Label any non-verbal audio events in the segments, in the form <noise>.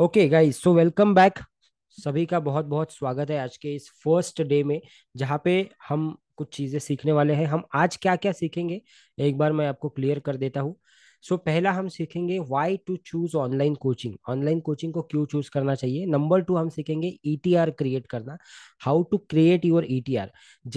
Okay guys so welcome back सभी का बहुत बहुत स्वागत है आज के इस फर्स्ट डे में जहाँ पे हम कुछ चीज़ें सीखने वाले हैं हम आज क्या क्या सीखेंगे एक बार मैं आपको क्लियर कर देता हूँ सो so, पहला हम सीखेंगे why to choose online coaching online coaching को क्यों चूज करना चाहिए नंबर टू हम सीखेंगे ई e क्रिएट करना how to create your e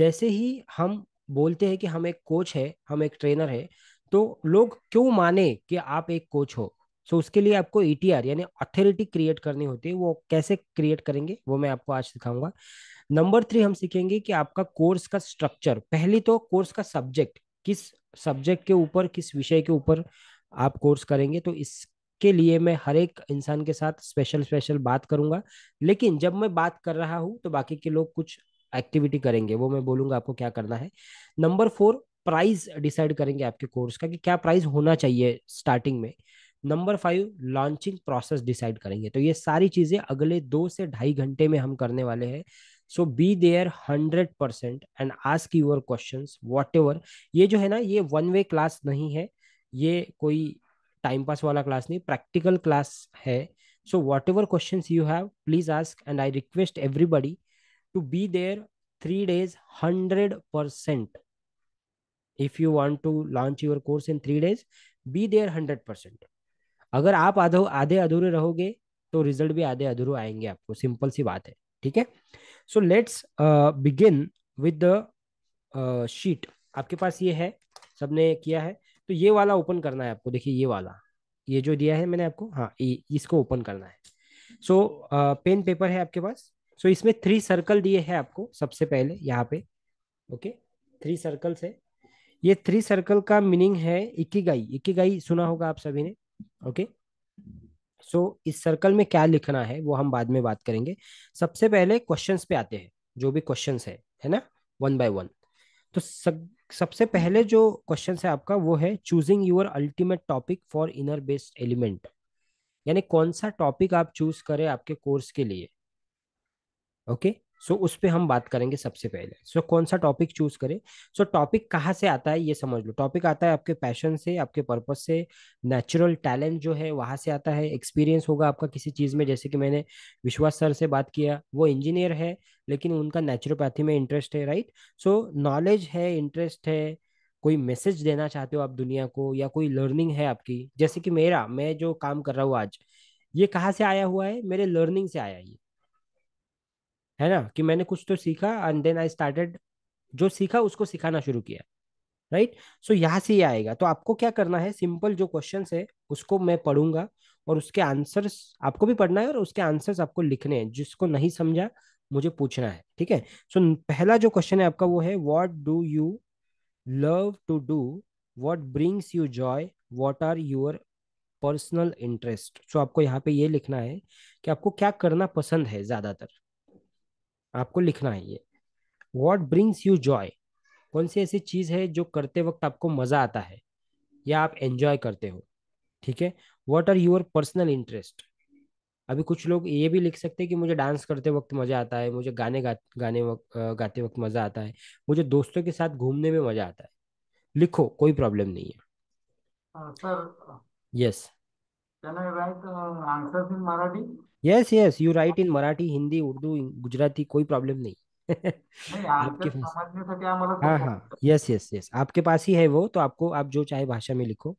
जैसे ही हम बोलते हैं कि हम एक कोच है हम एक ट्रेनर है तो लोग क्यों माने कि आप एक कोच हो सो so, उसके लिए आपको ई e यानी अथॉरिटी क्रिएट करनी होती है वो कैसे क्रिएट करेंगे वो मैं आपको आज सिखाऊंगा नंबर थ्री हम सीखेंगे कि आपका कोर्स का स्ट्रक्चर पहली तो कोर्स का सब्जेक्ट किस सब्जेक्ट के ऊपर किस विषय के ऊपर आप कोर्स करेंगे तो इसके लिए मैं हर एक इंसान के साथ स्पेशल स्पेशल बात करूंगा लेकिन जब मैं बात कर रहा हूँ तो बाकी के लोग कुछ एक्टिविटी करेंगे वो मैं बोलूंगा आपको क्या करना है नंबर फोर प्राइस डिसाइड करेंगे आपके कोर्स का कि क्या प्राइस होना चाहिए स्टार्टिंग में number five launching process decide करेंगे तो ये सारी चीजें अगले दो से ढाई घंटे में हम करने वाले हैं so be there hundred percent and ask your question whatever ये जो है ना ये वन वे क्लास नहीं है ये कोई टाइम पास वाला क्लास नहीं प्रैक्टिकल क्लास है so whatever question you have please ask and I request everybody to be there three hundred percent if if you want to launch your course in three days be there percent अगर आप आधो आधे अधूरे रहोगे तो result भी आधे अधूरे आएंगे आपको सिंपल सी बात है ठीक है so let's begin with the sheet आपके पास ये है सबने किया है तो ये वाला ओपन करना है आपको देखिए ये वाला ये जो दिया है मैंने आपको हाँ ये इसको ओपन करना है सो पेन पेपर है आपके पास सो so, इसमें थ्री सर्कल दिए हैं आपको सबसे पहले यहाँ पे ओके थ्री सर्कल्स है ये थ्री सर्कल का मीनिंग है इक्की गाई इक्की गाई सुना होगा आप सभी ने ओके सो इस सर्कल में क्या लिखना है वो हम बाद में बात करेंगे सबसे पहले क्वेश्चन पे आते हैं जो भी क्वेश्चन है है ना वन बाय वन तो सब सबसे पहले जो क्वेश्चन है आपका वो है choosing your ultimate topic for inner based element यानी कौन सा टॉपिक आप चूज करें आपके कोर्स के लिए ओके okay? सो उस पर हम बात करेंगे सबसे पहले सो कौन सा टॉपिक चूज करें सो टॉपिक कहाँ से आता है ये समझ लो टॉपिक आता है आपके पैशन से आपके पर्पज से नेचुरल टैलेंट जो है वहाँ से आता है एक्सपीरियंस होगा आपका किसी चीज़ में जैसे कि मैंने विश्वास सर से बात किया वो इंजीनियर है लेकिन उनका नेचुरोपैथी में इंटरेस्ट है राइट सो नॉलेज है इंटरेस्ट है कोई मैसेज देना चाहते हो आप दुनिया को या कोई लर्निंग है आपकी जैसे कि मेरा मैं जो काम कर रहा हूँ आज ये कहाँ से आया हुआ है मेरे लर्निंग से आया ये है ना कि मैंने कुछ तो सीखा एंड देन आई स्टार्टेड जो सीखा उसको सिखाना शुरू किया राइट सो यहाँ से ही आएगा तो आपको क्या करना है सिंपल जो क्वेश्चन है उसको मैं पढ़ूंगा और उसके आंसर्स आपको भी पढ़ना है और उसके आंसर्स आपको लिखने हैं जिसको नहीं समझा मुझे पूछना है ठीक है सो पहला जो क्वेश्चन है आपका वो है what do you love to do what brings you joy what are your personal interest so आपको यहाँ पे ये लिखना है कि आपको क्या करना पसंद है ज्यादातर आपको लिखना है ये वॉट ब्रिंग्स यू जॉय कौन सी ऐसी चीज़ है जो करते वक्त आपको मज़ा आता है या आप एंजॉय करते हो ठीक है what are your personal interest अभी कुछ लोग ये भी लिख सकते हैं कि मुझे डांस करते वक्त मज़ा आता है मुझे गाने गा गाने वक, गाते वक्त मज़ा आता है मुझे दोस्तों के साथ घूमने में मज़ा आता है लिखो कोई प्रॉब्लम नहीं है हाँ, sir yes answer in Marathi yes yes you write in Marathi Hindi Urdu Gujarati कोई प्रॉब्लम नहीं आपके पास मतलब हाँ हाँ यस यस यस आपके पास ही है वो तो आपको आप जो चाहे भाषा में लिखो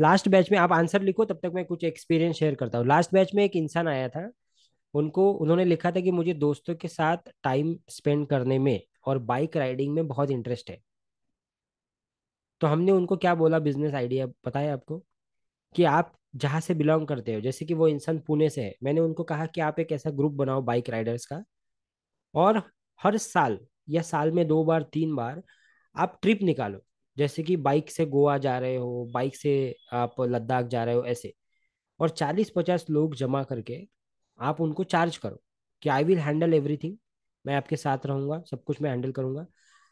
लास्ट बैच में आप आंसर लिखो तब तक मैं कुछ एक्सपीरियंस शेयर करता हूँ लास्ट बैच में एक इंसान आया था उनको उन्होंने लिखा था कि मुझे दोस्तों के साथ टाइम स्पेंड करने में और बाइक राइडिंग में बहुत इंटरेस्ट है तो हमने उनको क्या बोला बिजनेस आइडिया बताया आपको कि आप जहाँ से बिलोंग करते हो जैसे कि वो इंसान पुणे से है मैंने उनको कहा कि आप एक ऐसा ग्रुप बनाओ बाइक राइडर्स का और हर साल या साल में दो बार तीन बार आप ट्रिप निकालो जैसे कि बाइक से गोवा जा रहे हो बाइक से आप लद्दाख जा रहे हो ऐसे और चालीस पचास लोग जमा करके आप उनको चार्ज करो कि आई विल हैंडल एवरीथिंग मैं आपके साथ रहूँगा सब कुछ मैं हैंडल करूँगा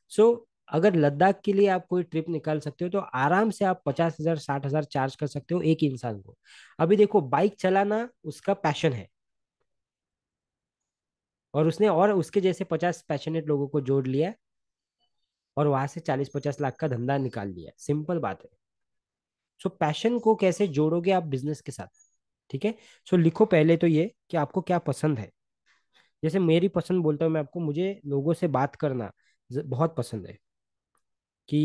सो so, अगर लद्दाख के लिए आप कोई ट्रिप निकाल सकते हो तो आराम से आप पचास हजार साठ हजार चार्ज कर सकते हो एक इंसान को अभी देखो बाइक चलाना उसका पैशन है और उसने और उसके जैसे पचास पैशनेट लोगों को जोड़ लिया और वहां से चालीस पचास लाख का धंधा निकाल लिया सिंपल बात है सो so, पैशन को कैसे जोड़ोगे आप बिजनेस के साथ ठीक है सो लिखो पहले तो ये कि आपको क्या पसंद है जैसे मेरी पसंद बोलता हूँ मैं आपको मुझे लोगों से बात करना बहुत पसंद है कि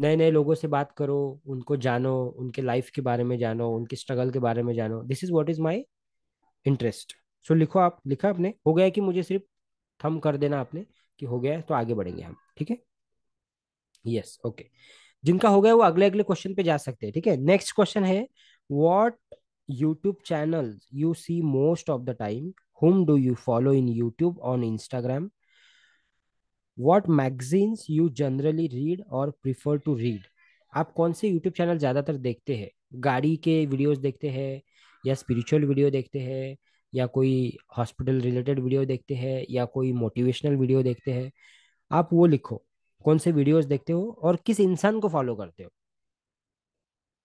नए नए लोगों से बात करो उनको जानो उनके लाइफ के बारे में जानो उनके स्ट्रगल के बारे में जानो this is what is my interest so लिखो आप लिखा आपने हो गया कि मुझे सिर्फ थम कर देना आपने कि हो गया तो आगे बढ़ेंगे हम ठीक है यस ओके जिनका हो गया वो अगले अगले क्वेश्चन पे जा सकते हैं ठीक है नेक्स्ट क्वेश्चन है what YouTube channel you see most of the time whom do you follow in YouTube on Instagram what magazines you generally read और प्रिफर टू रीड आप कौन से यूट्यूब चैनल ज़्यादातर देखते हैं गाड़ी के वीडियोज देखते हैं या स्पिरिचुअल वीडियो देखते हैं या कोई हॉस्पिटल रिलेटेड वीडियो देखते हैं या कोई मोटिवेशनल वीडियो देखते हैं आप वो लिखो कौन से वीडियोज देखते हो और किस इंसान को फॉलो करते हो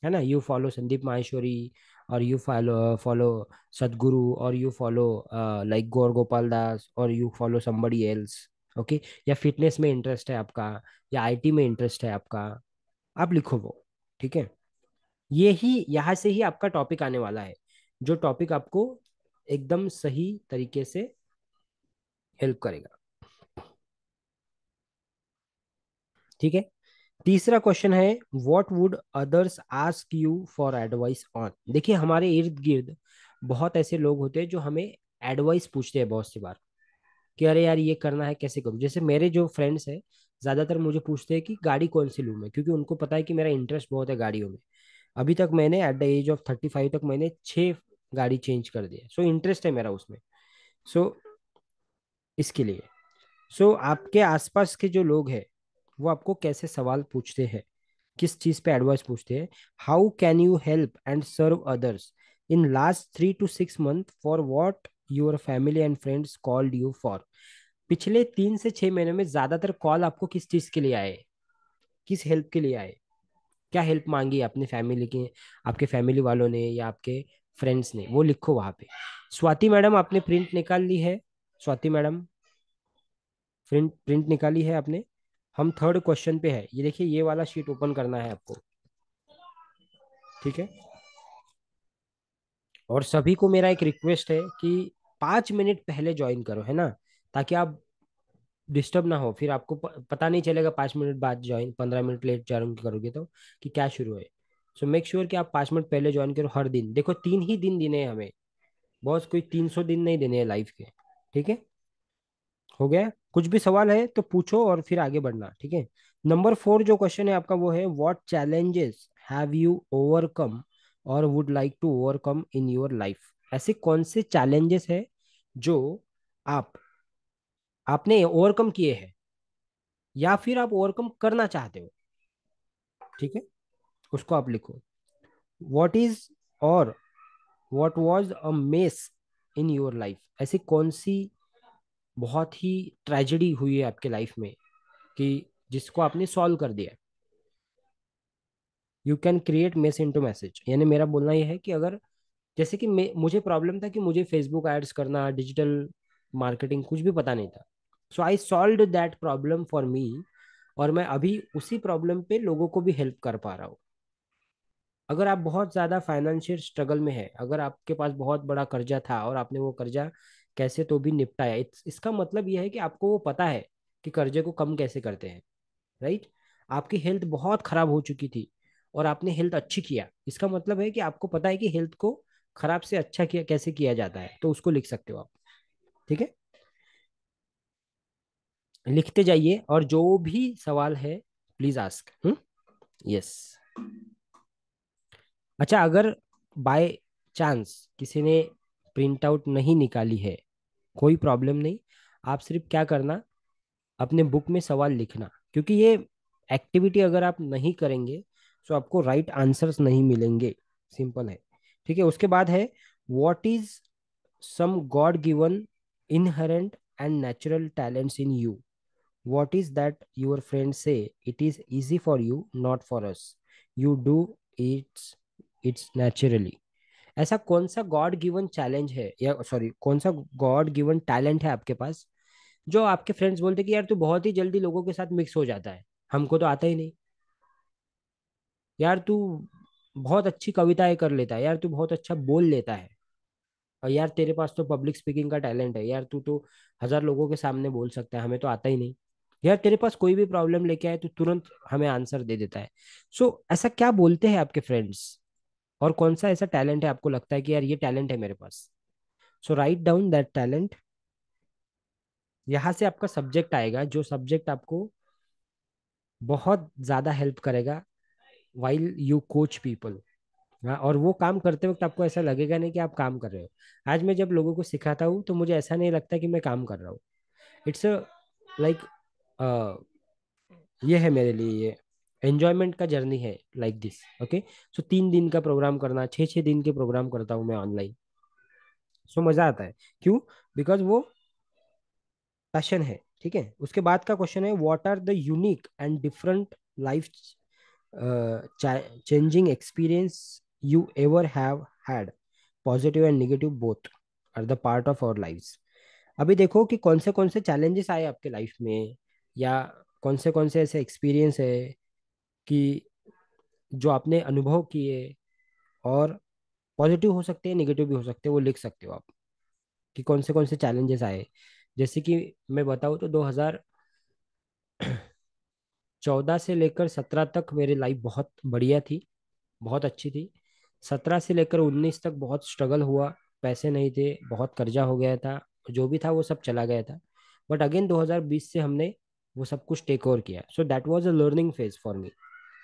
है ना यू फॉलो संदीप माहेश्वरी और यू फॉलो फॉलो सदगुरु और you follow like Gaur Gopal Das और you follow somebody else okay या फिटनेस में इंटरेस्ट है आपका या आईटी में इंटरेस्ट है आपका आप लिखो वो ठीक है ये ही यहाँ से ही आपका टॉपिक आने वाला है जो टॉपिक आपको एकदम सही तरीके से हेल्प करेगा ठीक है तीसरा क्वेश्चन है what would others ask you for advice on देखिए हमारे इर्द गिर्द बहुत ऐसे लोग होते हैं जो हमें एडवाइस पूछते हैं बहुत सी बार कि अरे यार ये करना है कैसे करूँ जैसे मेरे जो फ्रेंड्स है ज्यादातर मुझे पूछते हैं कि गाड़ी कौन सी लूँ मैं क्योंकि उनको पता है कि मेरा इंटरेस्ट बहुत है गाड़ियों में अभी तक मैंने at the age of thirty five तक मैंने छः गाड़ी चेंज कर दिया सो so, इंटरेस्ट है मेरा उसमें सो so, इसके लिए सो so, आपके आसपास के जो लोग हैं वो आपको कैसे सवाल पूछते हैं किस चीज़ पे एडवाइस पूछते हैं how can you help and serve others in last three to six month for what your family and friends called you for पिछले तीन से छह महीने में ज़्यादातर कॉल आपको किस चीज़ के लिए आए किस हेल्प के लिए आए क्या हेल्प मांगी अपने फैमिली के आपके फैमिली वालों ने या आपके फ्रेंड्स ने वो लिखो वहां पे स्वाति मैडम आपने प्रिंट निकाल ली है स्वाति मैडम प्रिंट प्रिंट निकाली है आपने हम थर्ड क्वेश्चन पे है ये देखिए ये वाला शीट ओपन करना है आपको ठीक है और सभी को मेरा एक रिक्वेस्ट है कि पांच मिनट पहले ज्वाइन करो है ना ताकि आप डिस्टर्ब ना हो फिर आपको पता नहीं चलेगा पांच मिनट बाद ज्वाइन पंद्रह मिनट लेट ज्वाइन करोगे तो कि क्या शुरू है सो मेक श्योर कि आप पांच मिनट पहले ज्वाइन करो हर दिन देखो तीन ही दिन देने हैं हमें बहुत कोई तीन सौ दिन नहीं देने हैं लाइफ के ठीक है हो गया कुछ भी सवाल है तो पूछो और फिर आगे बढ़ना ठीक है नंबर फोर जो क्वेश्चन है आपका वो है what challenges have you overcome और would like to overcome in your life ऐसे कौन से चैलेंजेस है जो आप आपने ओवरकम किए हैं या फिर आप ओवरकम करना चाहते हो ठीक है उसको आप लिखो वॉट इज और what was a mess in your life ऐसी कौन सी बहुत ही ट्रेजिडी हुई है आपके लाइफ में कि जिसको आपने सॉल्व कर दिया you can create mess into message यानी मेरा बोलना यह है कि अगर जैसे कि मुझे प्रॉब्लम था कि मुझे फेसबुक एड्स करना डिजिटल मार्केटिंग कुछ भी पता नहीं था so I solve that problem for me और मैं अभी उसी प्रॉब्लम पे लोगों को भी हेल्प कर पा रहा हूँ अगर आप बहुत ज़्यादा फाइनेंशियल स्ट्रगल में है अगर आपके पास बहुत बड़ा कर्जा था और आपने वो कर्जा कैसे तो भी निपटाया इसका मतलब यह है कि आपको वो पता है कि कर्जे को कम कैसे करते हैं राइट आपकी हेल्थ बहुत ख़राब हो चुकी थी और आपने हेल्थ अच्छी किया इसका मतलब है कि आपको पता है कि हेल्थ को खराब से अच्छा किया कैसे किया जाता है तो उसको लिख सकते हो आप ठीक है लिखते जाइए और जो भी सवाल है प्लीज आस्क हम्म यस अच्छा अगर बाय चांस किसी ने प्रिंट आउट नहीं निकाली है कोई प्रॉब्लम नहीं आप सिर्फ क्या करना अपने बुक में सवाल लिखना क्योंकि ये एक्टिविटी अगर आप नहीं करेंगे तो आपको राइट right आंसर्स नहीं मिलेंगे सिंपल है ठीक है उसके बाद है what is some God given inherent and natural talents in you what is that your friend से it is easy for you not for us you do it's it's naturally ऐसा कौन सा गॉड गिवन चैलेंज है या sorry कौन सा God given talent है आपके पास जो आपके फ्रेंड्स बोलते कि यार तू बहुत ही जल्दी लोगों के साथ मिक्स हो जाता है हमको तो आता ही नहीं यार तू बहुत अच्छी कविताएं कर लेता है यार तू बहुत अच्छा बोल लेता है और यार तेरे पास तो पब्लिक स्पीकिंग का टैलेंट है यार तू तो हजार लोगों के सामने बोल सकता है हमें तो आता ही नहीं यार तेरे पास कोई भी प्रॉब्लम लेके आए तो तुरंत हमें आंसर दे देता है सो so, ऐसा क्या बोलते हैं आपके फ्रेंड्स और कौन सा ऐसा टैलेंट है आपको लगता है कि यार ये टैलेंट है मेरे पास so write down that talent यहाँ से आपका सब्जेक्ट आएगा जो सब्जेक्ट आपको बहुत ज्यादा हेल्प करेगा वाइल यू कोच पीपल हाँ और वो काम करते वक्त आपको ऐसा लगेगा नहीं कि आप काम कर रहे हो आज मैं जब लोगों को सिखाता हूँ तो मुझे ऐसा नहीं लगता कि मैं काम कर रहा हूँ इट्स लाइक ये है मेरे लिए ये एन्जॉयमेंट का जर्नी है लाइक दिस ओके सो तीन दिन का प्रोग्राम करना छः छः दिन के प्रोग्राम करता हूँ मैं ऑनलाइन सो so, मज़ा आता है क्यों बिकॉज वो पैशन है ठीक है उसके बाद का क्वेश्चन है what are the unique and different life uh, cha- changing experience you ever have had positive and negative both are the part of our lives अभी देखो कि कौन से कौन से चैलेंजेस आए आपके लाइफ में या कौन से कौन से ऐसे एक्सपीरियंस है कि जो आपने अनुभव किए और पॉजिटिव हो सकते हैं नेगेटिव भी हो सकते हैं वो लिख सकते हो आप कि कौन से कौन से चैलेंजेस आए जैसे कि मैं बताऊँ तो 2000 चौदह से लेकर सत्रह तक मेरी लाइफ बहुत बढ़िया थी बहुत अच्छी थी सत्रह से लेकर उन्नीस तक बहुत स्ट्रगल हुआ पैसे नहीं थे बहुत कर्जा हो गया था जो भी था वो सब चला गया था बट अगेन 2020 से हमने वो सब कुछ टेक ओवर किया so that was a learning phase for me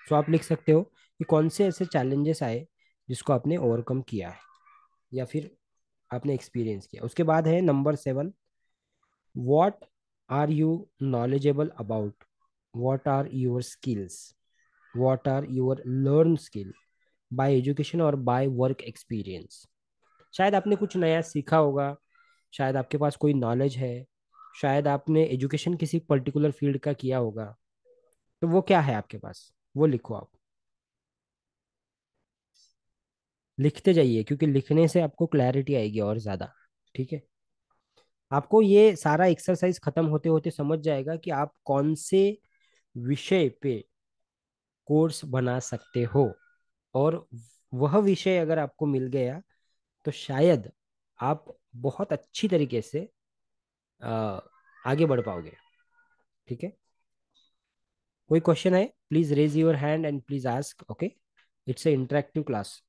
so आप लिख सकते हो कि कौन से ऐसे चैलेंजेस आए जिसको आपने ओवरकम किया है या फिर आपने एक्सपीरियंस किया उसके बाद है number seven what are you knowledgeable about what are your skills what are your learn skill by education और by work experience शायद आपने कुछ नया सीखा होगा शायद आपके पास कोई नॉलेज है शायद आपने एजुकेशन किसी पर्टिकुलर फील्ड का किया होगा तो वो क्या है आपके पास वो लिखो आप लिखते जाइए क्योंकि लिखने से आपको क्लैरिटी आएगी और ज़्यादा ठीक है आपको ये सारा एक्सरसाइज ख़त्म होते होते समझ जाएगा कि आप कौन से विषय पे कोर्स बना सकते हो और वह विषय अगर आपको मिल गया तो शायद आप बहुत अच्छी तरीके से आगे बढ़ पाओगे ठीक है कोई क्वेश्चन है please raise your hand and please ask okay it's a interactive class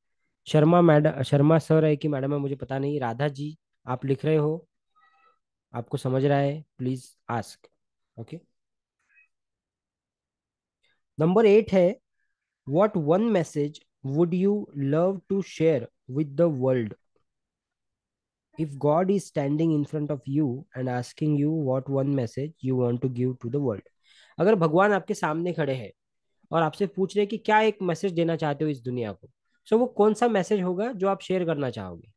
Sharma madam Sharma sir है कि मैडम है मुझे पता नहीं राधा जी आप लिख रहे हो आपको समझ रहा है please ask okay number eight है what one message would you love to share with the world if God is standing in front of you and asking you what one message you want to give to the world अगर भगवान आपके सामने खड़े हैं और आपसे पूछ रहे हैं कि क्या एक मैसेज देना चाहते हो इस दुनिया को सो so, वो कौन सा मैसेज होगा जो आप शेयर करना चाहोगे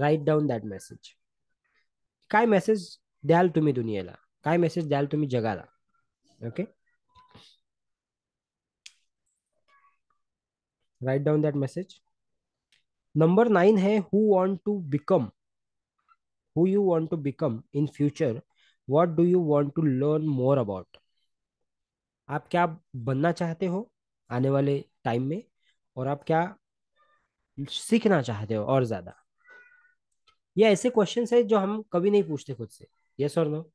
राइट डाउन दैट मैसेज काय मैसेज द्याल तुम्ही दुनियेला काय मैसेज द्याल तुम्ही जगाला okay okay? Write down that message number nine है who want to become who you want to become in future what do you want to learn more about आप क्या बनना चाहते हो आने वाले टाइम में और आप क्या सीखना चाहते हो और ज्यादा ये ऐसे क्वेश्चन है जो हम कभी नहीं पूछते खुद से यस और नो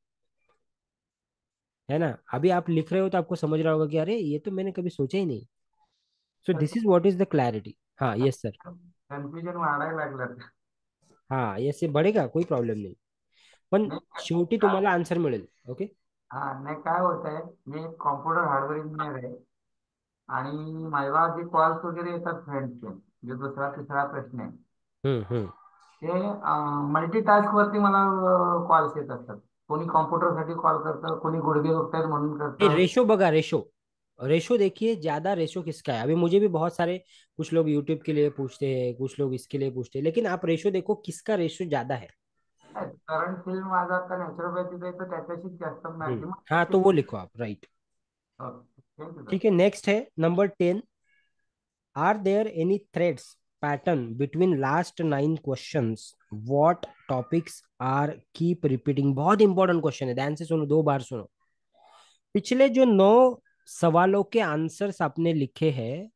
है ना अभी आप लिख रहे हो तो आपको समझ रहा होगा कि अरे ये तो मैंने कभी सोचा ही नहीं so this is what is the clarity हा येस सर कन्फ्युजन वाढायला लागलं हा येस बडे का कोई प्रॉब्लेम नाही पण शेवटी तुम्हाला आन्सर मिळेल ओके हा नाही काय होत आहे मी कॉम्प्युटर हार्डवेअर इंजिनियर आहे आणि मला जे कॉल्स वगैरे येतात फ्रेंडचे जे म्हणजे दुसरा तिसरा प्रश्न आहे ते मल्टीटास्क टास्क वरती मला कॉल्स येत असतात कोणी कॉम्प्युटर साठी कॉल करतं कोणी गुडघे रोखतात म्हणून करतात रेशो बघा रेशो रेशो देखिए ज्यादा रेशो किसका है अभी मुझे भी बहुत सारे कुछ लोग यूट्यूब के लिए पूछते हैं कुछ लोग इसके लिए पूछते हैं लेकिन आप रेशो देखो किसका रेशो ज्यादा है करंट फिल्म का तो, हाँ, तो वो लिखो आप राइट हाँ, ठीक है नेक्स्ट है number ten are there any threads pattern between last nine question what topics are keep repeating बहुत इंपॉर्टेंट क्वेश्चन है ध्यान से सुनो दो बार सुनो पिछले जो नौ सवालों के आंसर्स आपने लिखे हैं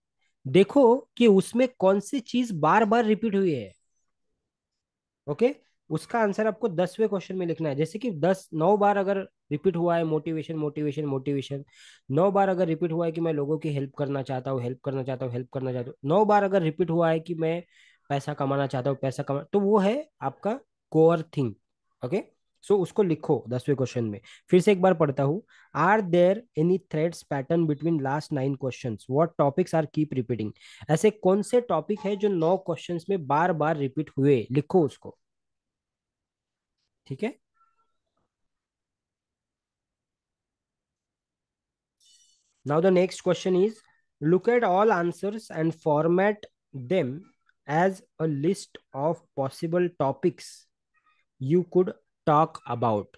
देखो कि उसमें कौन सी चीज बार बार रिपीट हुई है ओके उसका आंसर आपको दसवें क्वेश्चन में लिखना है जैसे कि दस नौ बार अगर रिपीट हुआ है मोटिवेशन मोटिवेशन मोटिवेशन नौ बार अगर रिपीट हुआ है कि मैं लोगों की हेल्प करना चाहता हूँ हेल्प करना चाहता हूँ हेल्प करना चाहता हूँ नौ बार अगर रिपीट हुआ है कि मैं पैसा कमाना चाहता हूँ पैसा कमा तो वो है आपका core thing okay so so, उसको लिखो दसवें क्वेश्चन में फिर से एक बार पढ़ता हूँ are there any threads pattern between last nine question what topics are keep repeating ऐसे कौन से टॉपिक है जो नौ क्वेश्चन में बार बार रिपीट हुए लिखो उसको ठीक है now the next question is look at all answers and format them as a list of possible topics you could talk about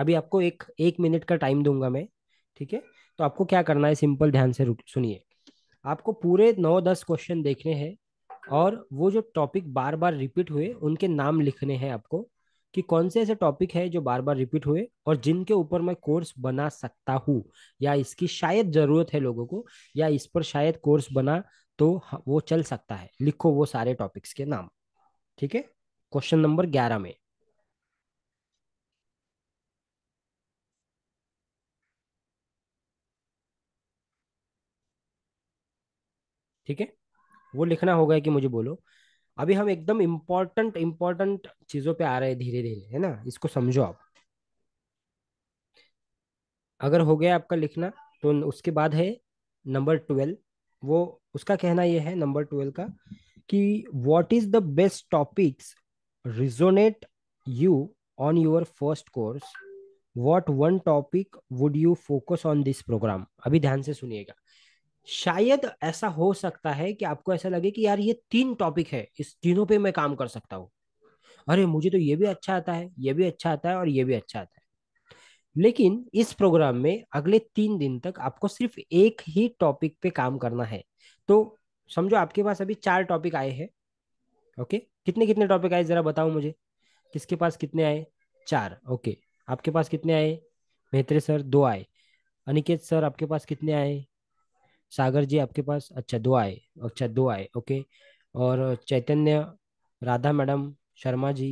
अभी आपको एक एक मिनट का टाइम दूंगा मैं ठीक है तो आपको क्या करना है सिंपल ध्यान से सुनिए आपको पूरे नौ दस क्वेश्चन देखने हैं और वो जो टॉपिक बार बार रिपीट हुए उनके नाम लिखने हैं आपको कि कौन से ऐसे टॉपिक है जो बार बार रिपीट हुए और जिनके ऊपर मैं कोर्स बना सकता हूँ या इसकी शायद ज़रूरत है लोगों को या इस पर शायद कोर्स बना तो वो चल सकता है लिखो वो सारे टॉपिक्स के नाम ठीक है क्वेश्चन नंबर ग्यारह में ठीक है वो लिखना होगा कि मुझे बोलो अभी हम एकदम इम्पोर्टेंट इम्पोर्टेंट चीजों पे आ रहे हैं धीरे धीरे है ना इसको समझो आप अगर हो गया आपका लिखना तो उसके बाद है नंबर ट्वेल्व वो उसका कहना यह है नंबर ट्वेल्व का कि what is the best topics resonate you on your first course what one topic would you focus on this program अभी ध्यान से सुनिएगा शायद ऐसा हो सकता है कि आपको ऐसा लगे कि यार ये तीन टॉपिक है इस तीनों पे मैं काम कर सकता हूँ अरे मुझे तो ये भी अच्छा आता है ये भी अच्छा आता है और ये भी अच्छा आता है लेकिन इस प्रोग्राम में अगले तीन दिन तक आपको सिर्फ एक ही टॉपिक पे काम करना है तो समझो आपके पास अभी चार टॉपिक आए हैं ओके कितने कितने टॉपिक आए जरा बताओ मुझे किसके पास कितने आए चार ओके आपके पास कितने आए मेहत्रे सर दो आए अनिकेत सर आपके पास कितने आए सागर जी आपके पास अच्छा दो आए अच्छा दो आए ओके और चैतन्य राधा मैडम शर्मा जी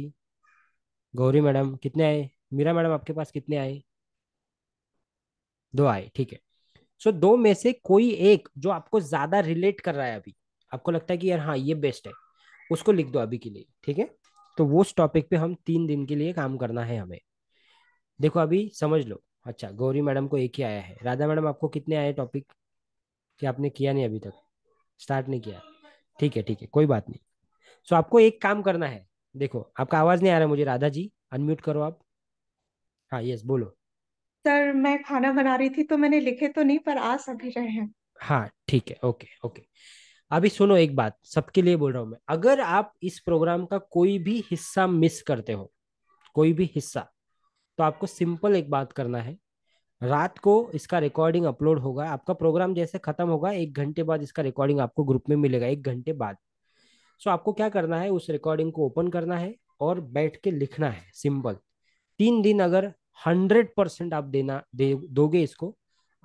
गौरी मैडम कितने आए मीरा मैडम आपके पास कितने आए दो आए ठीक है सो so, दो में से कोई एक जो आपको ज्यादा रिलेट कर रहा है अभी आपको लगता है कि यार हाँ ये बेस्ट है उसको लिख दो अभी के लिए ठीक है तो वो उस टॉपिक पे हम तीन दिन के लिए काम करना है हमें देखो अभी समझ लो अच्छा गौरी मैडम को एक ही आया है राधा मैडम आपको कितने आए टॉपिक कि आपने किया नहीं अभी तक स्टार्ट नहीं किया ठीक है ठीक है कोई बात नहीं सो आपको एक काम करना है देखो आपका आवाज नहीं आ रहा मुझे राधा जी अनम्यूट करो आप हाँ यस बोलो सर मैं खाना बना रही थी तो मैंने लिखे तो नहीं पर आ सभी रहे हैं हाँ ठीक है ओके ओके अभी सुनो एक बात सबके लिए बोल रहा हूं मैं अगर आप इस प्रोग्राम का कोई भी हिस्सा मिस करते हो कोई भी हिस्सा तो आपको सिंपल एक बात करना है रात को इसका रिकॉर्डिंग अपलोड होगा आपका प्रोग्राम जैसे खत्म होगा एक घंटे बाद इसका रिकॉर्डिंग आपको ग्रुप में मिलेगा एक घंटे बाद सो आपको क्या करना है उस रिकॉर्डिंग को ओपन करना है और बैठ के लिखना है सिंपल तीन दिन अगर हंड्रेड परसेंट आप देना दे दोगे इसको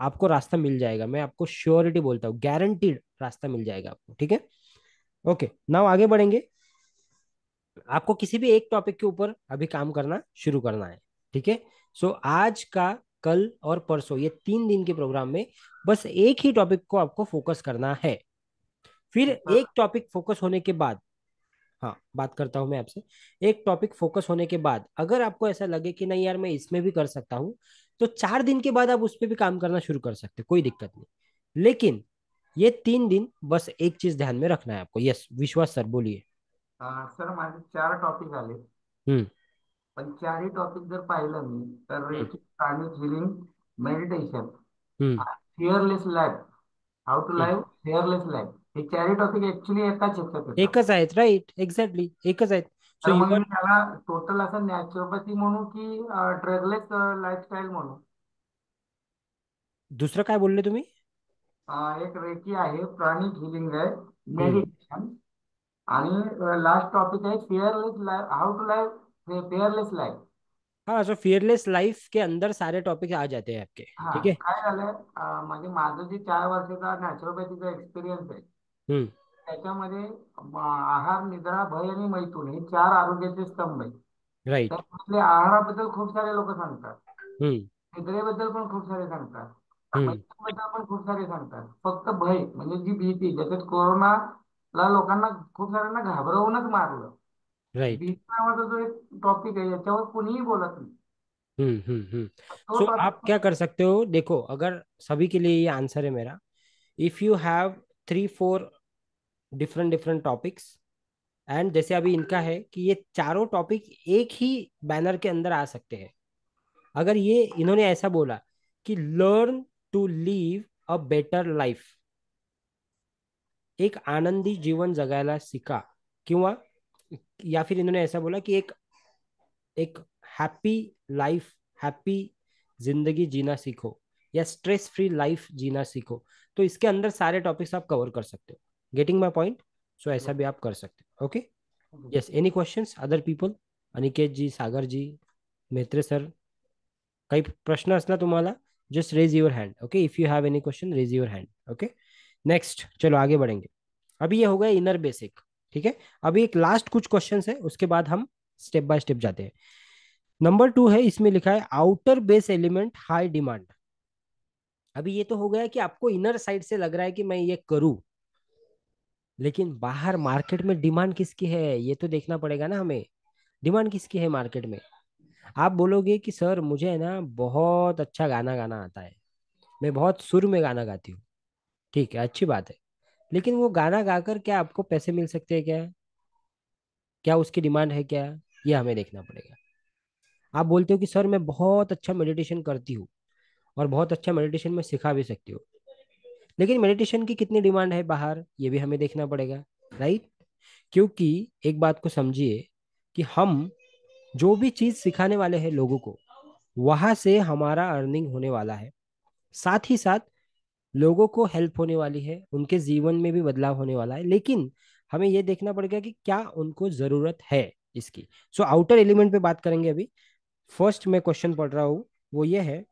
आपको रास्ता मिल जाएगा मैं आपको श्योरिटी बोलता हूँ गारंटीड रास्ता मिल जाएगा आपको ठीक है ओके नाउ आगे बढ़ेंगे आपको किसी भी एक टॉपिक के ऊपर अभी काम करना शुरू करना है ठीक है सो आज का कल और परसों ये तीन दिन के प्रोग्राम में बस एक ही टॉपिक को आपको फोकस करना है फिर हाँ। एक टॉपिक फोकस होने के बाद हाँ बात करता हूं मैं आपसे एक टॉपिक फोकस होने के बाद अगर आपको ऐसा लगे कि नहीं यार मैं इसमें भी कर सकता हूँ तो चार दिन के बाद आप उस पर भी काम करना शुरू कर सकते कोई दिक्कत नहीं लेकिन ये तीन दिन बस एक चीज ध्यान में रखना है आपको यस विश्वास सर बोलिए हाँ, सर हमारे चार टॉपिक हम्म पण चारही टॉपिक जर पाहिलं मी तर रेखिक pranic healing meditation fearless life how to live fearless life हे चारही टॉपिक ऍक्च्युली एकाच एकच आहेत राईट एक्झॅक्टली एकच आहेत त्याला टोटल असं नॅचरोपॅथी म्हणू की ड्रगलेस लाईफस्टाईल म्हणू दुसरं काय बोलले तुम्ही एक रेकी आहे प्राणिक हिलिंग आहे मेडिटेशन आणि लास्ट टॉपिक आहे fearless life how to live fearless life हा सो फियरलेस लाइफ के अंदर सारे टॉपिक आ जाते हैं आपके ठीक है काय झालंय म्हणजे माझं जे चार वर्षाचा नॅचरोपॅथीचा एक्सपिरियन्स आहे त्याच्यामध्ये आहार निद्रा भय आणि मैथून हे चार आरोग्याचे स्तंभ आहेत राईट त्यातले आहाराबद्दल खूप सारे लोक सांगतात निद्रेबद्दल पण खूप सारे सांगतात हम्म मैथूनबद्दल पण खूप सारे सांगतात फक्त भय म्हणजे जी भीती कोरोना कोरोनाला लोकांना खूप साऱ्यांना घाबरवूनच मारलं राईट तो है तो हम्म, हम्म, हम्म। सो आप क्या कर सकते हो देखो अगर सभी के लिए ये आंसर है मेरा if you have three four different different topics and जैसे अभी इनका है कि ये चारों टॉपिक एक ही बैनर के अंदर आ सकते हैं अगर ये इन्होंने ऐसा बोला कि learn to live a better life एक आनंदी जीवन जगायला सीखा किंवा या फिर इन्होंने ऐसा बोला कि एक एक हैप्पी लाइफ हैप्पी जिंदगी जीना सीखो या स्ट्रेस फ्री लाइफ जीना सीखो तो इसके अंदर सारे टॉपिक्स आप कवर कर सकते हो गेटिंग माई पॉइंट सो ऐसा भी आप कर सकते हो okay yes any question other people Aniket ji Sagar ji Mhatre sir कई प्रश्न असला तुम्हारा just raise your hand okay if you have any question raise your hand okay next चलो आगे बढ़ेंगे अभी ये हो गया इनर बेसिक ठीक है अभी एक लास्ट कुछ क्वेश्चन है उसके बाद हम स्टेप बाय स्टेप जाते हैं नंबर टू है इसमें लिखा है outer base element high demand अभी ये तो हो गया कि आपको इनर साइड से लग रहा है कि मैं ये करूं लेकिन बाहर मार्केट में डिमांड किसकी है ये तो देखना पड़ेगा ना हमें डिमांड किसकी है मार्केट में आप बोलोगे कि सर मुझे है ना बहुत अच्छा गाना गाना आता है मैं बहुत सुर में गाना गाती हूँ ठीक है अच्छी बात है लेकिन वो गाना गाकर क्या आपको पैसे मिल सकते हैं क्या क्या उसकी डिमांड है क्या ये हमें देखना पड़ेगा आप बोलते हो कि सर मैं बहुत अच्छा मेडिटेशन करती हूँ और बहुत अच्छा मेडिटेशन में सिखा भी सकती हूँ लेकिन मेडिटेशन की कितनी डिमांड है बाहर ये भी हमें देखना पड़ेगा राइट क्योंकि एक बात को समझिए कि हम जो भी चीज़ सिखाने वाले हैं लोगों को वहां से हमारा अर्निंग होने वाला है साथ ही साथ लोगों को हेल्प होने वाली है उनके जीवन में भी बदलाव होने वाला है लेकिन हमें यह देखना पड़ेगा कि क्या उनको जरूरत है इसकी सो आउटर एलिमेंट पे बात करेंगे अभी फर्स्ट मैं क्वेश्चन पढ़ रहा हूँ वो ये है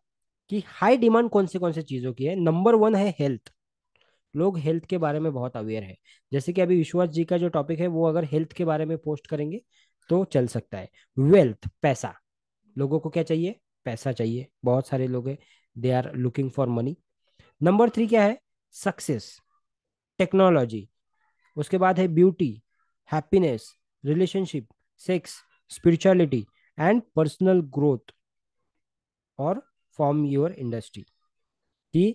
कि हाई डिमांड कौन से कौन से चीज़ों की है नंबर वन है हेल्थ लोग हेल्थ के बारे में बहुत अवेयर है जैसे कि अभी विश्वास जी का जो टॉपिक है वो अगर हेल्थ के बारे में पोस्ट करेंगे तो चल सकता है वेल्थ पैसा लोगों को क्या चाहिए पैसा चाहिए बहुत सारे लोग हैं they are looking for money number three क्या है सक्सेस टेक्नोलॉजी उसके बाद है beauty happiness relationship sex spirituality and personal growth और फॉर्म योर इंडस्ट्री कि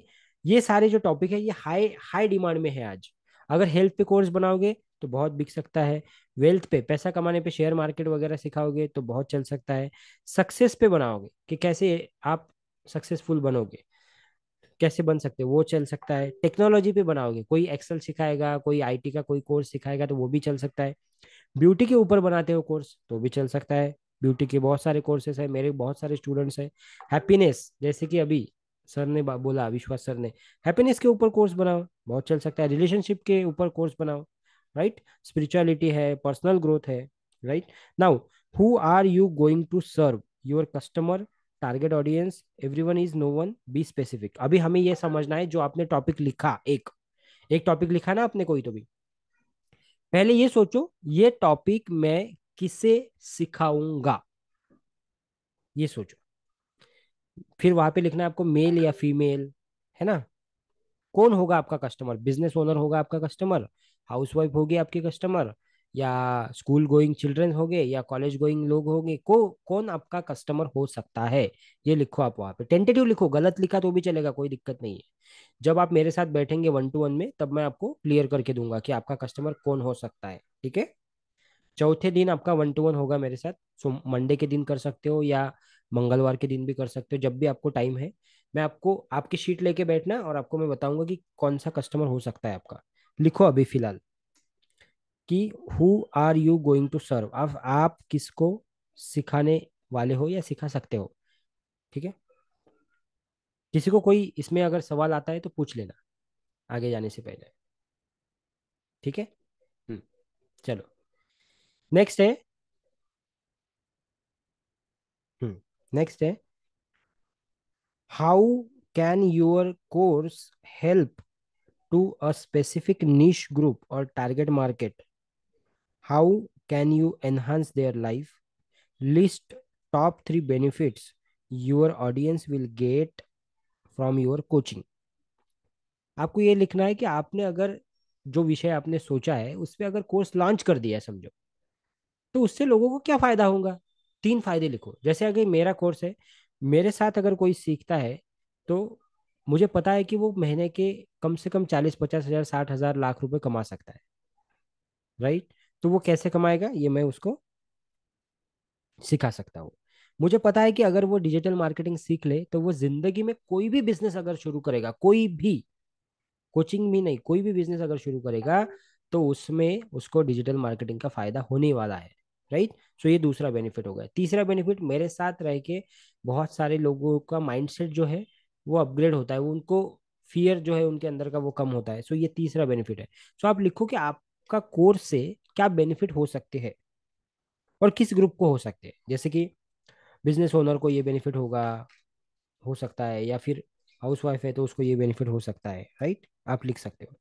ये सारे जो टॉपिक है ये हाई हाई डिमांड में है आज अगर हेल्थ पे कोर्स बनाओगे तो बहुत बिक सकता है वेल्थ पे पैसा कमाने पे शेयर मार्केट वगैरह सिखाओगे तो बहुत चल सकता है सक्सेस पे बनाओगे कि कैसे आप सक्सेसफुल बनोगे कैसे बन सकते हैं वो चल सकता है टेक्नोलॉजी पे बनाओगे कोई एक्सेल सिखाएगा कोई आईटी का कोई कोर्स सिखाएगा तो वो भी चल सकता है ब्यूटी के ऊपर बनाते हो कोर्स तो भी चल सकता है ब्यूटी के बहुत सारे कोर्सेस है मेरे बहुत सारे स्टूडेंट्स हैं हैप्पीनेस जैसे कि अभी सर ने बोला विश्वास सर ने हैप्पीनेस के ऊपर कोर्स बनाओ बहुत चल सकता है रिलेशनशिप के ऊपर कोर्स बनाओ राइट स्पिरिचुअलिटी है पर्सनल ग्रोथ है right now who are you going to serve your customer target audience everyone is no one be specific अभी हमें यह समझना है जो आपने टॉपिक लिखा एक एक टॉपिक लिखा ना आपने कोई तो भी पहले ये सोचो ये टॉपिक मैं किसे सिखाऊंगा ये सोचो फिर वहां पे लिखना है आपको मेल या फीमेल है ना कौन होगा आपका कस्टमर बिजनेस ओनर होगा आपका कस्टमर हाउसवाइफ होगी आपकी कस्टमर या स्कूल गोइंग चिल्ड्रन गए या कॉलेज गोइंग लोग होंगे को कौन आपका कस्टमर हो सकता है ये लिखो आप वहाँ पे टेंटेटिव लिखो गलत लिखा तो भी चलेगा कोई दिक्कत नहीं है जब आप मेरे साथ बैठेंगे वन टू वन में तब मैं आपको क्लियर करके दूंगा कि आपका कस्टमर कौन हो सकता है ठीक है चौथे दिन आपका वन टू वन होगा मेरे साथ सो मंडे के दिन कर सकते हो या मंगलवार के दिन भी कर सकते हो जब भी आपको टाइम है मैं आपको आपकी शीट लेके बैठना और आपको मैं बताऊंगा कि कौन सा कस्टमर हो सकता है आपका लिखो अभी फिलहाल कि who are you going to serve अब आप किसको सिखाने वाले हो या सिखा सकते हो ठीक है किसी को कोई इसमें अगर सवाल आता है तो पूछ लेना आगे जाने से पहले ठीक है हम्म। चलो नेक्स्ट है नेक्स्ट हम्म। है how can your course help to a specific niche group और target market how can you enhance their life list top 3 benefits your audience will get from your coaching आपको ये लिखना है कि आपने अगर जो विषय आपने सोचा है उस पर अगर कोर्स लॉन्च कर दिया समझो तो उससे लोगों को क्या फायदा होगा तीन फायदे लिखो जैसे अगर मेरा कोर्स है मेरे साथ अगर कोई सीखता है तो मुझे पता है कि वो महीने के कम से कम चालीस पचास हजार साठ हजार लाख रुपए कमा सकता है राइट तो वो कैसे कमाएगा ये मैं उसको सिखा सकता हूँ मुझे पता है कि अगर वो डिजिटल मार्केटिंग सीख ले तो वो जिंदगी में कोई भी बिजनेस अगर शुरू करेगा कोई भी कोचिंग भी नहीं कोई भी बिजनेस अगर शुरू करेगा तो उसमें उसको डिजिटल मार्केटिंग का फायदा होने वाला है राइट सो ये दूसरा बेनिफिट हो गया तीसरा बेनिफिट मेरे साथ रह के बहुत सारे लोगों का माइंडसेट जो है वो अपग्रेड होता है वो उनको फियर जो है उनके अंदर का वो कम होता है सो ये तीसरा बेनिफिट है सो आप लिखो कि आपका कोर्स से क्या बेनिफिट हो सकते हैं और किस ग्रुप को हो सकते हैं जैसे कि बिजनेस ओनर को ये बेनिफिट होगा हो सकता है या फिर हाउस वाइफ है तो उसको ये बेनिफिट हो सकता है राइट आप लिख सकते हो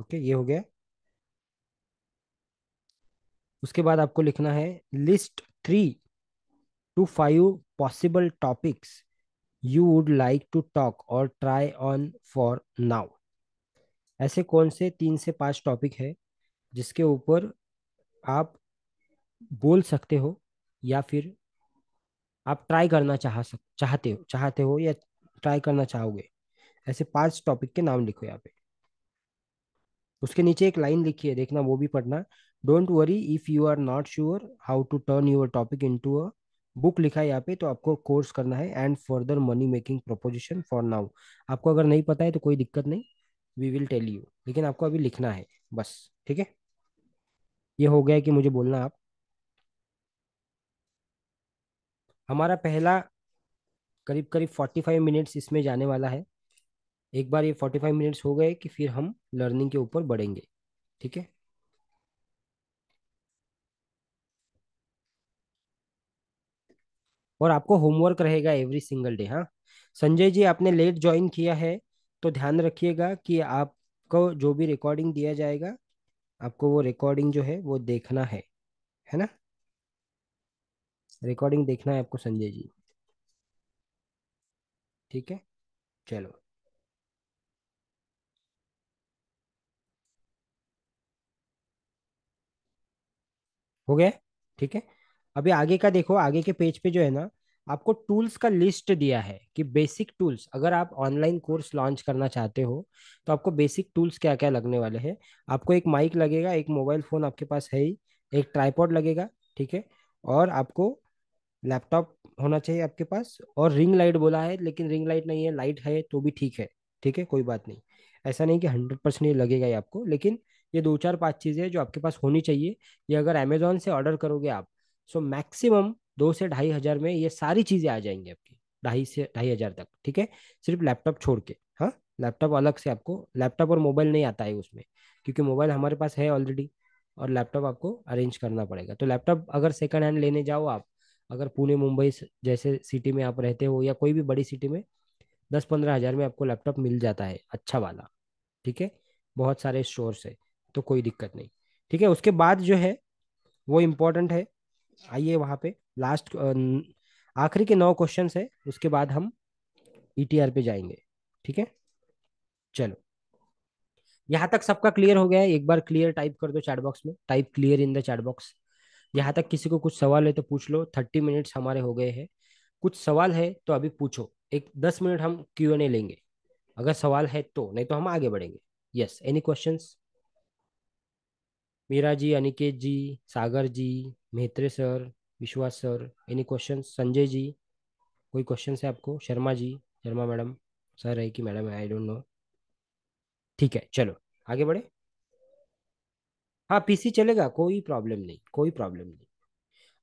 ओके ये हो गया उसके बाद आपको लिखना है list three to five possible topics you would like to talk और ट्राई ऑन फॉर नाउ ऐसे कौन से तीन से पांच टॉपिक है जिसके ऊपर आप बोल सकते हो या फिर आप ट्राई करना चाह सक चाहते हो चाहते हो या ट्राई करना चाहोगे ऐसे पांच टॉपिक के नाम लिखो यहाँ पे उसके नीचे एक लाइन लिखी है देखना वो भी पढ़ना don't worry if you are not sure how to turn your topic into a book लिखा है यहाँ पे तो आपको कोर्स करना है and further money making proposition for now आपको अगर नहीं पता है तो कोई दिक्कत नहीं वी विल टेल यू लेकिन आपको अभी लिखना है बस ठीक है ये हो गया कि मुझे बोलना आप हमारा पहला करीब करीब फोर्टी फाइव मिनट्स इसमें जाने वाला है एक बार ये फोर्टी फाइव मिनट्स हो गए कि फिर हम लर्निंग के ऊपर बढ़ेंगे ठीक है और आपको होमवर्क रहेगा एवरी सिंगल डे हाँ संजय जी आपने लेट ज्वाइन किया है तो ध्यान रखिएगा कि आपको जो भी रिकॉर्डिंग दिया जाएगा आपको वो रिकॉर्डिंग जो है वो देखना है है ना रिकॉर्डिंग देखना है आपको संजय जी ठीक है चलो हो गया ठीक है अभी आगे का देखो आगे के पेज पे जो है ना आपको टूल्स का लिस्ट दिया है कि बेसिक टूल्स अगर आप ऑनलाइन कोर्स लॉन्च करना चाहते हो तो आपको बेसिक टूल्स क्या क्या लगने वाले हैं आपको एक माइक लगेगा एक मोबाइल फ़ोन आपके पास है ही एक ट्राईपॉड लगेगा ठीक है और आपको लैपटॉप होना चाहिए आपके पास और रिंग लाइट बोला है लेकिन रिंग लाइट नहीं है लाइट है तो भी ठीक है ठीक है कोई बात नहीं ऐसा नहीं कि हंड्रेड परसेंट ये लगेगा ही आपको लेकिन ये दो चार पांच चीज़ें जो आपके पास होनी चाहिए ये अगर अमेजोन से ऑर्डर करोगे आप सो मैक्सिमम दो से ढाई हजार में ये सारी चीजें आ जाएंगी आपकी ढाई से ढाई हजार तक ठीक है सिर्फ लैपटॉप छोड़ के हाँ लैपटॉप अलग से आपको लैपटॉप और मोबाइल नहीं आता है उसमें क्योंकि मोबाइल हमारे पास है ऑलरेडी और लैपटॉप आपको अरेंज करना पड़ेगा तो लैपटॉप अगर सेकंड हैंड लेने जाओ आप अगर पुणे मुंबई जैसे सिटी में आप रहते हो या कोई भी बड़ी सिटी में दस पंद्रह हज़ार में आपको लैपटॉप मिल जाता है अच्छा वाला ठीक है बहुत सारे स्टोर्स है तो कोई दिक्कत नहीं ठीक है उसके बाद जो है वो इम्पोर्टेंट है आइए वहां पे लास्ट आखिरी के नौ क्वेश्चन है उसके बाद हम ईटीआर e पे जाएंगे ठीक है चलो यहाँ तक सबका क्लियर हो गया है एक बार क्लियर टाइप कर दो चैट बॉक्स में type clear in the chat box यहाँ तक किसी को कुछ सवाल है तो पूछ लो थर्टी मिनट्स हमारे हो गए हैं कुछ सवाल है तो अभी पूछो एक दस मिनट हम क्यू एन ए लेंगे अगर सवाल है तो नहीं तो हम आगे बढ़ेंगे yes any question Meera ji Aniket ji Sagar ji Mhatre sir Vishwas sir any question Sanjay ji कोई क्वेश्चन है आपको शर्मा जी शर्मा मैडम सर है कि मैडम है आई डोंट नो ठीक है चलो आगे बढ़े हाँ पीसी चलेगा कोई प्रॉब्लम नहीं कोई प्रॉब्लम नहीं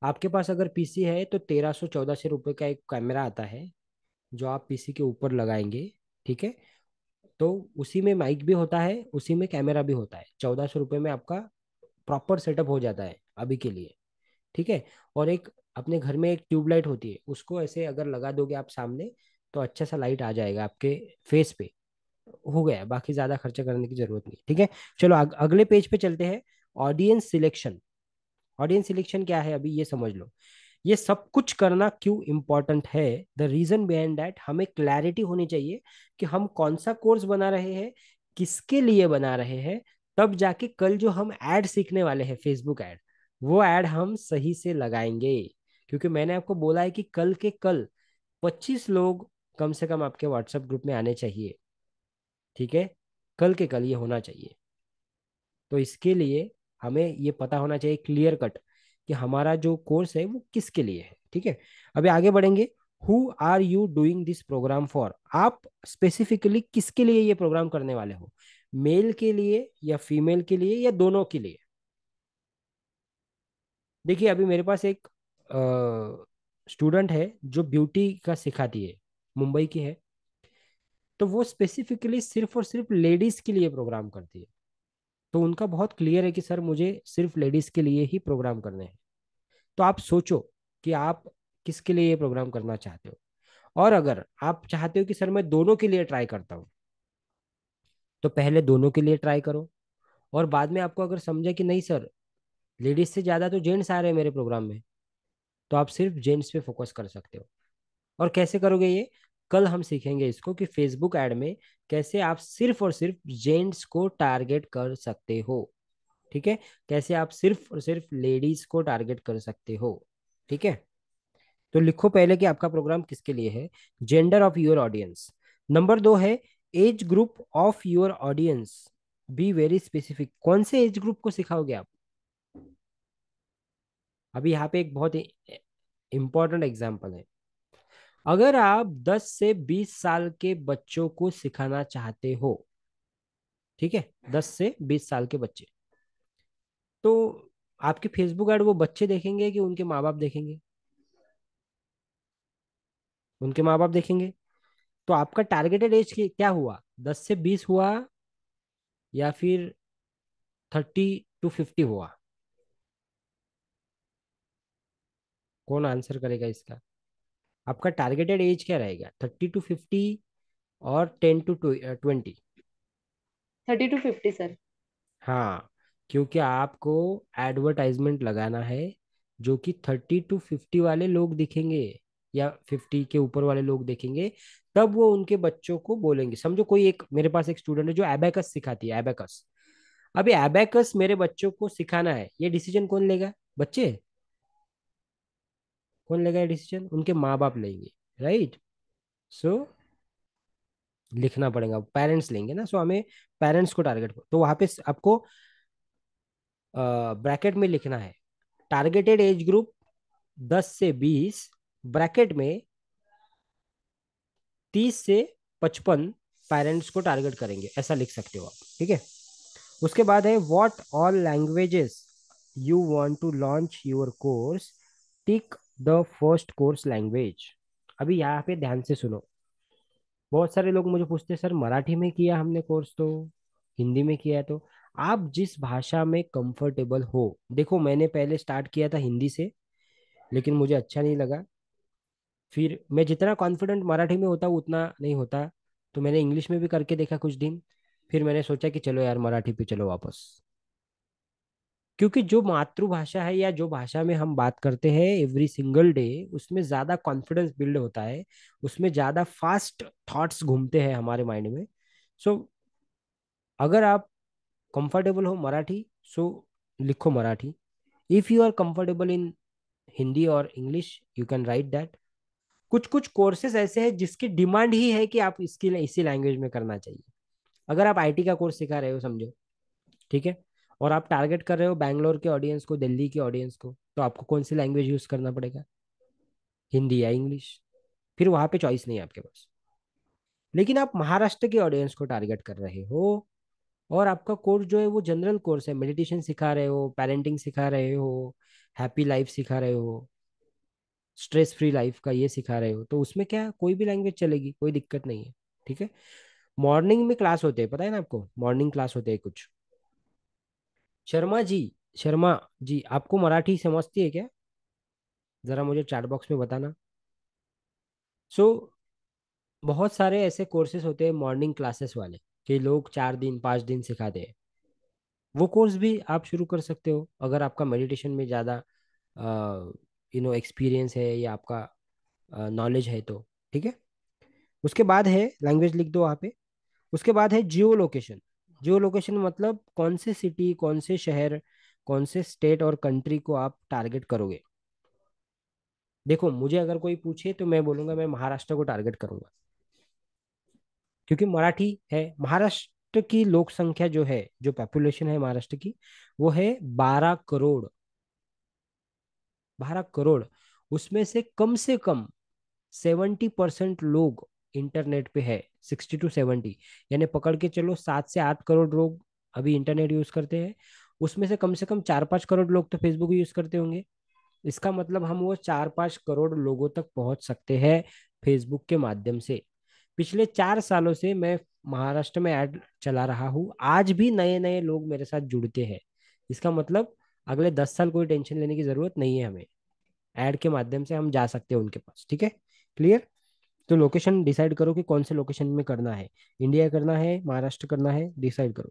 आपके पास अगर पीसी है तो तेरह सौ चौदह सौ रुपये का एक कैमरा आता है जो आप पीसी के ऊपर लगाएंगे ठीक है तो उसी में माइक भी होता है उसी में कैमरा भी होता है चौदह सौ रुपये में आपका प्रॉपर सेटअप हो जाता है अभी के लिए ठीक है और एक अपने घर में एक ट्यूबलाइट होती है उसको ऐसे अगर लगा दोगे आप सामने तो अच्छा सा लाइट आ जाएगा आपके फेस पे हो गया बाकी ज्यादा खर्चा करने की जरूरत नहीं ठीक है चलो अगले पेज पे चलते हैं ऑडियंस सिलेक्शन ऑडियंस सिलेक्शन क्या है अभी ये समझ लो ये सब कुछ करना क्यों इम्पोर्टेंट है द रीजन बिहाइंड दैट हमें क्लैरिटी होनी चाहिए कि हम कौन सा कोर्स बना रहे हैं किसके लिए बना रहे हैं तब जाके कल जो हम एड सीखने वाले हैं फेसबुक एड वो ऐड हम सही से लगाएंगे क्योंकि मैंने आपको बोला है कि कल के कल 25 लोग कम से कम आपके व्हाट्सएप ग्रुप में आने चाहिए ठीक है कल के कल ये होना चाहिए तो इसके लिए हमें ये पता होना चाहिए क्लियर कट कि हमारा जो कोर्स है वो किसके लिए है ठीक है अभी आगे बढ़ेंगे who are you doing this program for आप स्पेसिफिकली किसके लिए ये प्रोग्राम करने वाले हो मेल के लिए या फीमेल के लिए या दोनों के लिए देखिए अभी मेरे पास एक स्टूडेंट है जो ब्यूटी का सिखाती है मुंबई की है तो वो स्पेसिफिकली सिर्फ और सिर्फ लेडीज के लिए प्रोग्राम करती है तो उनका बहुत क्लियर है कि सर मुझे सिर्फ लेडीज के लिए ही प्रोग्राम करने हैं तो आप सोचो कि आप किसके लिए ये प्रोग्राम करना चाहते हो और अगर आप चाहते हो कि सर मैं दोनों के लिए ट्राई करता हूँ तो पहले दोनों के लिए ट्राई करो और बाद में आपको अगर समझे कि नहीं सर लेडीज से ज़्यादा तो जेंट्स आ रहे हैं मेरे प्रोग्राम में तो आप सिर्फ जेंट्स पे फोकस कर सकते हो और कैसे करोगे ये कल हम सीखेंगे इसको कि फेसबुक ऐड में कैसे आप सिर्फ और सिर्फ जेंट्स को टारगेट कर सकते हो ठीक है कैसे आप सिर्फ और सिर्फ लेडीज को टारगेट कर सकते हो ठीक है तो लिखो पहले कि आपका प्रोग्राम किसके लिए है gender of your audience number दो है age group of your audience be very specific कौन से एज ग्रुप को सिखाओगे आप अभी यहाँ पे एक बहुत इम्पोर्टेंट एग्जाम्पल है अगर आप 10 से 20 साल के बच्चों को सिखाना चाहते हो ठीक है 10 से 20 साल के बच्चे तो आपके फेसबुक एड वो बच्चे देखेंगे कि उनके माँ बाप देखेंगे उनके माँ बाप देखेंगे तो आपका टारगेटेड एज क्या हुआ 10 से 20 हुआ या फिर 30 टू 50 हुआ कौन आंसर करेगा इसका आपका टारगेटेड एज क्या रहेगा थर्टी टू फिफ्टी और ten to twenty thirty to fifty sir हाँ क्योंकि आपको एडवर्टाइजमेंट लगाना है जो कि थर्टी टू फिफ्टी वाले लोग दिखेंगे या फिफ्टी के ऊपर वाले लोग देखेंगे तब वो उनके बच्चों को बोलेंगे समझो कोई एक मेरे पास एक स्टूडेंट है जो एबेकस सिखाती है एबेकस अभी एबेकस मेरे बच्चों को सिखाना है ये डिसीजन कौन लेगा बच्चे कौन लेगा डिसीजन उनके माँ बाप लेंगे राइट सो लिखना पड़ेगा पेरेंट्स लेंगे ना सो so, हमें पेरेंट्स को टारगेट तो वहां पे आपको ब्रैकेट में लिखना है टारगेटेड एज ग्रुप दस से बीस ब्रैकेट में तीस से पचपन पेरेंट्स को टारगेट करेंगे ऐसा लिख सकते हो आप ठीक है उसके बाद है what all languages you want to launch your course tick the first course language अभी यहाँ पे ध्यान से सुनो बहुत सारे लोग मुझे पूछते हैं सर मराठी में किया हमने कोर्स तो हिंदी में किया है तो आप जिस भाषा में कंफर्टेबल हो देखो मैंने पहले स्टार्ट किया था हिंदी से लेकिन मुझे अच्छा नहीं लगा फिर मैं जितना कॉन्फिडेंट मराठी में होता उतना नहीं होता तो मैंने इंग्लिश में भी करके देखा कुछ दिन फिर मैंने सोचा कि चलो यार मराठी पे चलो वापस क्योंकि जो मातृभाषा है या जो भाषा में हम बात करते हैं एवरी सिंगल डे उसमें ज़्यादा कॉन्फिडेंस बिल्ड होता है उसमें ज़्यादा फास्ट थॉट्स घूमते हैं हमारे माइंड में सो so, अगर आप कंफर्टेबल हो मराठी सो so लिखो Marathi if you are comfortable in Hindi और English you can write that कुछ कुछ कोर्सेज ऐसे हैं जिसकी डिमांड ही है कि आप इसकी इसी लैंग्वेज में करना चाहिए अगर आप आईटी का कोर्स सिखा रहे हो समझो ठीक है और आप टारगेट कर रहे हो बैंगलोर के ऑडियंस को दिल्ली के ऑडियंस को तो आपको कौन सी लैंग्वेज यूज करना पड़ेगा हिंदी या इंग्लिश फिर वहाँ पे चॉइस नहीं है आपके पास लेकिन आप महाराष्ट्र के ऑडियंस को टारगेट कर रहे हो और आपका कोर्स जो है वो जनरल कोर्स है मेडिटेशन सिखा रहे हो पेरेंटिंग सिखा रहे हो हैप्पी लाइफ सिखा रहे हो स्ट्रेस फ्री लाइफ का ये सिखा रहे हो तो उसमें क्या कोई भी लैंग्वेज चलेगी कोई दिक्कत नहीं है ठीक है मॉर्निंग में क्लास होते हैं पता है ना आपको मॉर्निंग क्लास होते हैं कुछ शर्मा जी शर्मा जी आपको मराठी समझती है क्या ज़रा मुझे चैट बॉक्स में बताना सो so, बहुत सारे ऐसे कोर्सेस होते हैं मॉर्निंग क्लासेस वाले कि लोग चार दिन पाँच दिन सिखाते हैं वो कोर्स भी आप शुरू कर सकते हो अगर आपका मेडिटेशन में ज़्यादा यू नो एक्सपीरियंस है या आपका नॉलेज है तो ठीक है उसके बाद है लैंग्वेज लिख दो वहाँ पे उसके बाद है जियो लोकेशन जो लोकेशन मतलब कौन से सिटी कौन से शहर कौन से स्टेट और कंट्री को आप टारगेट करोगे देखो मुझे अगर कोई पूछे तो मैं बोलूंगा मैं महाराष्ट्र को टारगेट करूंगा क्योंकि मराठी है महाराष्ट्र की लोक संख्या जो है जो पॉपुलेशन है महाराष्ट्र की वो है बारह करोड़ बारह करोड़ उसमें से कम से कम सेवेंटी परसेंट लोग इंटरनेट पे है सिक्सटी टू सेवेंटी यानी पकड़ के चलो सात से आठ करोड़ लोग अभी इंटरनेट यूज करते हैं उसमें से कम से कम चार पाँच करोड़ लोग तो फेसबुक यूज करते होंगे इसका मतलब हम वो चार पाँच करोड़ लोगों तक पहुंच सकते हैं फेसबुक के माध्यम से पिछले चार सालों से मैं महाराष्ट्र में ऐड चला रहा हूँ आज भी नए नए लोग मेरे साथ जुड़ते हैं इसका मतलब अगले दस साल कोई टेंशन लेने की जरूरत नहीं है हमें ऐड के माध्यम से हम जा सकते हैं उनके पास ठीक है क्लियर तो लोकेशन डिसाइड करो कि कौन से लोकेशन में करना है इंडिया करना है महाराष्ट्र करना है डिसाइड करो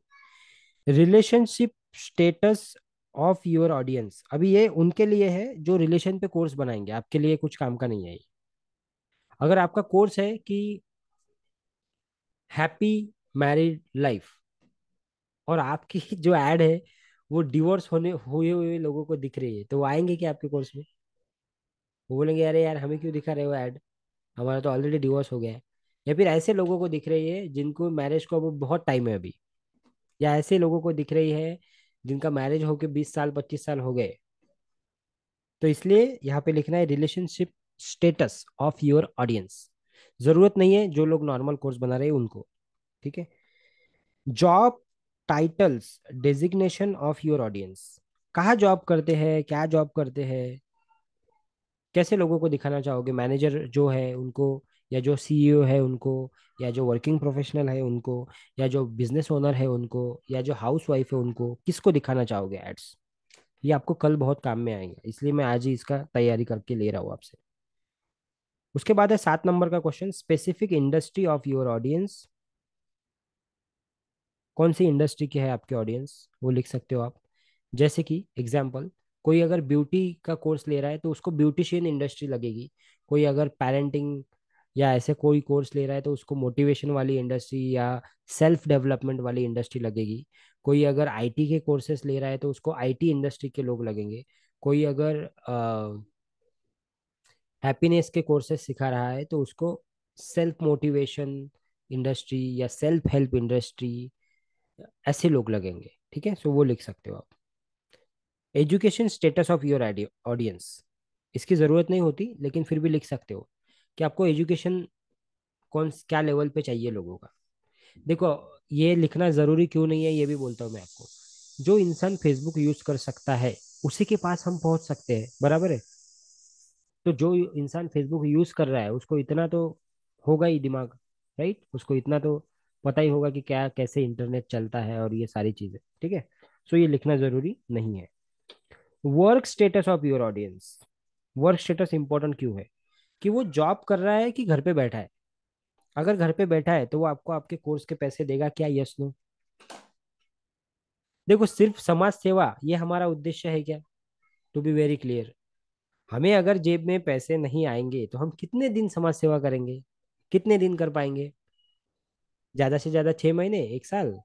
relationship status of your audience अभी ये उनके लिए है जो रिलेशन पे कोर्स बनाएंगे आपके लिए कुछ काम का नहीं है अगर आपका कोर्स है कि हैप्पी मैरिड लाइफ और आपकी <laughs> जो एड है वो डिवोर्स होने हुए हुए लोगों को दिख रही है तो वो आएंगे क्या आपके कोर्स में वो बोलेंगे अरे यार हमें क्यों दिखा रहे हो ऐड हमारा तो ऑलरेडी डिवोर्स हो गया है या फिर ऐसे लोगों को दिख रही है जिनको मैरिज को अब बहुत टाइम है अभी या ऐसे लोगों को दिख रही है जिनका मैरिज होके बीस साल पच्चीस साल हो गए तो इसलिए यहाँ पे लिखना है relationship status of your audience जरूरत नहीं है जो लोग नॉर्मल कोर्स बना रहे हैं उनको ठीक है job titles designation of your audience कहा जॉब करते हैं क्या जॉब करते हैं कैसे लोगों को दिखाना चाहोगे मैनेजर जो है उनको या जो सीईओ e है उनको या जो वर्किंग प्रोफेशनल है उनको या जो बिजनेस ओनर है उनको या जो हाउस वाइफ है उनको किसको दिखाना चाहोगे एड्स ये आपको कल बहुत काम में आएंगे इसलिए मैं आज ही इसका तैयारी करके ले रहा हूँ आपसे उसके बाद है सात नंबर का question specific industry of your audience कौन सी इंडस्ट्री की है आपके ऑडियंस वो लिख सकते हो आप जैसे कि एग्जाम्पल कोई अगर ब्यूटी का कोर्स ले रहा है तो उसको ब्यूटिशियन इंडस्ट्री लगेगी कोई अगर पेरेंटिंग या ऐसे कोई कोर्स ले रहा है तो उसको मोटिवेशन वाली इंडस्ट्री या सेल्फ डेवलपमेंट वाली इंडस्ट्री लगेगी कोई अगर आईटी के कोर्सेस ले रहा है तो उसको आईटी इंडस्ट्री के लोग लगेंगे कोई अगर हैप्पीनेस के कोर्सेस सिखा रहा है तो उसको सेल्फ मोटिवेशन इंडस्ट्री या सेल्फ हेल्प इंडस्ट्री ऐसे लोग लगेंगे ठीक है सो वो लिख सकते हो आप education status of your audience इसकी ज़रूरत नहीं होती लेकिन फिर भी लिख सकते हो कि आपको एजुकेशन कौन क्या लेवल पे चाहिए लोगों का देखो ये लिखना ज़रूरी क्यों नहीं है ये भी बोलता हूँ मैं आपको जो इंसान फेसबुक यूज़ कर सकता है उसी के पास हम पहुँच सकते हैं बराबर है तो जो इंसान फेसबुक यूज़ कर रहा है उसको इतना तो होगा ही दिमाग राइट उसको इतना तो पता ही होगा कि क्या कैसे इंटरनेट चलता है और ये सारी चीज़ें ठीक है सो ये लिखना ज़रूरी नहीं है work status of your audience work status important क्यों है कि वो जॉब कर रहा है कि घर पे बैठा है अगर घर पे बैठा है तो वो आपको आपके कोर्स के पैसे देगा क्या यस नो देखो सिर्फ समाज सेवा ये हमारा उद्देश्य है क्या टू बी वेरी क्लियर हमें अगर जेब में पैसे नहीं आएंगे तो हम कितने दिन समाज सेवा करेंगे कितने दिन कर पाएंगे ज्यादा से ज्यादा छह महीने एक साल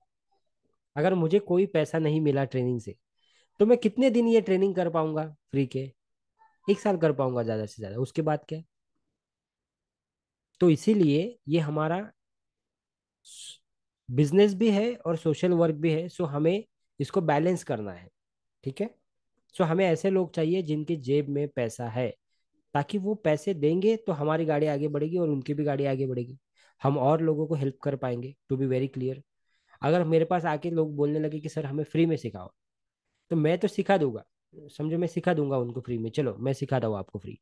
अगर मुझे कोई पैसा नहीं मिला ट्रेनिंग से तो मैं कितने दिन ये ट्रेनिंग कर पाऊंगा फ्री के एक साल कर पाऊंगा ज़्यादा से ज़्यादा उसके बाद क्या तो इसीलिए ये हमारा बिजनेस भी है और सोशल वर्क भी है सो हमें इसको बैलेंस करना है ठीक है सो हमें ऐसे लोग चाहिए जिनके जेब में पैसा है ताकि वो पैसे देंगे तो हमारी गाड़ी आगे बढ़ेगी और उनकी भी गाड़ी आगे बढ़ेगी हम और लोगों को हेल्प कर पाएंगे टू बी वेरी क्लियर अगर मेरे पास आके लोग बोलने लगे कि सर हमें फ्री में सिखाओ तो मैं तो सिखा दूंगा समझो मैं सिखा दूंगा उनको फ्री में चलो मैं सिखा दूँ आपको फ्री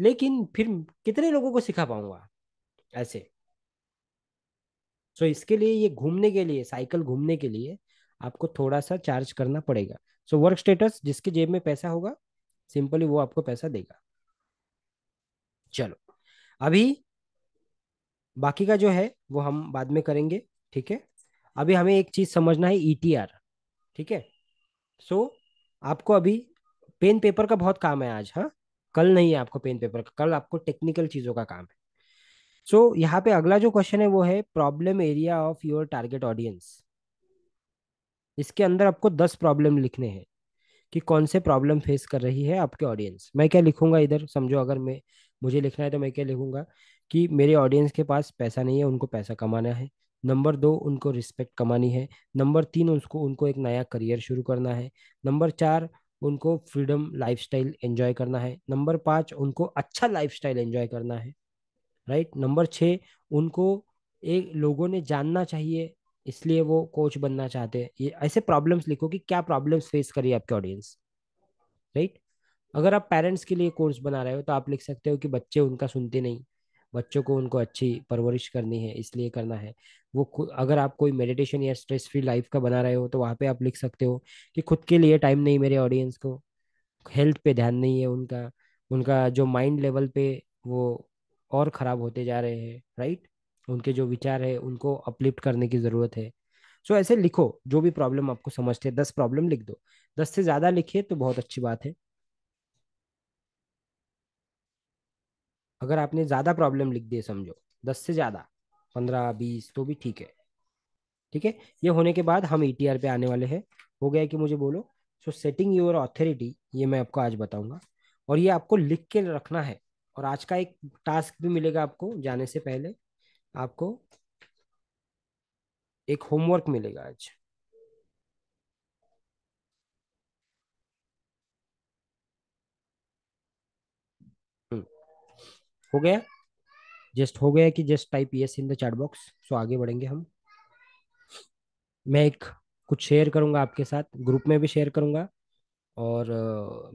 लेकिन फिर कितने लोगों को सिखा पाऊंगा ऐसे सो so, इसके लिए ये घूमने के लिए साइकिल घूमने के लिए आपको थोड़ा सा चार्ज करना पड़ेगा सो वर्क स्टेटस जिसके जेब में पैसा होगा सिंपली वो आपको पैसा देगा चलो अभी बाकी का जो है वो हम बाद में करेंगे ठीक है अभी हमें एक चीज समझना है ईटीआर e ठीक है सो so, आपको अभी पेन पेपर का बहुत काम है आज हाँ कल नहीं है आपको पेन पेपर का कल आपको टेक्निकल चीजों का काम है सो so, यहाँ पे अगला जो क्वेश्चन है वो है problem area of your target audience इसके अंदर आपको दस प्रॉब्लम लिखने हैं कि कौन से प्रॉब्लम फेस कर रही है आपके ऑडियंस मैं क्या लिखूंगा इधर समझो अगर मैं मुझे लिखना है तो मैं क्या लिखूंगा कि मेरे ऑडियंस के पास पैसा नहीं है उनको पैसा कमाना है नंबर दो उनको रिस्पेक्ट कमानी है नंबर तीन उसको उनको एक नया करियर शुरू करना है नंबर चार उनको फ्रीडम लाइफस्टाइल एंजॉय करना है नंबर पाँच उनको अच्छा लाइफस्टाइल एंजॉय करना है राइट नंबर छः उनको एक लोगों ने जानना चाहिए इसलिए वो कोच बनना चाहते हैं ये ऐसे प्रॉब्लम्स लिखो कि क्या प्रॉब्लम्स फेस करिए आपके ऑडियंस राइट अगर आप पेरेंट्स के लिए कोर्स बना रहे हो तो आप लिख सकते हो कि बच्चे उनका सुनते नहीं बच्चों को उनको अच्छी परवरिश करनी है इसलिए करना है वो अगर आप कोई मेडिटेशन या स्ट्रेस फ्री लाइफ का बना रहे हो तो वहाँ पे आप लिख सकते हो कि खुद के लिए टाइम नहीं मेरे ऑडियंस को हेल्थ पे ध्यान नहीं है उनका उनका जो माइंड लेवल पे वो और ख़राब होते जा रहे हैं राइट उनके जो विचार है उनको अपलिफ्ट करने की ज़रूरत है सो so, ऐसे लिखो जो भी प्रॉब्लम आपको समझते हैं दस प्रॉब्लम लिख दो दस से ज़्यादा लिखिए तो बहुत अच्छी बात है अगर आपने ज़्यादा प्रॉब्लम लिख दिए समझो दस से ज़्यादा पंद्रह बीस तो भी ठीक है ठीक है ये होने के बाद हम ई e पे आने वाले हैं हो गया कि मुझे बोलो सो सेटिंग योर ऑथोरिटी ये मैं आपको आज बताऊंगा और ये आपको लिख के रखना है और आज का एक टास्क भी मिलेगा आपको जाने से पहले आपको एक होमवर्क मिलेगा आज हम्म। हो गया जस्ट हो गया कि just type yes in the chat box so आगे बढ़ेंगे हम मैं एक कुछ शेयर करूंगा आपके साथ ग्रुप में भी शेयर करूंगा और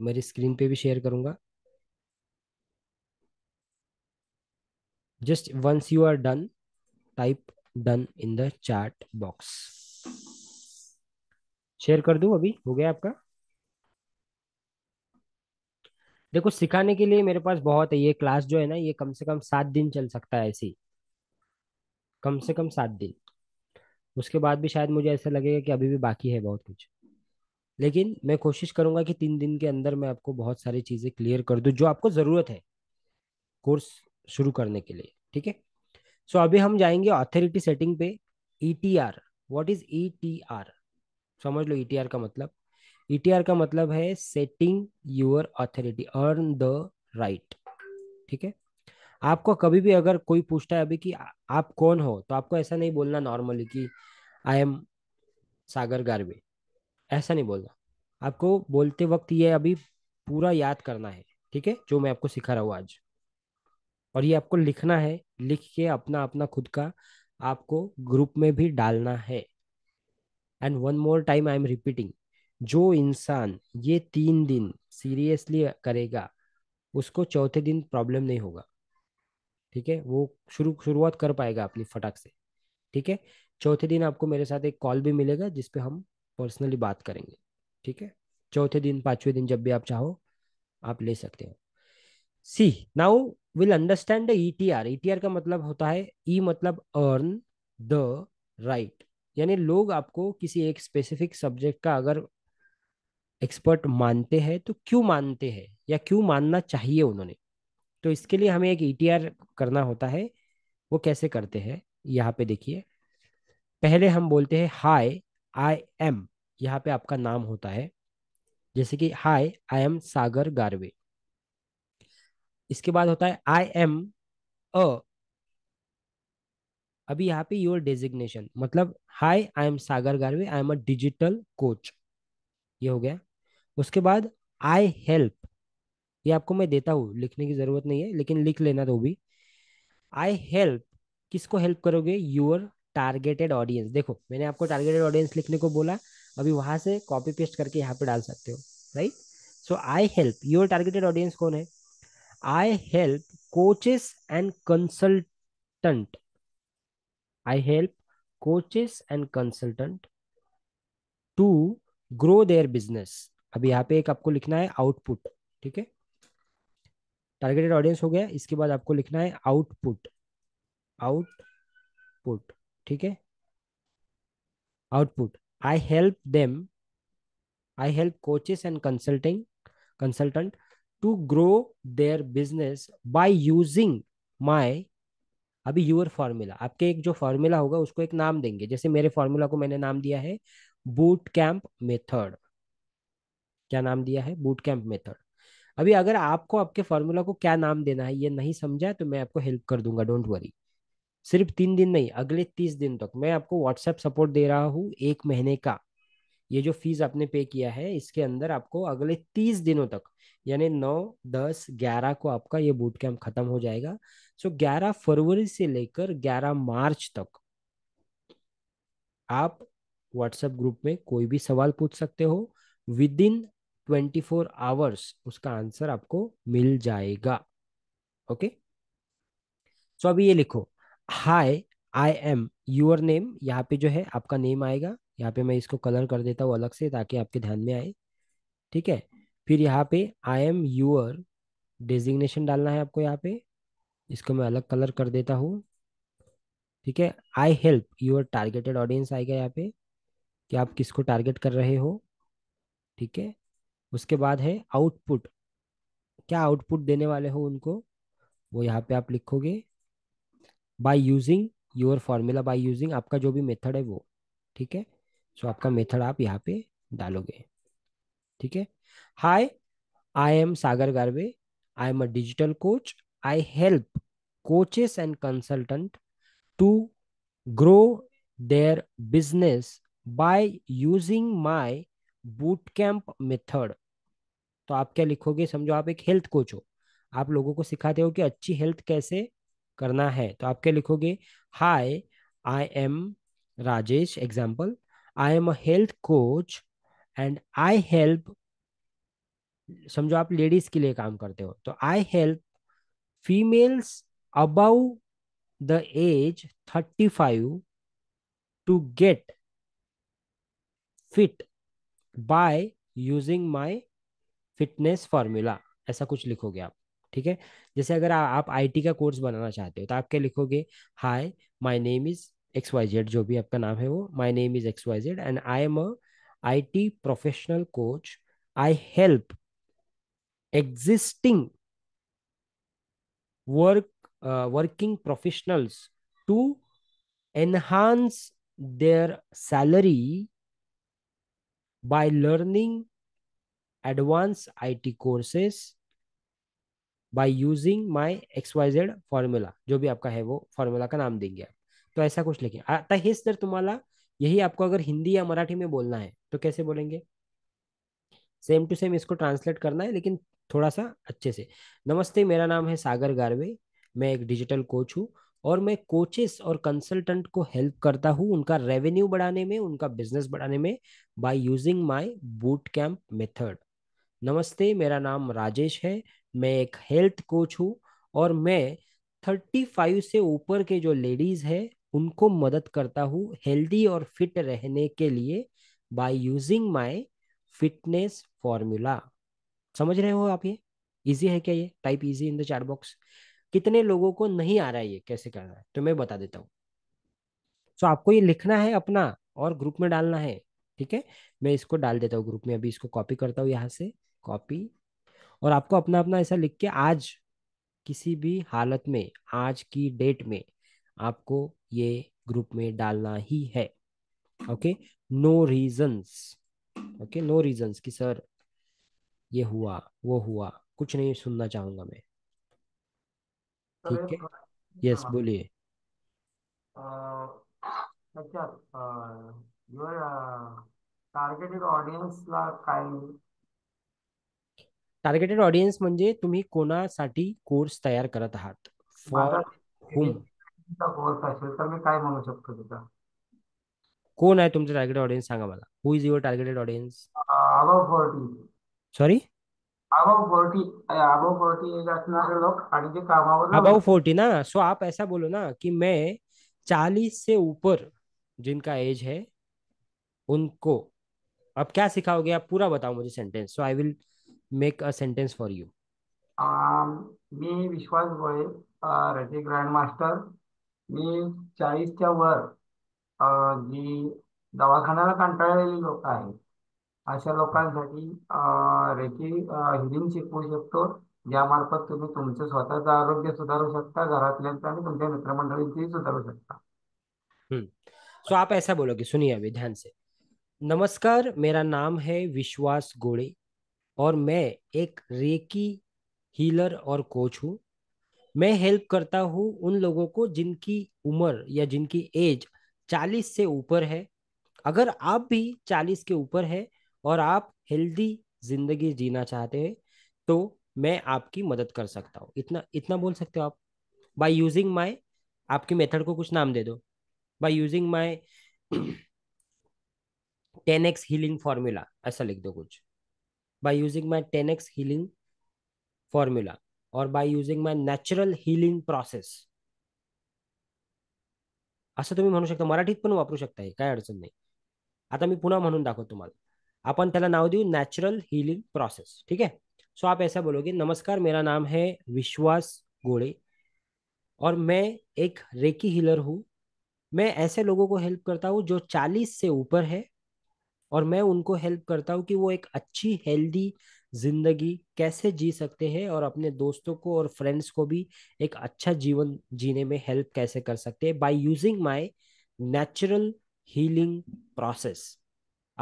uh, मेरी स्क्रीन पे भी शेयर करूंगा just once you are done type done in the chat box share कर दू अभी हो गया आपका देखो सिखाने के लिए मेरे पास बहुत है ये क्लास जो है ना ये कम से कम सात दिन चल सकता है ऐसी कम से कम सात दिन उसके बाद भी शायद मुझे ऐसा लगेगा कि अभी भी बाकी है बहुत कुछ लेकिन मैं कोशिश करूंगा कि तीन दिन के अंदर मैं आपको बहुत सारी चीज़ें क्लियर कर दू जो आपको ज़रूरत है कोर्स शुरू करने के लिए ठीक है सो अभी हम जाएंगे ऑथोरिटी सेटिंग पे E T R what is E T R समझ लो ई टी आर का मतलब ETR का मतलब है setting your authority earn the right ठीक है आपको कभी भी अगर कोई पूछता है अभी कि आप कौन हो तो आपको ऐसा नहीं बोलना नॉर्मली कि आई एम सागर गार्वे ऐसा नहीं बोलना आपको बोलते वक्त ये अभी पूरा याद करना है ठीक है जो मैं आपको सिखा रहा हूँ आज और ये आपको लिखना है लिख के अपना अपना खुद का आपको ग्रुप में भी डालना है and one more time I am repeating जो इंसान ये तीन दिन सीरियसली करेगा उसको चौथे दिन प्रॉब्लम नहीं होगा ठीक है वो शुरू शुरुआत कर पाएगा अपनी फटाक से ठीक है चौथे दिन आपको मेरे साथ एक कॉल भी मिलेगा जिसपे हम पर्सनली बात करेंगे ठीक है चौथे दिन पांचवें दिन जब भी आप चाहो आप ले सकते हो see now will understand the ETR ETR का मतलब होता है ई e मतलब अर्न द राइट यानी लोग आपको किसी एक स्पेसिफिक सब्जेक्ट का अगर एक्सपर्ट मानते हैं तो क्यों मानते हैं या क्यों मानना चाहिए उन्होंने तो इसके लिए हमें एक ईटीआर e करना होता है वो कैसे करते हैं यहाँ पे देखिए पहले हम बोलते हैं हाय आई एम यहाँ पे आपका नाम होता है जैसे कि हाय आई एम सागर गारवे इसके बाद होता है आई एम अ अभी यहाँ पे योर डेजिग्नेशन मतलब hi I am Sagar Garve I am a digital coach ये हो गया उसके बाद आई हेल्प ये आपको मैं देता हूँ लिखने की जरूरत नहीं है लेकिन लिख लेना तो भी आई हेल्प किसको हेल्प करोगे यूर टारगेटेड ऑडियंस देखो मैंने आपको टारगेटेड ऑडियंस लिखने को बोला अभी वहां से कॉपी पेस्ट करके यहाँ पे डाल सकते हो right so I help your targeted audience कौन है I help coaches and consultant I help coaches and consultant to grow their business अब यहाँ पे एक आपको लिखना है आउटपुट ठीक है टारगेटेड ऑडियंस हो गया इसके बाद आपको लिखना है आउटपुट आउटपुट ठीक है output I help them I help coaches and consulting consultant to grow their business by using my अभी यूर फॉर्मूला आपके एक जो फॉर्मूला होगा उसको एक नाम देंगे जैसे मेरे फॉर्मूला को मैंने नाम दिया है बूट कैंप मेथड क्या नाम दिया है बूट कैंप मेथड अभी अगर आपको आपके फॉर्मूला को क्या नाम देना है ये नहीं समझा तो मैं आपको हेल्प कर दूंगा डोंट वरी सिर्फ तीन दिन नहीं अगले तीस दिन तक मैं आपको व्हाट्सएप सपोर्ट दे रहा हूँ एक महीने का ये जो फीस आपने पे किया है इसके अंदर आपको अगले तीस दिनों तक यानी नौ दस ग्यारह को आपका ये बूट कैम्प खत्म हो जाएगा सो ग्यारह फरवरी से लेकर ग्यारह मार्च तक आप व्हाट्सएप ग्रुप में कोई भी सवाल पूछ सकते हो within twenty four hours उसका आंसर आपको मिल जाएगा ओके सो अभी ये लिखो hi I am your name यहाँ पे जो है आपका नेम आएगा यहाँ पे मैं इसको कलर कर देता हूँ अलग से ताकि आपके ध्यान में आए ठीक है फिर यहाँ पे आई एम यूअर डेजिग्नेशन डालना है आपको यहाँ पे इसको मैं अलग कलर कर देता हूँ ठीक है I help your targeted audience आएगा यहाँ पे कि आप किसको टारगेट कर रहे हो ठीक है उसके बाद है आउटपुट क्या आउटपुट देने वाले हो उनको वो यहाँ पे आप लिखोगे by using your formula by using आपका जो भी मेथड है वो ठीक है सो आपका मेथड आप यहाँ पे डालोगे ठीक है hi I am Sagar Garve I am a digital coach I help coaches and consultant to grow their business by using my boot camp method तो आप क्या लिखोगे समझो आप एक हेल्थ कोच हो आप लोगों को सिखाते हो कि अच्छी हेल्थ कैसे करना है तो आप क्या लिखोगे hi I am Rajesh example I am a health coach and I help समझो आप लेडीज के लिए काम करते हो तो I help females about the age thirty five to get fit by using my fitness formula ऐसा कुछ लिखोगे आप ठीक है जैसे अगर आ, आप आईटी का कोर्स बनाना चाहते हो तो आप क्या लिखोगे hi my name is X Y Z जो भी आपका नाम है वो my name is X Y Z and I am a IT professional coach I help existing work working professionals to enhance their salary by learning advanced IT courses by using my XYZ formula जो भी आपका है वो formula का नाम देंगे आप तो ऐसा कुछ लिखें आता है सर तुम्हारा यही आपको अगर हिंदी या मराठी में बोलना है तो कैसे बोलेंगे सेम टू सेम इसको ट्रांसलेट करना है लेकिन थोड़ा सा अच्छे से नमस्ते मेरा नाम है सागर गारवे मैं एक डिजिटल कोच हूँ और मैं कोचेस और कंसल्टेंट को हेल्प करता हूँ उनका रेवेन्यू बढ़ाने में उनका बिजनेस बढ़ाने में by using my boot camp method नमस्ते मेरा नाम राजेश है मैं एक हेल्थ कोच हूँ और मैं थर्टी फाइव से ऊपर के जो लेडीज़ है उनको मदद करता हूँ हेल्दी और फिट रहने के लिए by using my fitness formula समझ रहे हो आप ये इजी है क्या ये type easy in the chat box कितने लोगों को नहीं आ रहा है ये कैसे करना है तो मैं बता देता हूँ सो so, आपको ये लिखना है अपना और ग्रुप में डालना है ठीक है मैं इसको डाल देता हूँ ग्रुप में अभी इसको कॉपी करता हूँ यहाँ से कॉपी और आपको अपना अपना ऐसा लिख के आज किसी भी हालत में आज की डेट में आपको ये ग्रुप में डालना ही है okay no reasons okay no reasons कि सर ये हुआ वो हुआ कुछ नहीं सुनना चाहूंगा मैं ठीक है यस बोलिए टार्गेटेड ऑडियन्सला काय टार्गेटेड ऑडियंस म्हणजे तुम्ही कोणासाठी कोर्स तयार करत आहात फॉर होम कोण आहे तुमचं टार्गेटेड ऑडियन्स सांगा मला who is your targeted audience sorry about forty ना सो आप ऐसा बोलो ना कि मैं चालीस से ऊपर जिनका एज है उनको अब क्या सिखाओगे आप पूरा बताओ मुझे sentence so I will make a sentence for you मी विश्वास गोळे रजे ग्रँड मास्टर मी चाळीसच्या वर जी दवाखान्याला कंटाळलेली लोक आहेत अशा लोकांसाठी रेकी हिरिंग शिकवू शकतो ज्यामार्फत तुम्ही तुमचं स्वतःच आरोग्य सुधारू शकता घरातल्यांचं आणि तुमच्या मित्रमंडळींचंही सुधारू शकता सो आप ऐसा बोलोगे सुनिए अभी ध्यान से नमस्कार मेरा नाम है विश्वास गोळे और मैं एक रेकी हीलर और कोच हूँ मैं हेल्प करता हूँ उन लोगों को जिनकी उम्र या जिनकी एज चालीस से ऊपर है अगर आप भी चालीस के ऊपर है और आप हेल्दी जिंदगी जीना चाहते हैं तो मैं आपकी मदद कर सकता हूँ इतना इतना बोल सकते हो आप बाई यूजिंग माई आपकी मेथड को कुछ नाम दे दो by using my ten X healing formula ऐसा लिख दो कुछ by using my 10x healing formula or by using my natural healing process असं तुम्ही म्हणू शकता मराठीत पण वापरू शकता हे काय अडचण नाही आता मी पुन्हा म्हणून दाखवतो तुम्हाला आपण त्याला नाव देऊ नैचुरल हीलिंग प्रोसेस ठीक है सो आप ऐसा बोलोगे नमस्कार मेरा नाम है विश्वास गोळे और मैं एक रेकी हीलर हूँ मैं ऐसे लोगों को हेल्प करता हूँ जो 40 से ऊपर है और मैं उनको हेल्प करता हूँ कि वो एक अच्छी हेल्दी जिंदगी कैसे जी सकते हैं और अपने दोस्तों को और फ्रेंड्स को भी एक अच्छा जीवन जीने में हेल्प कैसे कर सकते हैं by using my natural healing process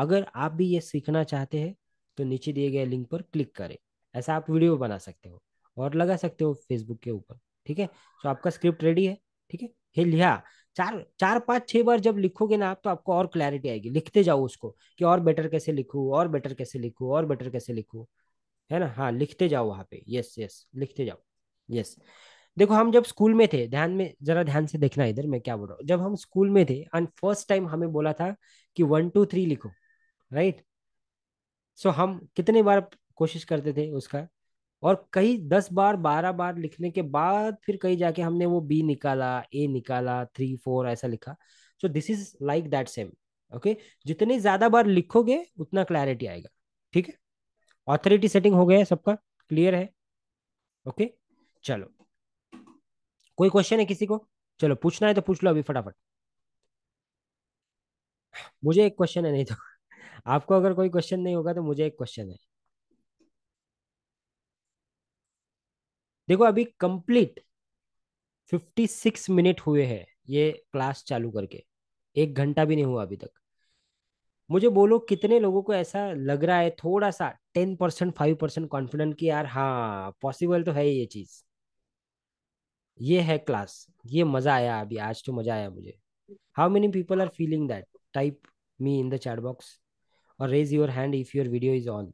अगर आप भी ये सीखना चाहते हैं तो नीचे दिए गए लिंक पर क्लिक करें ऐसा आप वीडियो बना सकते हो और लगा सकते हो फेसबुक के ऊपर ठीक है तो आपका स्क्रिप्ट रेडी है ठीक है हिल हाँ। चार चार पांच छह बार जब लिखोगे ना आप तो आपको और क्लैरिटी आएगी लिखते जाओ उसको कि और बेटर कैसे लिखू और बेटर कैसे लिखू और बेटर कैसे लिखू है ना हाँ लिखते जाओ वहां पे यस यस लिखते जाओ यस देखो हम जब स्कूल में थे ध्यान में जरा ध्यान से देखना इधर मैं क्या बोल रहा हूँ जब हम स्कूल में थे एंड फर्स्ट टाइम हमें बोला था कि वन टू थ्री लिखो राइट सो हम कितने बार कोशिश करते थे उसका और कई दस बार बारह बार लिखने के बाद फिर कहीं जाके हमने वो बी निकाला ए निकाला थ्री फोर ऐसा लिखा so this is like that same okay जितने ज्यादा बार लिखोगे उतना क्लैरिटी आएगा ठीक है ऑथोरिटी सेटिंग हो गया है सबका क्लियर है ओके okay? चलो कोई क्वेश्चन है किसी को चलो पूछना है तो पूछ लो अभी फटाफट मुझे एक क्वेश्चन है नहीं तो <laughs> आपको अगर कोई क्वेश्चन नहीं होगा तो मुझे एक क्वेश्चन है देखो अभी कंप्लीट 56 मिनट हुए हैं ये क्लास चालू करके एक घंटा भी नहीं हुआ अभी तक मुझे बोलो कितने लोगों को ऐसा लग रहा है थोड़ा सा ten percent five percent confident कि यार हाँ पॉसिबल तो है ये चीज ये है क्लास ये मजा आया अभी आज तो मजा आया मुझे how many people are feeling that type me in the chat box और raise your hand if your video is on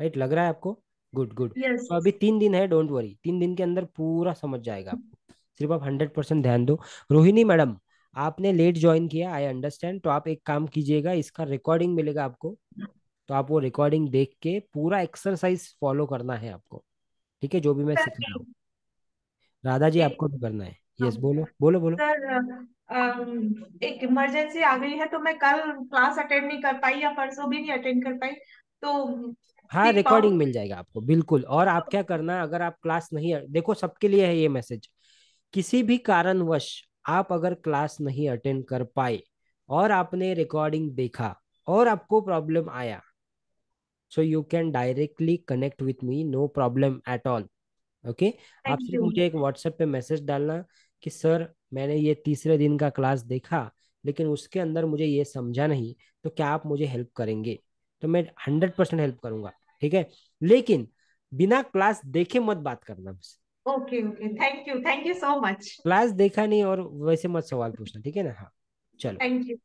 right लग रहा है आपको गुड गुड yes. तो अभी तीन दिन है डोंट वरी तीन दिन के अंदर पूरा समझ जाएगा सिर्फ आप हंड्रेड परसेंट ध्यान दो रोहिणी मैडम आपने लेट ज्वाइन किया आई अंडरस्टैंड तो आप एक काम कीजिएगा इसका रिकॉर्डिंग मिलेगा आपको तो आप वो रिकॉर्डिंग देख के पूरा एक्सरसाइज फॉलो करना है आपको ठीक है जो भी मैं सिखा रहा हूँ राधा जी आपको भी करना है यस yes, बोलो बोलो बोलो सर एक इमरजेंसी आ गई है तो मैं कल क्लास अटेंड नहीं कर पाई या परसों भी नहीं अटेंड कर पाई तो हाँ रिकॉर्डिंग मिल जाएगा आपको बिल्कुल और आप क्या करना है अगर आप क्लास नहीं देखो सबके लिए है ये मैसेज किसी भी कारणवश आप अगर क्लास नहीं अटेंड कर पाए और आपने रिकॉर्डिंग देखा और आपको प्रॉब्लम आया so you can directly connect with me no problem at all okay आप सिर्फ मुझे एक व्हाट्सएप पे मैसेज डालना कि सर मैंने ये तीसरे दिन का क्लास देखा लेकिन उसके अंदर मुझे ये समझा नहीं तो क्या आप मुझे हेल्प करेंगे तो मैं हंड्रेड परसेंट हेल्प करूंगा ठीक है लेकिन बिना क्लास देखे मत बात करना okay okay thank you thank you so much class देखा नहीं और वैसे मत सवाल पूछना ठीक है ना हाँ चलो थैंक यू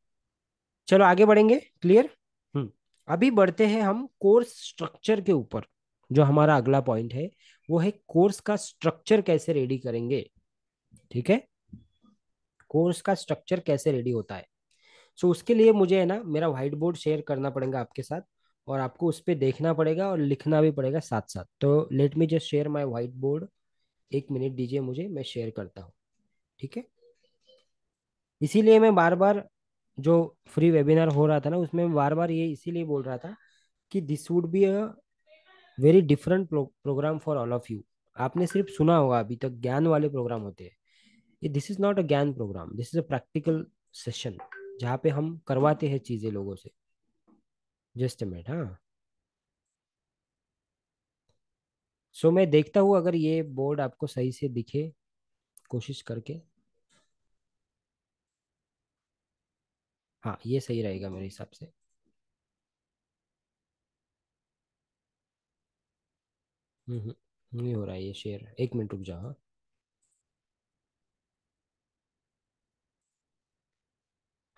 चलो आगे बढ़ेंगे क्लियर हम्म अभी बढ़ते हैं हम कोर्स स्ट्रक्चर के ऊपर जो हमारा अगला पॉइंट है वो है कोर्स का स्ट्रक्चर कैसे रेडी करेंगे ठीक है कोर्स का स्ट्रक्चर कैसे रेडी होता है सो so, उसके लिए मुझे है ना मेरा व्हाइट बोर्ड शेयर करना पड़ेगा आपके साथ और आपको उस पर देखना पड़ेगा और लिखना भी पड़ेगा साथ साथ तो let me just share my white board एक मिनट दीजिए मुझे मैं शेयर करता हूँ ठीक है इसीलिए मैं बार बार जो फ्री वेबिनार हो रहा था ना उसमें बार बार ये इसीलिए बोल रहा था कि this would be a very different program for all of you आपने सिर्फ सुना होगा अभी तक ज्ञान वाले प्रोग्राम होते हैं दिस इज नॉट अ ज्ञान program this is a practical session जहाँ पे हम करवाते हैं चीज़ें लोगों से जस्ट मिनट हाँ सो so, मैं देखता हूं अगर ये बोर्ड आपको सही से दिखे कोशिश करके हाँ ये सही रहेगा मेरे हिसाब से हम्म, हम्म नहीं हो रहा है ये शेयर एक मिनट रुक जाओ हाँ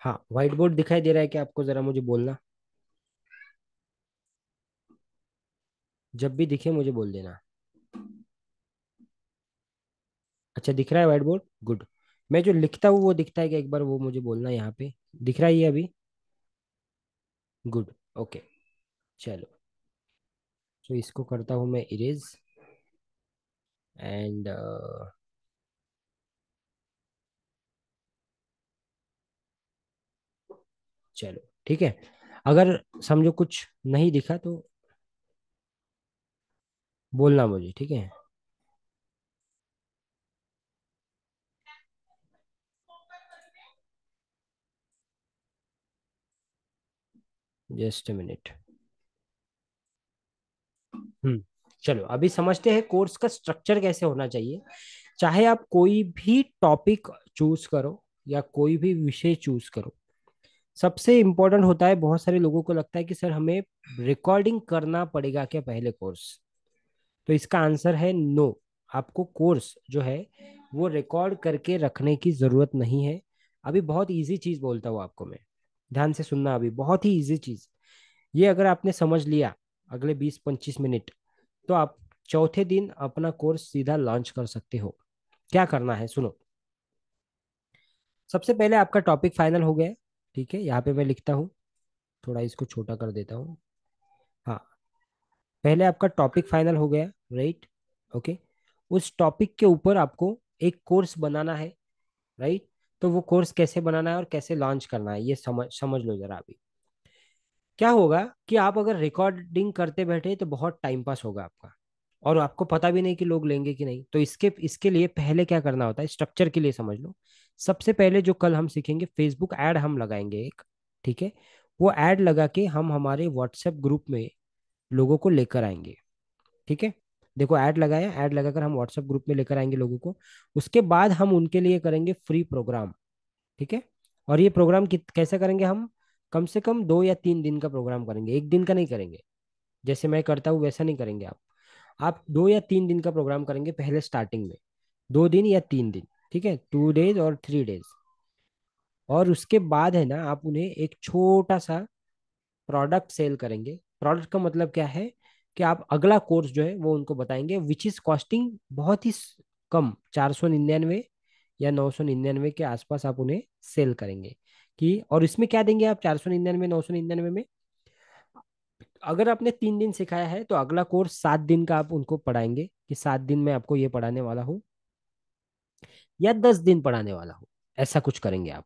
हाँ व्हाइट बोर्ड दिखाई दे रहा है क्या आपको ज़रा मुझे बोलना जब भी दिखे मुझे बोल देना अच्छा दिख रहा है व्हाइट बोर्ड गुड मैं जो लिखता हूँ वो दिखता है कि एक बार वो मुझे बोलना यहाँ पे दिख रहा है ये अभी गुड ओके चलो तो इसको करता हूँ मैं इरेज एंड uh, चलो ठीक है अगर समझो कुछ नहीं दिखा तो बोलना मुझे ठीक है जस्ट मिनट हम्म चलो अभी समझते हैं कोर्स का स्ट्रक्चर कैसे होना चाहिए चाहे आप कोई भी टॉपिक चूज करो या कोई भी विषय चूज करो सबसे इम्पोर्टेंट होता है बहुत सारे लोगों को लगता है कि सर हमें रिकॉर्डिंग करना पड़ेगा क्या पहले कोर्स तो इसका आंसर है नो आपको कोर्स जो है वो रिकॉर्ड करके रखने की ज़रूरत नहीं है अभी बहुत ईजी चीज़ बोलता हूँ आपको मैं ध्यान से सुनना अभी बहुत ही ईजी चीज़ ये अगर आपने समझ लिया अगले बीस पच्चीस मिनट तो आप चौथे दिन अपना कोर्स सीधा लॉन्च कर सकते हो क्या करना है सुनो सबसे पहले आपका टॉपिक फाइनल हो गया ठीक है यहाँ पे मैं लिखता हूँ थोड़ा इसको छोटा कर देता हूँ पहले आपका टॉपिक फाइनल हो गया राइट ओके उस टॉपिक के ऊपर आपको एक कोर्स बनाना है राइट तो वो कोर्स कैसे बनाना है और कैसे लॉन्च करना है ये समझ समझ लो जरा अभी क्या होगा कि आप अगर रिकॉर्डिंग करते बैठे तो बहुत टाइम पास होगा आपका और आपको पता भी नहीं कि लोग लेंगे कि नहीं तो इसके इसके लिए पहले क्या करना होता है स्ट्रक्चर के लिए समझ लो सबसे पहले जो कल हम सीखेंगे फेसबुक ऐड हम लगाएंगे एक ठीक है वो ऐड लगा के हम हमारे व्हाट्सएप ग्रुप में लोगों को लेकर आएंगे ठीक है देखो ऐड लगाया ऐड लगाकर हम व्हाट्सएप ग्रुप में लेकर आएंगे लोगों को उसके बाद हम उनके लिए करेंगे फ्री प्रोग्राम ठीक है और ये प्रोग्राम कैसे करेंगे हम कम से कम दो या तीन दिन का प्रोग्राम करेंगे एक दिन का नहीं करेंगे जैसे मैं करता हूँ वैसा नहीं करेंगे आप आप दो या तीन दिन का प्रोग्राम करेंगे पहले स्टार्टिंग में दो दिन या तीन दिन ठीक है टू डेज और थ्री डेज और उसके बाद है ना आप उन्हें एक छोटा सा प्रोडक्ट सेल करेंगे प्रोडक्ट का मतलब क्या है कि आप अगला कोर्स जो है वो उनको बताएंगे विच इज कॉस्टिंग बहुत ही कम चार सौ निन्यानवे या नौ सौ निन्यानवे के आसपास आप उन्हें सेल करेंगे कि और इसमें क्या देंगे आप चार सौ निन्यानवे नौ सौ निन्यानवे में अगर आपने तीन दिन सिखाया है तो अगला कोर्स सात दिन का आप उनको पढ़ाएंगे कि सात दिन में आपको ये पढ़ाने वाला हूँ या दस दिन पढ़ाने वाला हूँ ऐसा कुछ करेंगे आप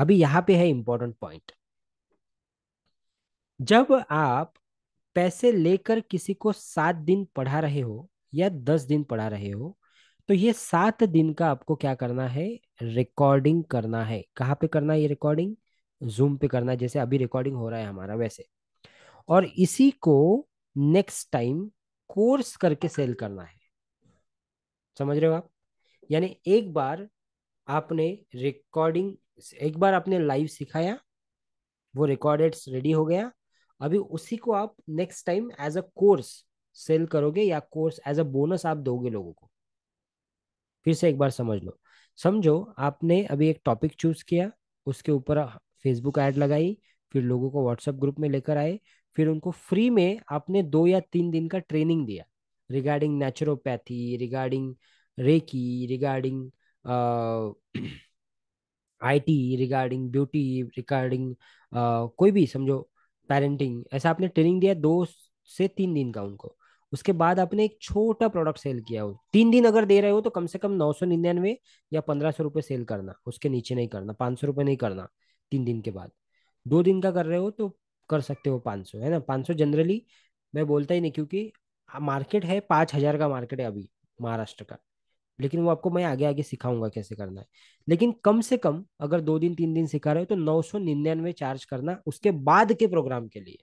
अभी यहाँ पे है इम्पोर्टेंट पॉइंट जब आप पैसे लेकर किसी को सात दिन पढ़ा रहे हो या दस दिन पढ़ा रहे हो तो ये सात दिन का आपको क्या करना है रिकॉर्डिंग करना है कहाँ पे करना है ये रिकॉर्डिंग जूम पे करना है जैसे अभी रिकॉर्डिंग हो रहा है हमारा वैसे और इसी को नेक्स्ट टाइम कोर्स करके सेल करना है समझ रहे हो आप यानी एक बार आपने रिकॉर्डिंग एक बार आपने लाइव सिखाया वो रिकॉर्डेड रेडी हो गया अभी उसी को आप next time as a course sale करोगे या कोर्स एज अ बोनस आप दोगे लोगों को फिर से एक बार समझ लो समझो आपने अभी एक टॉपिक चूज किया उसके ऊपर फेसबुक ऐड लगाई फिर लोगों को व्हाट्सएप ग्रुप में लेकर आए फिर उनको फ्री में आपने दो या तीन दिन का ट्रेनिंग दिया regarding naturopathy regarding reiki regarding IT regarding beauty regarding कोई भी समझो पेरेंटिंग ऐसा आपने ट्रेनिंग दिया दो से तीन दिन का उनको उसके बाद आपने एक छोटा प्रोडक्ट सेल किया हो तीन दिन अगर दे रहे हो तो कम से कम नौ सौ निन्यानवे या पंद्रह सौ रुपये सेल करना उसके नीचे नहीं करना पाँच सौ रुपये नहीं करना तीन दिन के बाद दो दिन का कर रहे हो तो कर सकते हो पाँच सौ है ना पाँच सौ जनरली मैं बोलता ही नहीं क्योंकि मार्केट है पाँच हजार का मार्केट है अभी महाराष्ट्र का लेकिन वो आपको मैं आगे आगे सिखाऊंगा कैसे करना है लेकिन कम से कम अगर दो दिन तीन दिन सिखा रहे हो तो नौ सौ निन्यानवे चार्ज करना उसके बाद के प्रोग्राम के लिए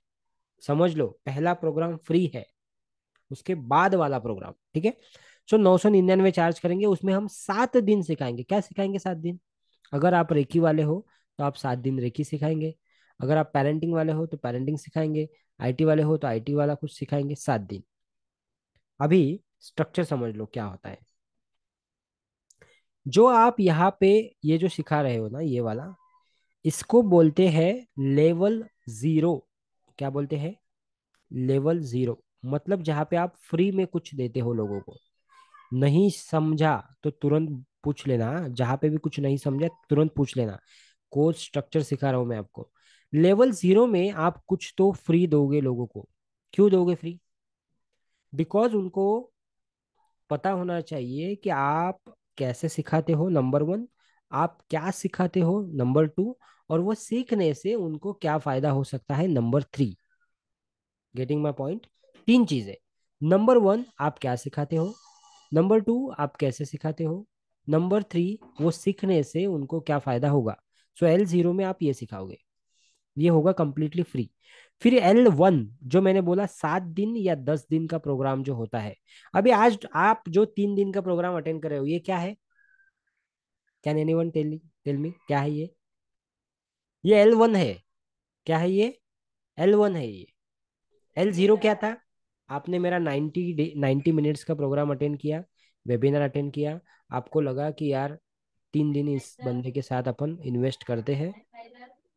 समझ लो पहला प्रोग्राम फ्री है उसके बाद वाला प्रोग्राम ठीक है सो नौ सौ निन्यानवे चार्ज करेंगे उसमें हम सात दिन सिखाएंगे क्या सिखाएंगे सात दिन अगर आप रेकी वाले हो तो आप सात दिन रेकी सिखाएंगे अगर आप पेरेंटिंग वाले हो तो पेरेंटिंग सिखाएंगे आईटी वाले हो तो आईटी वाला कुछ सिखाएंगे सात दिन अभी स्ट्रक्चर समझ लो क्या होता है जो आप यहाँ पे ये जो सिखा रहे हो ना ये वाला इसको बोलते हैं लेवल जीरो क्या बोलते हैं लेवल जीरो मतलब जहाँ पे आप फ्री में कुछ देते हो लोगों को नहीं समझा तो तुरंत पूछ लेना जहाँ पे भी कुछ नहीं समझा तुरंत पूछ लेना कोर्स स्ट्रक्चर सिखा रहा हूँ मैं आपको लेवल जीरो में आप कुछ तो फ्री दोगे लोगों को क्यों दोगे फ्री बिकॉज उनको पता होना चाहिए कि आप कैसे सिखाते हो नंबर वन आप क्या सिखाते हो नंबर टू और वो सीखने से उनको क्या फायदा हो सकता है number three getting my point तीन चीजें नंबर वन आप क्या सिखाते हो नंबर टू आप कैसे सिखाते हो नंबर थ्री वो सीखने से उनको क्या फायदा होगा सो एल जीरो में आप ये सिखाओगे ये होगा कंप्लीटली फ्री फिर एल वन जो मैंने बोला सात दिन या दस दिन का प्रोग्राम जो होता है अभी आज आप जो तीन दिन का प्रोग्राम अटेंड कर रहे हो ये क्या है can anyone tell tell me क्या है ये ये एल वन है क्या है ये एल वन है ये एल जीरो क्या था आपने मेरा नाइन्टी नाइन्टी मिनट्स का प्रोग्राम अटेंड किया वेबिनार अटेंड किया आपको लगा कि यार तीन दिन इस अच्छा। बंदे के साथ अपन इन्वेस्ट करते हैं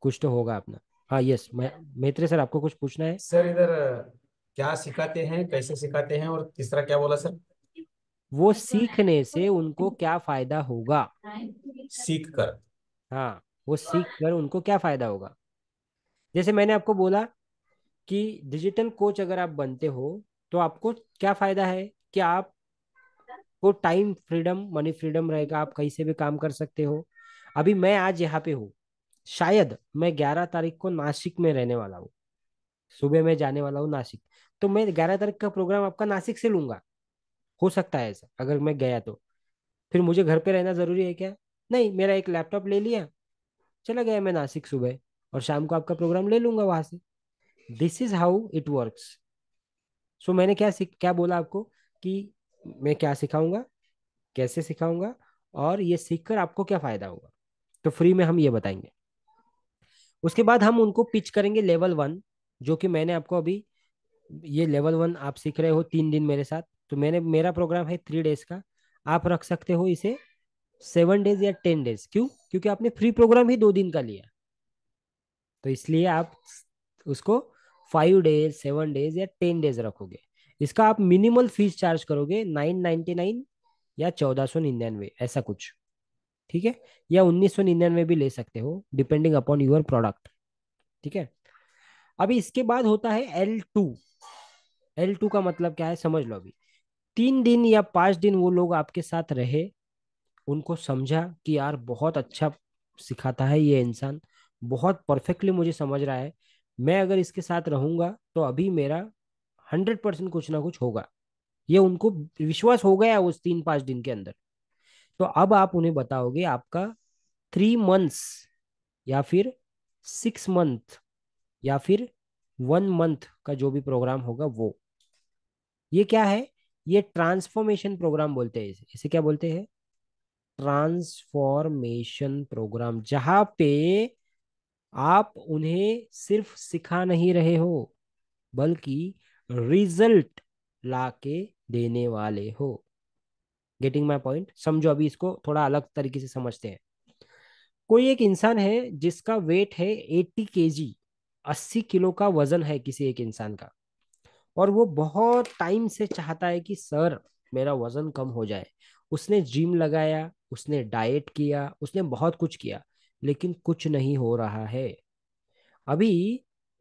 कुछ तो होगा अपना हाँ यस मैत्रे सर आपको कुछ पूछना है सर इधर क्या सिखाते हैं कैसे सिखाते हैं और तीसरा क्या बोला सर वो सीखने से उनको क्या फायदा होगा सीख कर हाँ वो सीख कर उनको क्या फायदा होगा जैसे मैंने आपको बोला कि डिजिटल कोच अगर आप बनते हो तो आपको क्या फायदा है कि आप को टाइम फ्रीडम मनी फ्रीडम रहेगा आप कहीं से भी काम कर सकते हो अभी मैं आज यहाँ पे हूँ शायद मैं ग्यारह तारीख को नासिक में रहने वाला हूँ सुबह में जाने वाला हूँ नासिक तो मैं ग्यारह तारीख का प्रोग्राम आपका नासिक से लूंगा हो सकता है ऐसा अगर मैं गया तो फिर मुझे घर पे रहना जरूरी है क्या नहीं मेरा एक लैपटॉप ले लिया चला गया मैं नासिक सुबह और शाम को आपका प्रोग्राम ले लूंगा वहां से this is how it work so मैंने क्या क्या बोला आपको कि मैं क्या सिखाऊंगा कैसे सिखाऊंगा और ये सीखकर आपको क्या फायदा होगा तो फ्री में हम ये बताएंगे उसके बाद हम उनको पिच करेंगे लेवल वन जो कि मैंने आपको अभी ये लेवल वन आप सीख रहे हो तीन दिन मेरे साथ तो मैंने मेरा प्रोग्राम है थ्री डेज का आप रख सकते हो इसे सेवन डेज या टेन डेज क्यों क्योंकि आपने फ्री प्रोग्राम ही दो दिन का लिया तो इसलिए आप उसको फाइव डेज सेवन डेज या टेन डेज रखोगे इसका आप मिनिमल फीस चार्ज करोगे नाइन नाइन्टी नाइन या चौदह सौ निन्यानवे ऐसा कुछ ठीक है या उन्नीस सौ निन्यानवे भी ले सकते हो डिपेंडिंग अपॉन यूर प्रोडक्ट ठीक है अभी इसके बाद होता है एल टू एल टू का मतलब क्या है समझ लो अभी तीन दिन या पांच दिन वो लोग आपके साथ रहे उनको समझा कि यार बहुत अच्छा सिखाता है ये इंसान बहुत परफेक्टली मुझे समझ रहा है मैं अगर इसके साथ रहूंगा तो अभी मेरा हंड्रेड परसेंट कुछ ना कुछ होगा ये उनको विश्वास हो गया उस तीन पाँच दिन के अंदर तो अब आप उन्हें बताओगे आपका थ्री मंथ्स या फिर सिक्स मंथ या फिर वन मंथ का जो भी प्रोग्राम होगा वो ये क्या है ये ट्रांसफॉर्मेशन प्रोग्राम बोलते हैं इसे इसे क्या बोलते हैं ट्रांसफॉर्मेशन प्रोग्राम जहां पे आप उन्हें सिर्फ सिखा नहीं रहे हो बल्कि रिजल्ट लाके देने वाले हो गेटिंग माई पॉइंट समझो अभी इसको थोड़ा अलग तरीके से समझते हैं कोई एक इंसान है जिसका वेट है एट्टी के जी अस्सी किलो का वजन है किसी एक इंसान का और वो बहुत टाइम से चाहता है कि सर मेरा वजन कम हो जाए उसने जिम लगाया उसने डाइट किया उसने बहुत कुछ किया लेकिन कुछ नहीं हो रहा है अभी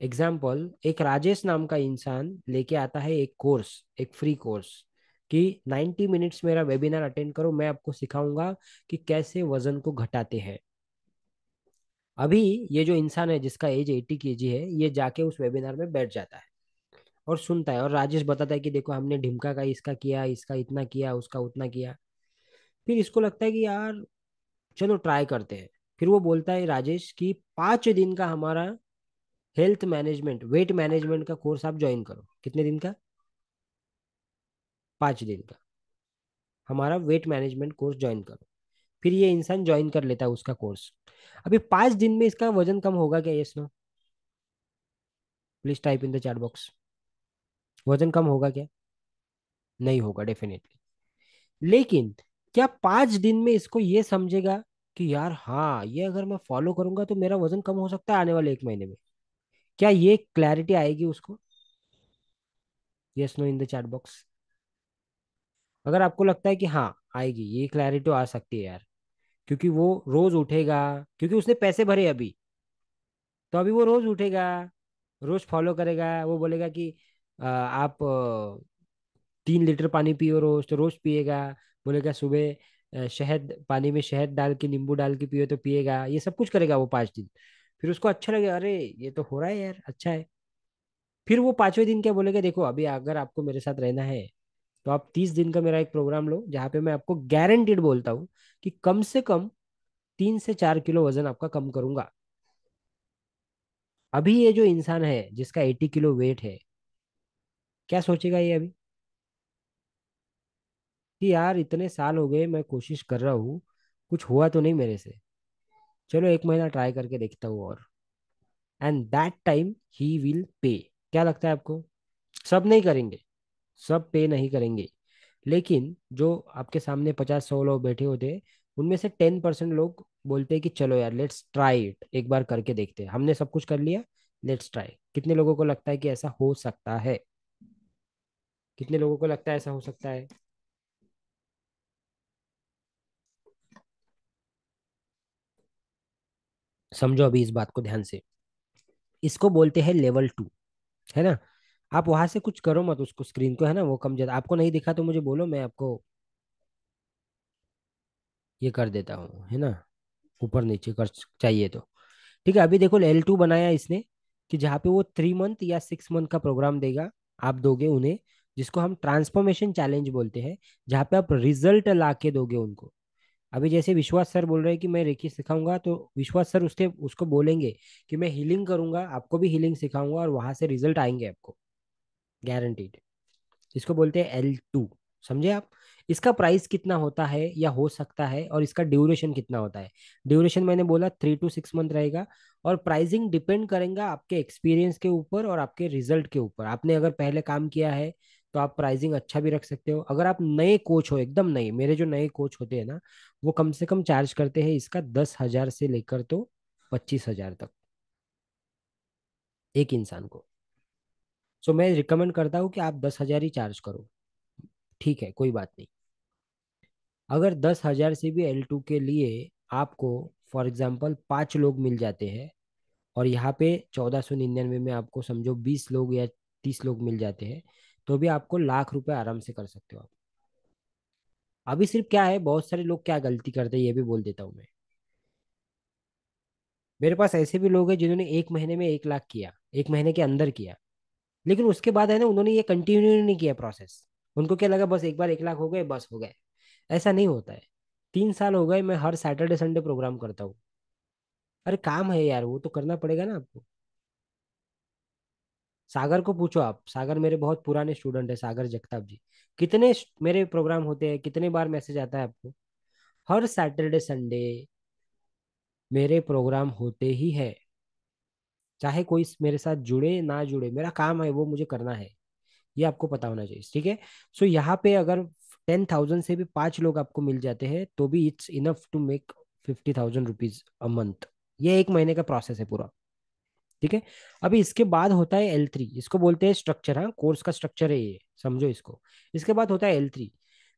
एग्जाम्पल एक राजेश नाम का इंसान लेके आता है एक कोर्स एक फ्री कोर्स कि 90 मिनट्स मेरा वेबिनार अटेंड करो मैं आपको सिखाऊंगा कि कैसे वजन को घटाते हैं अभी ये जो इंसान है जिसका एज 80 के है ये जाके उस वेबिनार में बैठ जाता है और सुनता है और राजेश बताता है कि देखो हमने ढिमका का इसका किया इसका इतना किया उसका उतना किया फिर इसको लगता है कि यार चलो ट्राई करते हैं फिर वो बोलता है राजेश कि पाँच दिन का हमारा हेल्थ मैनेजमेंट वेट मैनेजमेंट का कोर्स आप ज्वाइन करो कितने दिन का पाँच दिन का हमारा वेट मैनेजमेंट कोर्स ज्वाइन करो फिर ये इंसान ज्वाइन कर लेता है उसका कोर्स अभी पाँच दिन में इसका वजन कम होगा क्या yes no please type in the chat box वजन कम होगा क्या नहीं होगा डेफिनेटली लेकिन क्या पाँच दिन में इसको ये समझेगा कि यार हाँ ये अगर मैं फॉलो करूंगा तो मेरा वजन कम हो सकता है आने वाले एक महीने में क्या ये क्लैरिटी आएगी उसको yes no in the chat box अगर आपको लगता है कि हाँ आएगी ये क्लैरिटी तो आ सकती है यार क्योंकि वो रोज उठेगा क्योंकि उसने पैसे भरे अभी तो अभी वो रोज उठेगा रोज फॉलो करेगा वो बोलेगा कि आ, आप तीन लीटर पानी पियो रोज तो रोज पिएगा बोलेगा सुबह शहद पानी में शहद डाल के नींबू डाल के पियो तो पिएगा ये सब कुछ करेगा वो पाँच दिन फिर उसको अच्छा लगेगा अरे ये तो हो रहा है यार अच्छा है फिर वो पांचवें दिन क्या बोलेगा देखो अभी अगर आपको मेरे साथ रहना है तो आप तीस दिन का मेरा एक प्रोग्राम लो जहाँ पे मैं आपको गारंटीड बोलता हूँ कि कम से कम तीन से चार किलो वजन आपका कम करूंगा अभी ये जो इंसान है जिसका एटी किलो वेट है क्या सोचेगा ये अभी कि यार इतने साल हो गए मैं कोशिश कर रहा हूँ कुछ हुआ तो नहीं मेरे से चलो एक महीना ट्राई करके देखता हूँ और and that time he will pay क्या लगता है आपको सब नहीं करेंगे सब पे नहीं करेंगे लेकिन जो आपके सामने पचास सौ लोग बैठे होते उनमें से टेन परसेंट लोग बोलते हैं कि चलो यार लेट्स ट्राई इट एक बार करके देखते हैं हमने सब कुछ कर लिया लेट्स ट्राई कितने लोगों को लगता है कि ऐसा हो सकता है कितने लोगों को लगता है ऐसा हो सकता है समझो अभी इस बात को ध्यान से इसको बोलते हैं लेवल टू है ना आप वहां से कुछ करो मत उसको स्क्रीन को है ना वो कम ज्यादा आपको नहीं दिखा तो मुझे बोलो मैं आपको ये कर देता हूँ है ना ऊपर नीचे कर चाहिए तो ठीक है अभी देखो एल टू बनाया इसने कि जहाँ पे वो थ्री मंथ या सिक्स मंथ का प्रोग्राम देगा आप दोगे उन्हें जिसको हम ट्रांसफॉर्मेशन चैलेंज बोलते हैं जहाँ पे आप रिजल्ट ला के दोगे उनको अभी जैसे विश्वास सर बोल रहे हैं कि मैं रेखी सिखाऊंगा तो विश्वास सर उसके उसको बोलेंगे कि मैं हीलिंग करूंगा आपको भी हीलिंग सिखाऊंगा और वहां से रिजल्ट आएंगे आपको गारंटीड इसको बोलते हैं एल टू समझे आप इसका प्राइस कितना होता है या हो सकता है और इसका ड्यूरेशन कितना होता है ड्यूरेशन मैंने बोला थ्री टू सिक्स मंथ रहेगा और प्राइसिंग डिपेंड करेगा आपके एक्सपीरियंस के ऊपर और आपके रिजल्ट के ऊपर आपने अगर पहले काम किया है तो आप प्राइसिंग अच्छा भी रख सकते हो अगर आप नए कोच हो एकदम नए मेरे जो नए कोच होते हैं ना वो कम से कम चार्ज करते हैं इसका दस हजार से लेकर तो पच्चीस हजार तक एक इंसान को सो मैं रिकमेंड करता हूँ कि आप दस हज़ार ही चार्ज करो ठीक है कोई बात नहीं अगर दस हज़ार से भी एल टू के लिए आपको फॉर एग्ज़ाम्पल पांच लोग मिल जाते हैं और यहाँ पे चौदह सौ निन्यानवे में आपको समझो बीस लोग या तीस लोग मिल जाते हैं तो भी आपको लाख रुपए आराम से कर सकते हो आप अभी सिर्फ क्या है बहुत सारे लोग क्या गलती करते हैं ये भी बोल देता हूँ मैं मेरे पास ऐसे भी लोग हैं जिन्होंने एक महीने में एक लाख किया एक महीने के अंदर किया लेकिन उसके बाद है ना उन्होंने ये कंटिन्यू नहीं किया प्रोसेस उनको क्या लगा बस एक बार एक लाख हो गए बस हो गए ऐसा नहीं होता है तीन साल हो गए मैं हर सैटरडे संडे प्रोग्राम करता हूँ अरे काम है यार वो तो करना पड़ेगा ना आपको सागर को पूछो आप सागर मेरे बहुत पुराने स्टूडेंट है सागर जगताप जी कितने मेरे प्रोग्राम होते हैं कितने बार मैसेज आता है आपको हर सैटरडे संडे मेरे प्रोग्राम होते ही है चाहे कोई मेरे साथ जुड़े ना जुड़े मेरा काम है वो मुझे करना है ये आपको पता होना चाहिए ठीक है सो यहाँ पे अगर टेन थाउजेंड से भी पांच लोग आपको मिल जाते हैं तो भी it's enough to make fifty thousand rupees a month ये एक महीने का प्रोसेस है पूरा ठीक है अभी इसके बाद होता है एल थ्री इसको बोलते हैं स्ट्रक्चर हाँ कोर्स का स्ट्रक्चर है ये समझो इसको इसके बाद होता है एल थ्री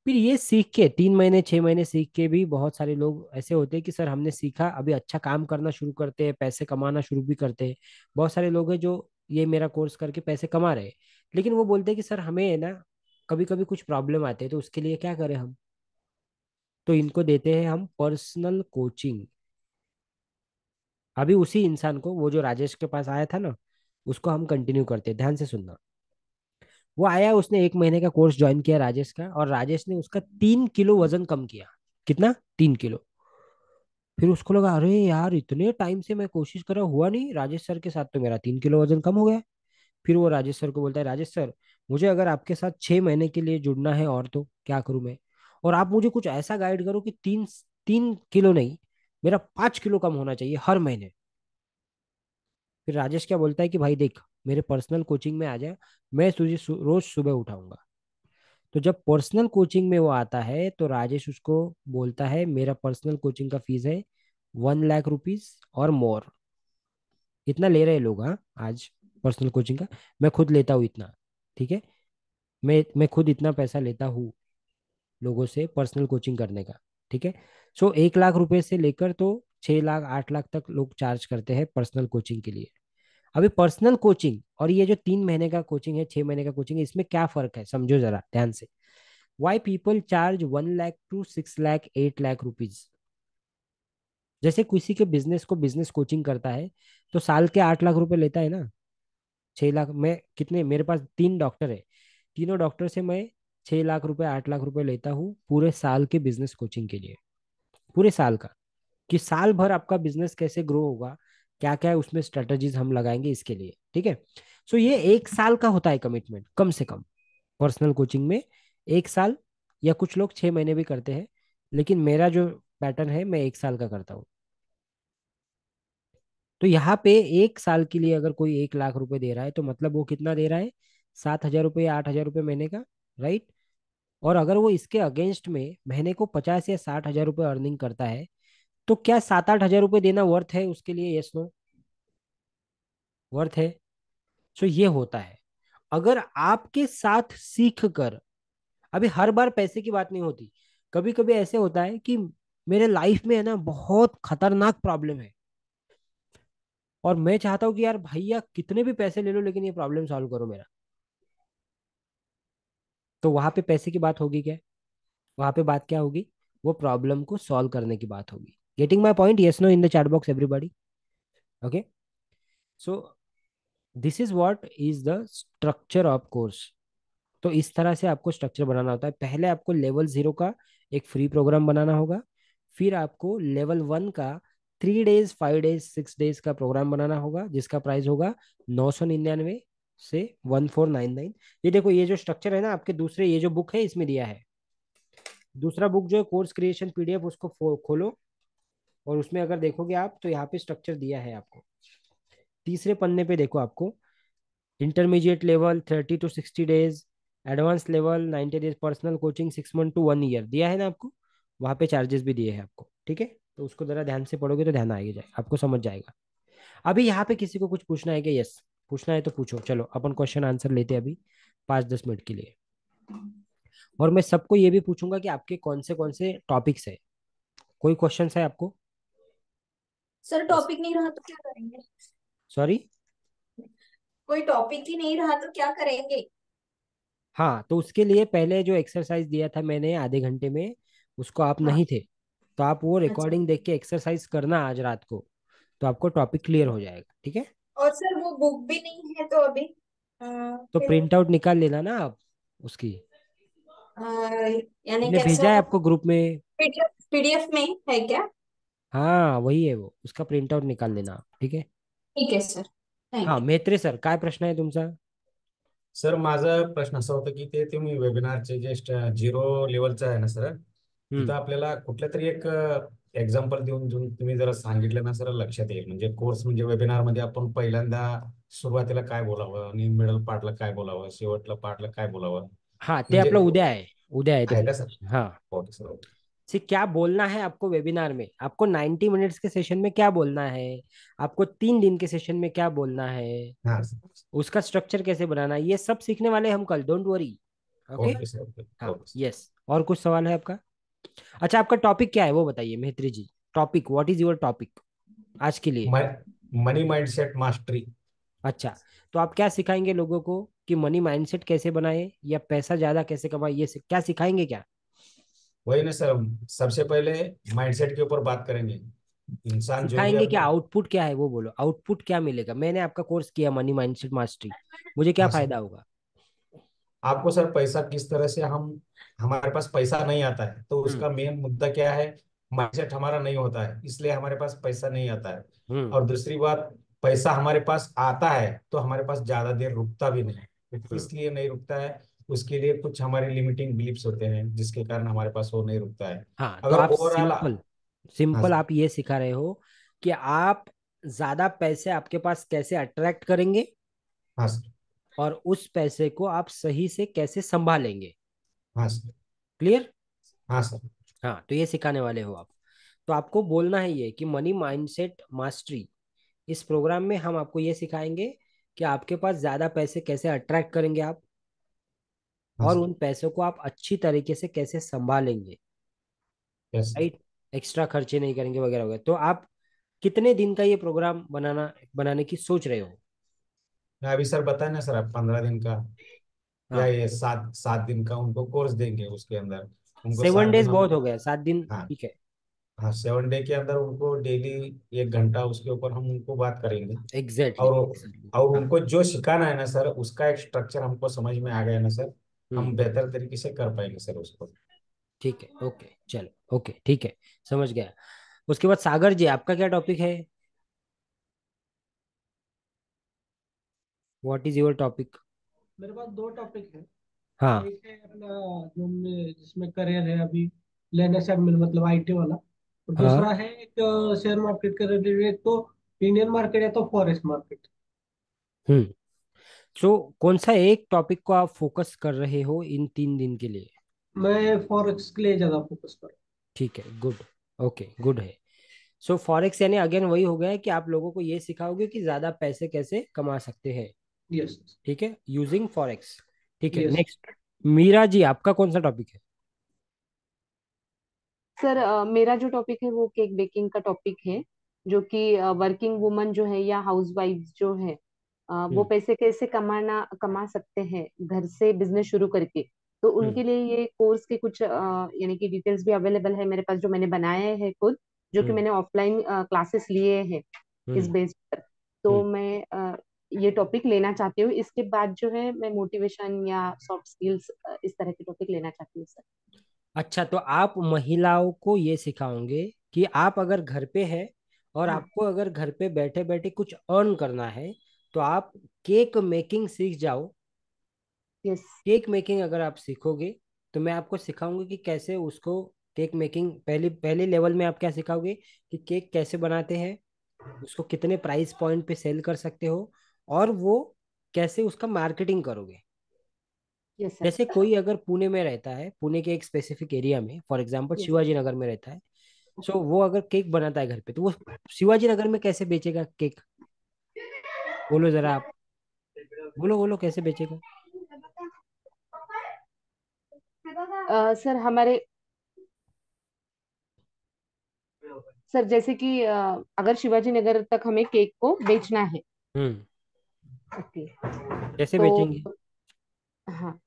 फिर ये सीख के तीन महीने छह महीने सीख के भी बहुत सारे लोग ऐसे होते हैं कि सर हमने सीखा अभी अच्छा काम करना शुरू करते हैं पैसे कमाना शुरू भी करते हैं बहुत सारे लोग हैं जो ये मेरा कोर्स करके पैसे कमा रहे हैं लेकिन वो बोलते हैं कि सर हमें है ना कभी कभी कुछ प्रॉब्लम आते हैं तो उसके लिए क्या करें हम तो इनको देते हैं हम पर्सनल कोचिंग अभी उसी इंसान को वो जो राजेश के पास आया था ना उसको हम कंटिन्यू करते हैं ध्यान से सुनना वो आया उसने एक महीने का कोर्स ज्वाइन किया राजेश का और राजेश ने उसका तीन किलो वजन कम किया कितना तीन किलो फिर उसको लगा अरे यार इतने टाइम से मैं कोशिश कर रहा हुआ नहीं राजेश सर के साथ तो मेरा तीन किलो वजन कम हो गया फिर वो राजेश सर को बोलता है राजेश सर मुझे अगर आपके साथ छह महीने के लिए जुड़ना है और तो क्या करूं मैं और आप मुझे कुछ ऐसा गाइड करो कि तीन तीन किलो नहीं मेरा पांच किलो कम होना चाहिए हर महीने फिर राजेश क्या बोलता है कि भाई देख मेरे पर्सनल कोचिंग में आ जाए मैं तुझे रोज सुबह उठाऊंगा तो जब पर्सनल कोचिंग में वो आता है तो राजेश उसको बोलता है मेरा पर्सनल कोचिंग का फीस है वन लाख रुपीज और मोर इतना ले रहे लोग हाँ आज पर्सनल कोचिंग का मैं खुद लेता हूँ इतना ठीक है मैं मैं खुद इतना पैसा लेता हूँ लोगों से पर्सनल कोचिंग करने का ठीक है सो एक लाख रुपए से लेकर तो छः लाख आठ लाख तक लोग चार्ज करते हैं पर्सनल कोचिंग के लिए अभी पर्सनल कोचिंग और ये जो तीन महीने का कोचिंग है छह महीने का कोचिंग है इसमें क्या फर्क है समझो जरा ध्यान से why people charge one lakh to six lakh eight lakh rupees जैसे किसी के बिजनेस को बिजनेस कोचिंग करता है तो साल के आठ लाख रुपए लेता है ना छह लाख मैं कितने मेरे पास तीन डॉक्टर है तीनों डॉक्टर से मैं छह लाख रुपए आठ लाख रुपए लेता हूँ पूरे साल के बिजनेस कोचिंग के लिए पूरे साल का कि साल भर आपका बिजनेस कैसे ग्रो होगा क्या क्या उसमें स्ट्रेटजीज हम लगाएंगे इसके लिए ठीक है सो ये एक साल का होता है कमिटमेंट कम से कम पर्सनल कोचिंग में एक साल या कुछ लोग छह महीने भी करते हैं लेकिन मेरा जो पैटर्न है मैं एक साल का करता हूँ तो यहाँ पे एक साल के लिए अगर कोई एक लाख रुपए दे रहा है तो मतलब वो कितना दे रहा है सात हजार रुपये आठ हजार रुपये महीने का राइट और अगर वो इसके अगेंस्ट में महीने को पचास या साठ हजार रुपये अर्निंग करता है तो क्या सात आठ हजार रुपये देना वर्थ है उसके लिए यस नो वर्थ है सो ये होता है अगर आपके साथ सीख कर अभी हर बार पैसे की बात नहीं होती कभी कभी ऐसे होता है कि मेरे लाइफ में है ना बहुत खतरनाक प्रॉब्लम है और मैं चाहता हूं कि यार भैया कितने भी पैसे ले लो लेकिन ये प्रॉब्लम सॉल्व करो मेरा तो वहां पे पैसे की बात होगी क्या वहां पे बात क्या होगी वो प्रॉब्लम को सॉल्व करने की बात होगी getting my point yes no in the chat box everybody okay so this is what is the structure of course तो इस तरह से आपको स्ट्रक्चर बनाना होता है पहले आपको लेवल जीरो का एक फ्री प्रोग्राम बनाना होगा फिर आपको लेवल वन का three days five days six days का प्रोग्राम बनाना होगा जिसका प्राइस होगा नौ सौ निन्यानवे से वन फोर नाइन नाइन ये देखो ये जो स्ट्रक्चर है ना आपके दूसरे ये जो बुक है इसमें दिया है दूसरा बुक जो है कोर्स क्रिएशन पीडीएफ उसको खोलो और उसमें अगर देखोगे आप तो यहाँ पे स्ट्रक्चर दिया है आपको तीसरे पन्ने पे देखो आपको intermediate level thirty to sixty days advance level ninety days personal coaching six month to one year दिया है ना आपको वहाँ पे चार्जेस भी दिए हैं आपको ठीक है तो उसको ज़रा ध्यान से पढ़ोगे तो ध्यान आएगा जाए आपको समझ जाएगा अभी यहाँ पे किसी को कुछ पूछना है क्या यस पूछना है तो पूछो चलो अपन क्वेश्चन आंसर लेते हैं अभी पाँच दस मिनट के लिए और मैं सबको ये भी पूछूंगा कि आपके कौन से कौन से टॉपिक्स है कोई क्वेश्चन है आपको सर टॉपिक नहीं रहा तो क्या करेंगे सॉरी कोई टॉपिक ही नहीं रहा तो क्या करेंगे हाँ तो उसके लिए पहले जो एक्सरसाइज दिया था मैंने आधे घंटे में उसको आप हाँ. नहीं थे तो आप वो रिकॉर्डिंग अच्छा। देख के एक्सरसाइज करना आज रात को तो आपको टॉपिक क्लियर हो जाएगा ठीक है और सर वो बुक भी नहीं है तो अभी आ, तो प्रिंट आउट निकाल लेना ना आप उसकी यानी भेजा है आपको ग्रुप में पीडीएफ में है क्या हा वही है वो उसका प्रिंट आउट निकाल लेना ठीक है ठीक है सर हा मेत्रे सर काय प्रश्न आहे तुमचा सर माझा प्रश्न असा होता की ते तुम्ही वेबिनारचे जे झिरो लेवलचं आहे ना सर तिथं आपल्याला कुठल्या तरी एक एक्झाम्पल देऊन तुम्ही जरा सांगितलं ना सर लक्षात येईल म्हणजे कोर्स म्हणजे वेबिनार मध्ये आपण पहिल्यांदा सुरुवातीला काय बोलावं आणि मिडल पार्टला काय बोलावं शेवटला पार्टला काय बोलावं हा ते म्हणजे आपलं उद्या आहे उद्या आहे ते हां ओके सर ओके से क्या बोलना है आपको वेबिनार में आपको नाइनटी मिनट्स के सेशन में क्या बोलना है आपको तीन दिन के सेशन में क्या बोलना है हाँ। उसका स्ट्रक्चर कैसे बनाना है ये सब सीखने वाले हम कल डोंट वरी ओके यस और कुछ सवाल है आपका अच्छा आपका टॉपिक क्या है वो बताइए Mehtri ji topic what is your topic आज के लिए मनी माइंडसेट मास्टरी अच्छा तो आप क्या सिखाएंगे लोगों को कि मनी माइंडसेट कैसे बनाए या पैसा ज्यादा कैसे कमाए ये क्या सिखाएंगे क्या वही ना सर सबसे पहले माइंडसेट के ऊपर बात करेंगे इंसान जो आएंगे क्या आउटपुट क्या है वो बोलो आउटपुट क्या मिलेगा मैंने आपका कोर्स किया मनी माइंडसेट मास्टरी मुझे क्या हाँ फायदा होगा आपको सर पैसा किस तरह से हम हमारे पास पैसा नहीं आता है तो उसका मेन हम्म। मुद्दा क्या है माइंडसेट हमारा नहीं होता है इसलिए हमारे पास पैसा नहीं आता है हम्म। और दूसरी बात पैसा हमारे पास आता है तो हमारे पास ज्यादा देर रुकता भी नहीं इसलिए तो नहीं रुकता है उसके लिए कुछ हमारे लिमिटिंग बिलीफ्स होते हैं जिसके कारण हमारे पास वो नहीं रुकता है हाँ, अगर तो आप सिंपल सिंपल हाँ। आप ये सिखा रहे हो कि आप ज्यादा पैसे आपके पास कैसे अट्रैक्ट करेंगे हाँ सर और उस पैसे को आप सही से कैसे संभालेंगे हाँ सर क्लियर हाँ सर हाँ तो ये सिखाने वाले हो आप तो आपको बोलना है ये कि मनी माइंडसेट मास्टरी इस प्रोग्राम में हम आपको ये सिखाएंगे कि आपके पास ज्यादा पैसे कैसे अट्रैक्ट करेंगे आप और हाँ। उन पैसों को आप अच्छी तरीके से कैसे संभालेंगे राइट एक्स्ट्रा खर्चे नहीं करेंगे वगैरह वगैरह तो आप कितने दिन का ये प्रोग्राम बनाना बनाने की सोच रहे हो अभी सर बताए ना सर पंद्रह दिन का हाँ। या ये सात सात दिन का उनको कोर्स देंगे उसके अंदर उनको सेवन डेज बहुत हो गया सात दिन हाँ। ठीक हाँ, है हाँ सेवन डे के अंदर उनको डेली एक घंटा उसके ऊपर हम उनको बात करेंगे exactly, और exactly. और उनको जो सिखाना है ना सर उसका एक स्ट्रक्चर हमको समझ में आ गया ना सर हम हम्म। बेहतर तरीके से कर पाएंगे सर उसको ठीक है ओके चलो ओके ठीक है समझ गया उसके बाद सागर जी आपका क्या टॉपिक है व्हाट इज योर टॉपिक मेरे पास दो टॉपिक है हाँ एक है अपना जो जिसमें करियर है अभी लेनस एडमिन मतलब आईटी वाला और हाँ। दूसरा है एक शेयर uh, मार्केट के रिलेटेड एक तो इंडियन मार्केट या तो फॉरेस्ट मार्केट हम्म सो कौन सा एक टॉपिक को आप फोकस कर रहे हो इन तीन दिन के लिए मैं फॉरेक्स के लिए ज्यादा फोकस कर ठीक है गुड ओके गुड है सो फॉरेक्स यानी अगेन वही हो गया है कि आप लोगों को ये सिखाओगे कि ज्यादा पैसे कैसे कमा सकते हैं यस ठीक है यूजिंग फॉरेक्स ठीक है नेक्स्ट yes. मीरा जी आपका कौन सा टॉपिक है सर uh, मेरा जो टॉपिक है वो केक बेकिंग का टॉपिक है जो कि वर्किंग वुमन जो है या हाउसवाइफ जो है वो हम्म। पैसे कैसे कमाना कमा सकते हैं घर से बिजनेस शुरू करके तो उनके हम्म। लिए ये कोर्स के कुछ यानी कि डिटेल्स भी अवेलेबल है मेरे पास जो मैंने बनाए हैं खुद जो कि हम्म। मैंने ऑफलाइन क्लासेस लिए हैं इस बेस पर तो मैं ये टॉपिक लेना चाहती हूँ इसके बाद जो है मैं मोटिवेशन या सॉफ्ट स्किल्स इस तरह के टॉपिक लेना चाहती हूँ सर अच्छा तो आप महिलाओं को ये सिखाओगे कि आप अगर घर पे है और हाँ। आपको अगर घर पे बैठे बैठे कुछ अर्न करना है तो आप केक मेकिंग सीख जाओ yes. केक मेकिंग अगर आप सीखोगे तो मैं आपको सिखाऊंगी कि कैसे उसको केक मेकिंग पहले पहले लेवल में आप क्या सिखाओगे कि केक कैसे बनाते हैं उसको कितने प्राइस पॉइंट पे सेल कर सकते हो और वो कैसे उसका मार्केटिंग करोगे yes, जैसे कोई अगर पुणे में रहता है पुणे के एक स्पेसिफिक एरिया में for example yes. Shivaji Nagar में रहता है सो so, वो अगर केक बनाता है घर पे तो वो शिवाजी नगर में कैसे बेचेगा केक बोलो जरा आप बोलो बोलो कैसे बेचेगा सर हमारे सर जैसे कि आ, अगर शिवाजी नगर तक हमें केक को बेचना है हम्म। ओके कैसे तो, बेचेंगे हाँ।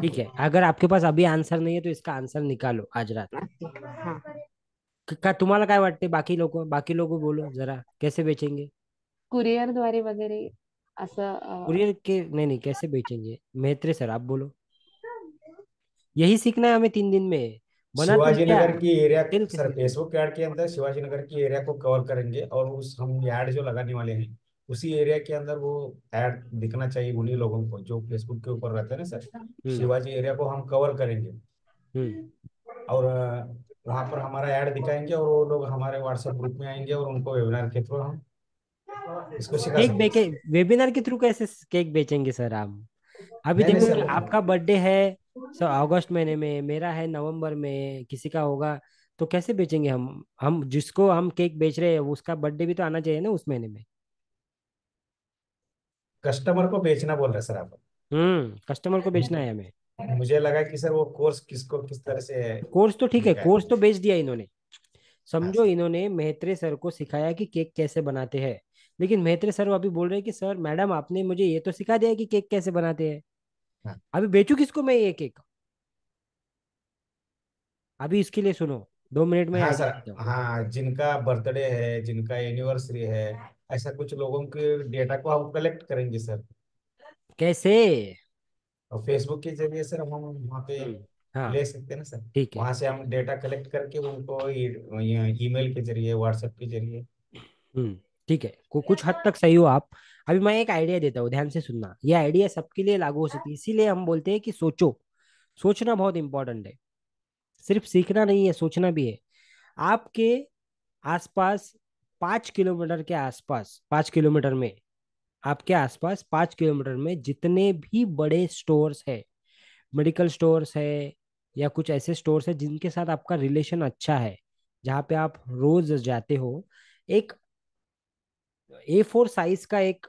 ठीक हाँ है अगर आपके पास अभी आंसर नहीं है तो इसका आंसर निकालो आज रात हाँ. का तुम्हाला काय वाटते बाकी लोगों बाकी लोगों बोलो जरा कैसे बेचेंगे कुरियर द्वारे वगैरे असं कुरियर के नहीं नहीं कैसे बेचेंगे मेहत्रे सर आप बोलो यही सीखना है हमें तीन दिन में तो शिवाजी नगर की एरिया सर फेसबुक एड के अंदर शिवाजी नगर की एरिया को कवर करेंगे और उस हम एड जो लगाने वाले हैं उसी एरिया के अंदर वो एड दिखना चाहिए उन्हीं लोगों को जो फेसबुक के ऊपर रहते हैं ना सर हम्म. शिवाजी एरिया को हम कवर करेंगे हम्म. और वहां पर हमारा एड दिखाएंगे और वो लोग हमारे व्हाट्सएप ग्रुप में आएंगे और उनको वेबिनार के थ्रू हम इसको केक बेचे वेबिनार के थ्रू कैसे केक बेचेंगे सर आप अभी देखो आपका बर्थडे है सर अगस्त महीने में मेरा है नवंबर में किसी का होगा तो कैसे बेचेंगे हम हम जिसको हम केक बेच रहे हैं उसका बर्थडे भी तो आना चाहिए ना उस महीने में कस्टमर को बेचना बोल रहे सर आप हम्म कस्टमर को बेचना है हमें मुझे लगा कि सर वो कोर्स किसको किस तरह से कोर्स तो ठीक है कोर्स तो बेच दिया इन्होंने समझो हाँ। इन्होंने मेहत्रे सर को सिखाया कि केक कैसे बनाते हैं लेकिन मेहत्रे सर अभी बोल रहे हैं कि सर मैडम आपने मुझे ये तो सिखा दिया कि केक कैसे बनाते हैं हाँ। अभी बेचू किसको मैं ये केक अभी इसके लिए सुनो दो मिनट में हाँ सर हाँ जिनका बर्थडे है जिनका एनिवर्सरी है ऐसा कुछ लोगों के डेटा को हम कलेक्ट करेंगे सर कैसे और फेसबुक के जरिए सर हम वहाँ पे हम्म, हाँ ले सकते हैं ना सर ठीक है वहाँ से हम डेटा कलेक्ट करके उनको ईमेल के जरिए व्हाट्सएप के जरिए हम्म। ठीक है को तो कुछ हद तक सही हो आप अभी मैं एक आइडिया देता हूँ ध्यान से सुनना ये आइडिया सबके लिए लागू हो हाँ। सकती है इसीलिए हम बोलते हैं कि सोचो सोचना बहुत इंपॉर्टेंट है सिर्फ सीखना नहीं है सोचना भी है आपके आसपास पाँच किलोमीटर के आसपास पाँच किलोमीटर में आपके आसपास पाँच किलोमीटर में जितने भी बड़े स्टोर्स है मेडिकल स्टोर्स है या कुछ ऐसे स्टोर्स है जिनके साथ आपका रिलेशन अच्छा है जहाँ पे आप रोज जाते हो एक ए फोर साइज का एक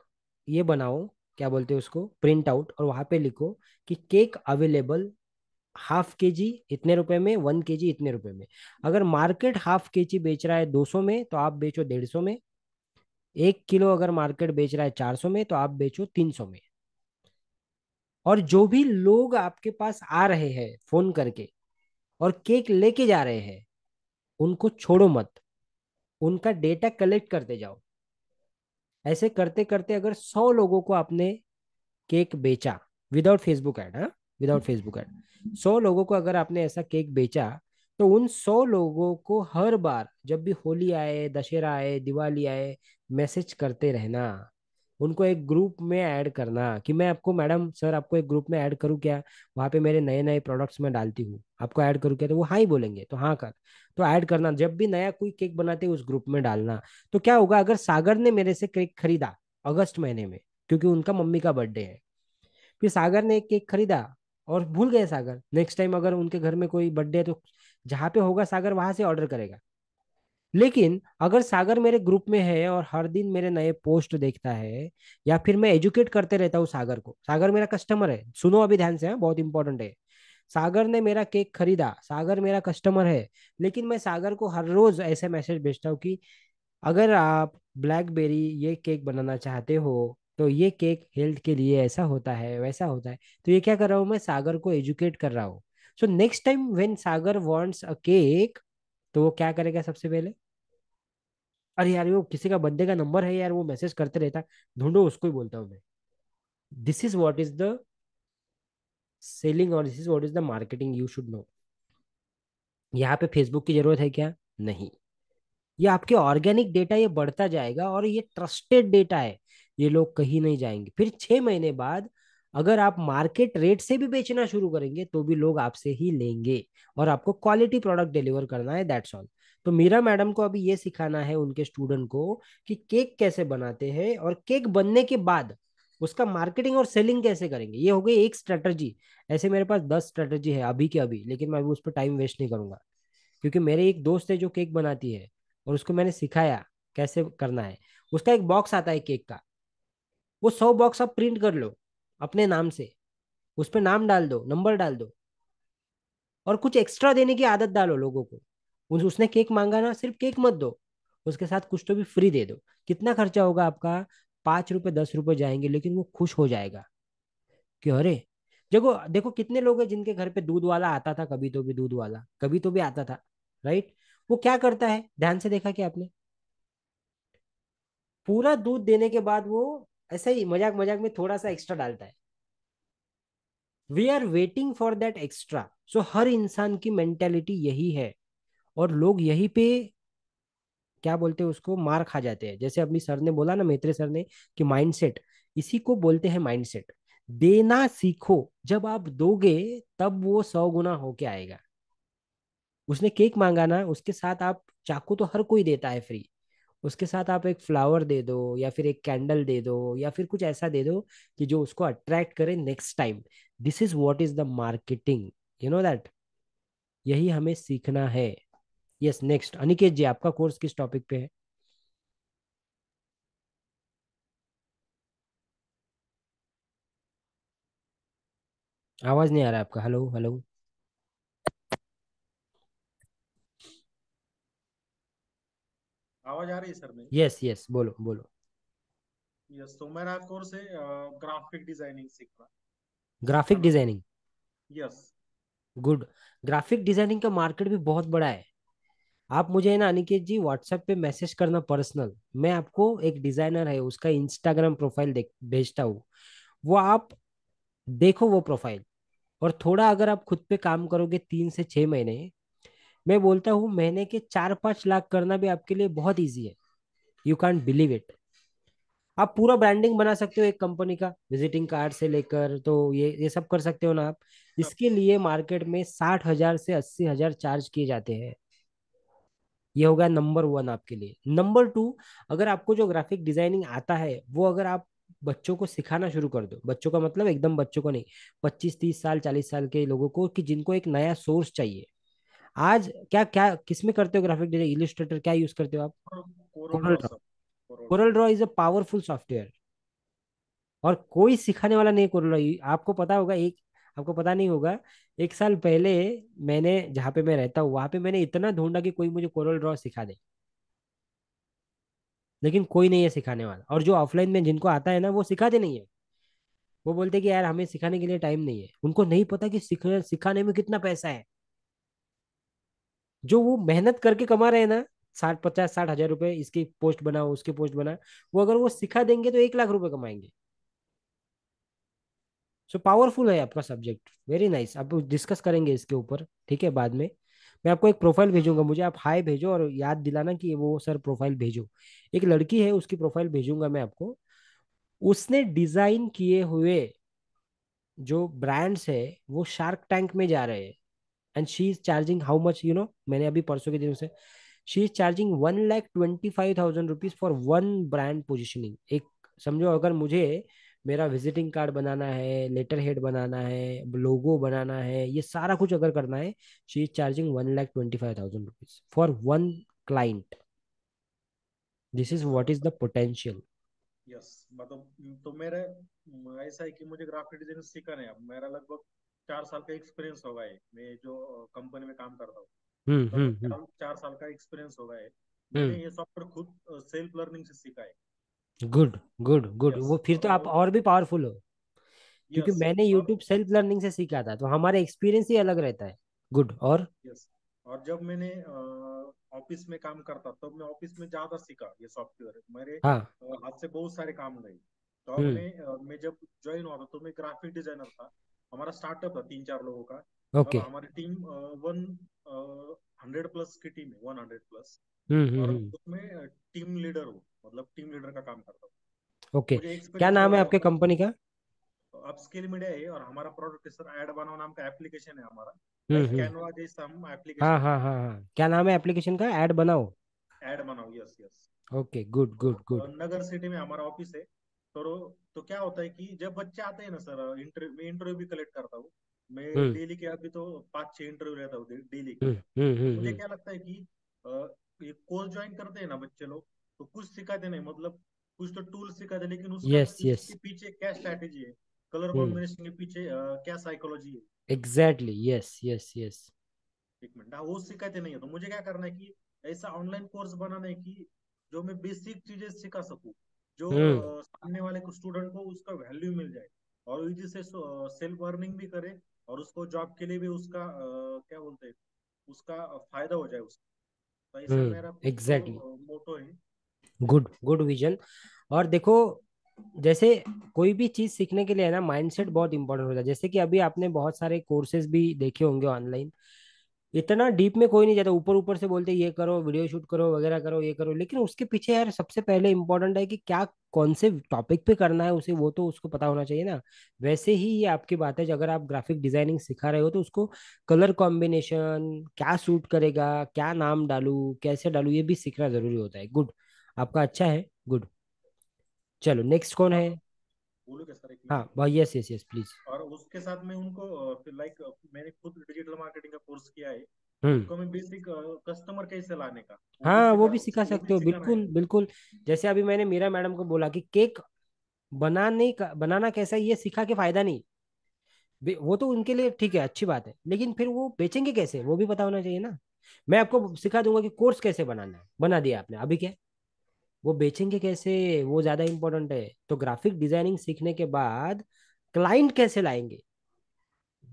ये बनाओ क्या बोलते हैं उसको प्रिंट आउट और वहां पे लिखो कि केक अवेलेबल हाफ के जी इतने रुपए में वन के जी इतने रुपए में अगर मार्केट हाफ के जी बेच रहा है दो सौ में तो आप बेचो डेढ़ सौ में एक किलो अगर मार्केट बेच रहा है चार सौ में तो आप बेचो तीन सौ में और जो भी लोग आपके पास आ रहे हैं फोन करके और केक लेके जा रहे हैं उनको छोड़ो मत उनका डेटा कलेक्ट करते जाओ ऐसे करते करते अगर सौ लोगों को आपने केक बेचा विदाउट फेसबुक एड हाँ विदाउट फेसबुक एड सौ लोगों को अगर आपने ऐसा केक बेचा तो उन सौ लोगों को हर बार जब भी होली आए दशहरा आए दिवाली आए मैसेज करते रहना उनको एक ग्रुप में ऐड करना कि मैं आपको मैडम सर आपको एक ग्रुप में ऐड करूँ क्या वहाँ पे मेरे नए नए प्रोडक्ट्स में डालती हूँ आपको ऐड करूँ क्या तो वो हाँ ही बोलेंगे तो हाँ कर तो ऐड करना जब भी नया कोई केक बनाते उस ग्रुप में डालना तो क्या होगा अगर सागर ने मेरे से केक खरीदा अगस्त महीने में क्योंकि उनका मम्मी का बर्थडे है फिर सागर ने एक केक खरीदा और भूल गए सागर नेक्स्ट टाइम अगर उनके घर में कोई बर्थडे है तो जहाँ पे होगा सागर वहां से ऑर्डर करेगा लेकिन अगर सागर मेरे ग्रुप में है और हर दिन मेरे नए पोस्ट देखता है या फिर मैं एजुकेट करते रहता हूँ सागर को सागर मेरा कस्टमर है सुनो अभी ध्यान से है हाँ, बहुत इंपॉर्टेंट है सागर ने मेरा केक खरीदा सागर मेरा कस्टमर है लेकिन मैं सागर को हर रोज ऐसे मैसेज भेजता हूँ कि अगर आप ब्लैकबेरी ये केक बनाना चाहते हो तो ये केक हेल्थ के लिए ऐसा होता है वैसा होता है तो ये क्या कर रहा हूँ मैं सागर को एजुकेट कर रहा हूँ so next time when Sagar wants a cake तो वो क्या करेगा सबसे पहले अरे यार वो किसी का बंदे का नंबर है यार वो मैसेज करते रहता ढूंढो उसको ही बोलता हूँ मैं this is what is the selling और this is what is the marketing you should know यहाँ पे फेसबुक की जरूरत है क्या नहीं ये आपके ऑर्गेनिक डेटा ये बढ़ता जाएगा और ये ट्रस्टेड डेटा है ये लोग कहीं नहीं जाएंगे फिर छह महीने बाद अगर आप मार्केट रेट से भी बेचना शुरू करेंगे तो भी लोग आपसे ही लेंगे और आपको क्वालिटी प्रोडक्ट डिलीवर करना है दैट्स ऑल तो मीरा मैडम को अभी ये सिखाना है उनके स्टूडेंट को कि केक कैसे बनाते हैं और केक बनने के बाद उसका मार्केटिंग और सेलिंग कैसे करेंगे ये हो गई एक स्ट्रेटजी ऐसे मेरे पास दस स्ट्रेटजी है अभी के अभी लेकिन मैं अभी उस पर टाइम वेस्ट नहीं करूंगा क्योंकि मेरे एक दोस्त है जो केक बनाती है और उसको मैंने सिखाया कैसे करना है उसका एक बॉक्स आता है केक का वो सौ बॉक्स आप प्रिंट कर लो अपने नाम से उस पर नाम डाल दो नंबर डाल दो और कुछ एक्स्ट्रा देने की आदत डालो लोगों को उस उसने केक मांगा ना सिर्फ केक मत दो उसके साथ कुछ तो भी फ्री दे दो कितना खर्चा होगा आपका पांच रुपए दस रुपए जाएंगे लेकिन वो खुश हो जाएगा क्यों अरे देखो देखो कितने लोग हैं जिनके घर पे दूध वाला आता था कभी तो भी दूध वाला कभी तो भी आता था राइट वो क्या करता है ध्यान से देखा क्या आपने पूरा दूध देने के बाद वो ऐसे ही मजाक मजाक में थोड़ा सा एक्स्ट्रा डालता है we are waiting for that extra so हर इंसान की मेंटेलिटी यही है और लोग यहीं पे क्या बोलते हैं उसको मार खा जाते हैं जैसे अपनी सर ने बोला ना मेत्रे सर ने कि माइंडसेट इसी को बोलते हैं माइंडसेट देना सीखो जब आप दोगे तब वो सौ गुना होके आएगा उसने केक मांगा ना उसके साथ आप चाकू तो हर कोई देता है फ्री उसके साथ आप एक फ्लावर दे दो या फिर एक कैंडल दे दो या फिर कुछ ऐसा दे दो कि जो उसको अट्रैक्ट करे next time this is what is the marketing you know that यही हमें सीखना है यस नेक्स्ट अनिकेत जी आपका कोर्स किस टॉपिक पे है आवाज नहीं आ रहा आपका हेलो हेलो आवाज आ रही है सर मेरी यस यस बोलो बोलो यस तो मेरा कोर्स है ग्राफिक डिजाइनिंग सीखना graphic designing yes good graphic designing का मार्केट भी बहुत बड़ा है आप मुझे ना अनिकेत जी व्हाट्सएप पे मैसेज करना पर्सनल मैं आपको एक डिजाइनर है उसका इंस्टाग्राम प्रोफाइल भेजता हूँ वो आप देखो वो प्रोफाइल और थोड़ा अगर आप खुद पे काम करोगे तीन से छह महीने मैं बोलता हूँ महीने के चार पांच लाख करना भी आपके लिए बहुत ईजी है यू कैंट बिलीव इट आप पूरा ब्रांडिंग बना सकते हो एक कंपनी का विजिटिंग कार्ड से लेकर तो ये ये सब कर सकते हो ना आप हाँ। इसके लिए मार्केट में साठ हजार से अस्सी हजार चार्ज किए जाते हैं ये हो गया नंबर वन आपके लिए नंबर टू अगर आपको जो ग्राफिक डिजाइनिंग आता है वो अगर आप बच्चों को सिखाना शुरू कर दो बच्चों का मतलब एकदम बच्चों को नहीं पच्चीस तीस साल चालीस साल के लोगों को कि जिनको एक नया सोर्स चाहिए आज क्या क्या किसमें करते हो ग्राफिक डिजाइन इलिस्ट्रेटर क्या यूज करते हो आप Corel draw Corel draw is a powerful software और कोई सिखाने वाला नहीं कोरल ड्रॉ आपको पता होगा एक आपको पता नहीं होगा एक साल पहले मैंने जहाँ पे मैं रहता हूँ वहां पे मैंने इतना ढूंढा कि कोई मुझे कोरल ड्रॉ सिखा दे लेकिन कोई नहीं है सिखाने वाला और जो ऑफलाइन में जिनको आता है ना वो सिखाते नहीं है वो बोलते कि यार हमें सिखाने के लिए टाइम नहीं है उनको नहीं पता कि सिखाने में कितना पैसा है जो वो मेहनत करके कमा रहे हैं ना साठ पचास साठ हजार रुपए इसकी पोस्ट बनाओ उसकी पोस्ट बना वो अगर वो सिखा देंगे तो एक लाख रुपए कमाएंगे सो पावरफुल है आपका सब्जेक्ट वेरी नाइस आप डिस्कस करेंगे इसके ऊपर ठीक है बाद में मैं आपको एक प्रोफाइल भेजूंगा मुझे आप हाई भेजो और याद दिलाना कि वो सर प्रोफाइल भेजो एक लड़की है उसकी प्रोफाइल भेजूंगा मैं आपको उसने डिजाइन किए हुए जो ब्रांड्स है वो शार्क टैंक में जा रहे हैं and she is charging how much you know मैंने अभी परसों के दिनों से she is charging one lakh twenty five thousand rupees for one brand positioning एक समझो अगर मुझे मेरा विजिटिंग कार्ड बनाना है लेटर हेड बनाना है लोगो बनाना है ये सारा कुछ अगर करना है she is charging one lakh twenty five thousand rupees for one client this is what is the potential yes मतलब तो मेरे ऐसा है कि मुझे ग्राफिक डिजाइन है मेरा लगभग चार साल का एक्सपीरियंस होगा है मैं जो कंपनी में काम करता हूँ हम्म, तो हम्म, हम्म। चार साल का एक्सपीरियंस होगा है मैंने ये सॉफ्टवेयर खुद सेल्फ लर्निंग से सीखा है गुड गुड गुड वो फिर तो आप uh, और भी पावरफुल हो क्योंकि मैंने यूट्यूब सेल्फ लर्निंग से सीखा था तो हमारा एक्सपीरियंस ही अलग रहता है गुड और yes. और जब मैंने ऑफिस में काम करता तब तो मैं ऑफिस में ज्यादा सीखा ये सॉफ्टवेयर मेरे हाँ. हाथ से बहुत सारे काम गए तो हम्म। मैं मैं जब ज्वाइन हुआ था तो मैं ग्राफिक डिजाइनर था हमारा स्टार्टअप था तीन चार लोगों का ओके okay. हमारी टीम वन हंड्रेड प्लस की टीम है वन हंड्रेड प्लस और हम्म। उसमें टीम लीडर हूँ मतलब टीम लीडर का काम करता हूँ ओके okay. क्या नाम है आपके कंपनी का अपस्किल मीडिया है और हमारा प्रोडक्ट है सर एड बनाओ नाम का एप्लीकेशन है हमारा कैनवा हम्म, हम्म। जैसा हम एप्लीकेशन हाँ हाँ हाँ हाँ क्या नाम है एप्लीकेशन का एड बनाओ एड बनाओ yes yes okay good good good Nagar city में हमारा ऑफिस है तो तो क्या होता है कि जब बच्चे आते हैं ना सर इंटरव्यू मैं इंटरव्यू भी कलेक्ट करता हूँ मैं डेली हम्म। के अभी तो पाँच छह इंटरव्यू रहता हूँ डेली के मुझे क्या लगता है कि ये कोर्स ज्वाइन करते हैं ना बच्चे लोग तो कुछ सिखाते नहीं मतलब कुछ तो टूल सिखाते लेकिन उसके hmm. yes, yes. पीछे क्या स्ट्रेटेजी है कलर कॉम्बिनेशन के पीछे आ, क्या साइकोलॉजी है एग्जैक्टली यस यस यस एक मिनट हाँ, वो सिखाते नहीं है तो मुझे क्या करना है कि ऐसा ऑनलाइन कोर्स बनाना है कि जो मैं बेसिक चीजें सिखा सकूं जो hmm. सामने वाले को स्टूडेंट को उसका वैल्यू मिल जाए और इसी से सेल्फ अर्निंग भी करे और उसको जॉब के लिए भी उसका आ, क्या बोलते हैं उसका फायदा हो जाए उसका तो ऐसा hmm. मेरा एग्जैक्टली exactly. मोटो है गुड गुड विजन और देखो जैसे कोई भी चीज सीखने के लिए है ना माइंडसेट बहुत इंपॉर्टेंट होता है जैसे कि अभी आपने बहुत सारे कोर्सेज भी देखे होंगे ऑनलाइन इतना डीप में कोई नहीं जाता ऊपर ऊपर से बोलते ये करो वीडियो शूट करो वगैरह करो ये करो लेकिन उसके पीछे यार सबसे पहले इंपॉर्टेंट है कि क्या कौन से टॉपिक पे करना है उसे वो तो उसको पता होना चाहिए ना वैसे ही ये आपकी बात है अगर आप ग्राफिक डिजाइनिंग सिखा रहे हो तो उसको कलर कॉम्बिनेशन क्या सूट करेगा क्या नाम डालू कैसे डालू ये भी सीखना जरूरी होता है गुड आपका अच्छा है गुड चलो नेक्स्ट कौन है हाँ यस यस यस प्लीज और उसके साथ में उनको लाइक मैंने खुद डिजिटल मार्केटिंग का कोर्स किया है बेसिक हम्म। कस्टमर कैसे लाने का हाँ वो भी सिखा सकते हो बिल्कुल बिल्कुल जैसे अभी मैंने मीरा मैडम को बोला की केक बनाने का बनाना कैसा ये सीखा के फायदा नहीं वो तो उनके लिए ठीक है अच्छी बात है लेकिन फिर वो बेचेंगे कैसे वो भी पता होना चाहिए ना मैं आपको सिखा दूंगा कि कोर्स कैसे बनाना है बना दिया आपने अभी क्या वो बेचेंगे कैसे वो ज्यादा इंपॉर्टेंट है तो ग्राफिक डिजाइनिंग सीखने के बाद क्लाइंट कैसे लाएंगे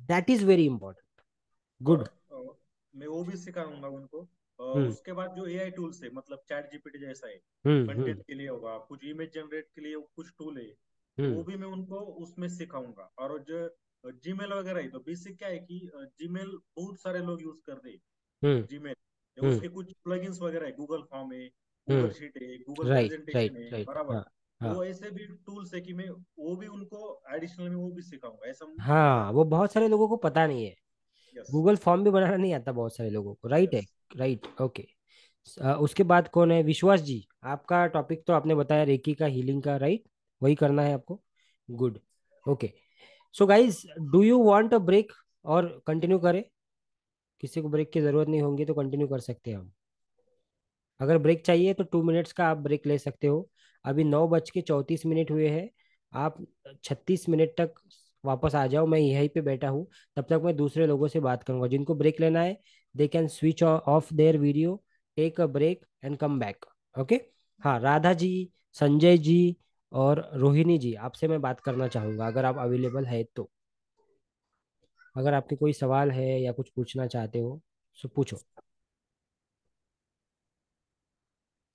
that is very important good मैं वो भी सिखाऊंगा उनको हम्म। उसके बाद जो एआई टूल्स है मतलब चैट जीपीटी जैसा है कंटेंट हम्म, हम्म। के लिए होगा कुछ इमेज जनरेट के लिए कुछ टूल है वो भी मैं उनको उसमें सिखाऊंगा और जो जीमेल वगैरह है तो बेसिक क्या है कि जीमेल बहुत सारे लोग यूज कर रहे जीमेल उसके कुछ प्लगइन्स वगैरह है गूगल फॉर्म है गूगल शीट हम्म। है गूगल प्रेजेंटेशन है बराबर हाँ, हाँ. वो ऐसे भी टूल्स है कि मैं वो भी उनको एडिशनल में वो भी सिखाऊंगा ऐसा हाँ वो बहुत सारे लोगों को पता नहीं है गूगल फॉर्म भी बनाना नहीं आता बहुत सारे लोगों को राइट है राइट ओके उसके बाद कौन है विश्वास जी आपका टॉपिक तो आपने बताया रेकी का हीलिंग का राइट वही करना है आपको good okay so guys do you want a break और कंटिन्यू करें किसी को ब्रेक की जरूरत नहीं होगी तो कंटिन्यू कर सकते हैं हम अगर ब्रेक चाहिए तो टू मिनट्स का आप ब्रेक ले सकते हो अभी नौ बज के चौंतीस मिनट हुए हैं आप छत्तीस मिनट तक वापस आ जाओ मैं यहीं पे बैठा हूँ तब तक मैं दूसरे लोगों से बात करूँगा जिनको ब्रेक लेना है they can switch off their video take a break and come back okay हाँ राधा जी संजय जी और रोहिणी जी आपसे मैं बात करना चाहूँगा अगर आप अवेलेबल है तो अगर आपके कोई सवाल है या कुछ पूछना चाहते हो तो पूछो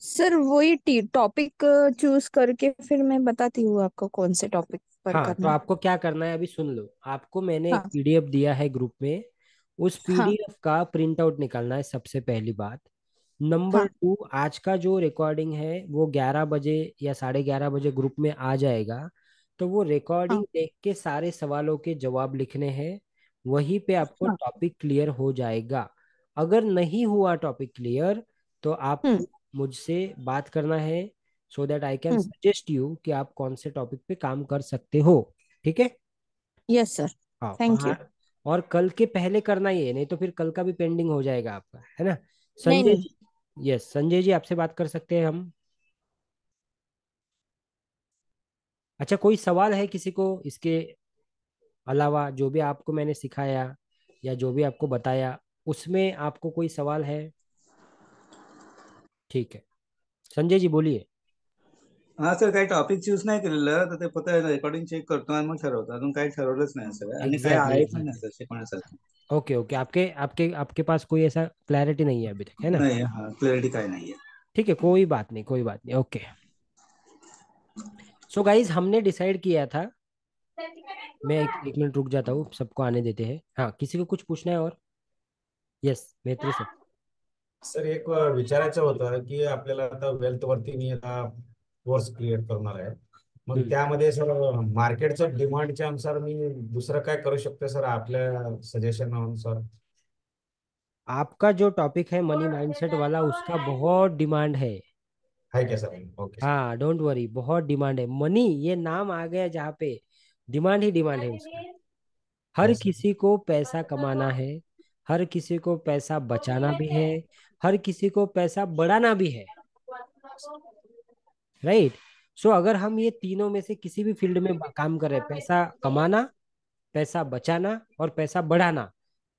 सर वही टॉपिक चूज करके फिर मैं बताती हूँ आपको कौन से टॉपिक पर हाँ, करना तो आपको क्या करना है अभी सुन लो आपको मैंने हाँ. एक पीडीएफ दिया है ग्रुप में उस पीडीएफ हाँ. का प्रिंट आउट निकालना है सबसे पहली बात नंबर हाँ. टू आज का जो रिकॉर्डिंग है वो ग्यारह बजे या साढ़े ग्यारह बजे ग्रुप में आ जाएगा तो वो रिकॉर्डिंग हाँ। देख के सारे सवालों के जवाब लिखने हैं वहीं पे आपको टॉपिक हाँ। क्लियर हो जाएगा अगर नहीं हुआ टॉपिक क्लियर तो आपको हम्म। मुझसे बात करना है so that I can suggest you कि आप कौन से टॉपिक पे काम कर सकते हो ठीक है यस सर थैंक यू और कल के पहले करना ही है नहीं तो फिर कल का भी पेंडिंग हो जाएगा आपका है ना संजय यस संजय जी आपसे बात कर सकते हैं हम अच्छा कोई सवाल है किसी को इसके अलावा जो भी आपको मैंने सिखाया या जो भी आपको बताया उसमें आपको कोई सवाल है ठीक है संजय जी बोलिए हाँ सर काही टॉपिक चूज नाही केलेलं तर ते फक्त रेकॉर्डिंग चेक करतो आणि मग ठरवतो अजून काही ठरवलंच नाही सर आणि काही आहे पण नाही सर शिकवण्यासारखं ओके ओके आपके आपके आपके पास कोई ऐसा क्लैरिटी नहीं है अभी तक है ना नहीं क्लैरिटी काय नहीं है ठीक है कोई बात नहीं कोई बात नहीं ओके सो गाइस हमने डिसाइड किया था मैं एक, एक मिनट रुक जाता हूँ सबको आने देते हैं हाँ किसी को कुछ पूछना है और yes yes, Mehtri sir sir एक विचारायचं होतं की आपल्याला आता वेल्थ वरती मी आता कोर्स क्रिएट करणार आहे मग हम्म. त्यामध्ये सर मार्केटच्या डिमांडच्या अनुसार मी दुसरं काय करू शकते सर आपल्या सजेशन अनुसार आपका जो टॉपिक है मनी माइंडसेट वाला उसका बहुत डिमांड है है क्या सर ओके हाँ डोंट वरी बहुत डिमांड है मनी ये नाम आ गया जहाँ पे डिमांड ही डिमांड है उसका हर किसी को पैसा कमाना है हर किसी को पैसा बचाना भी है हर किसी को पैसा बढ़ाना भी है राइट right? सो so, अगर हम ये तीनों में से किसी भी फील्ड में काम कर रहे पैसा कमाना पैसा बचाना और पैसा बढ़ाना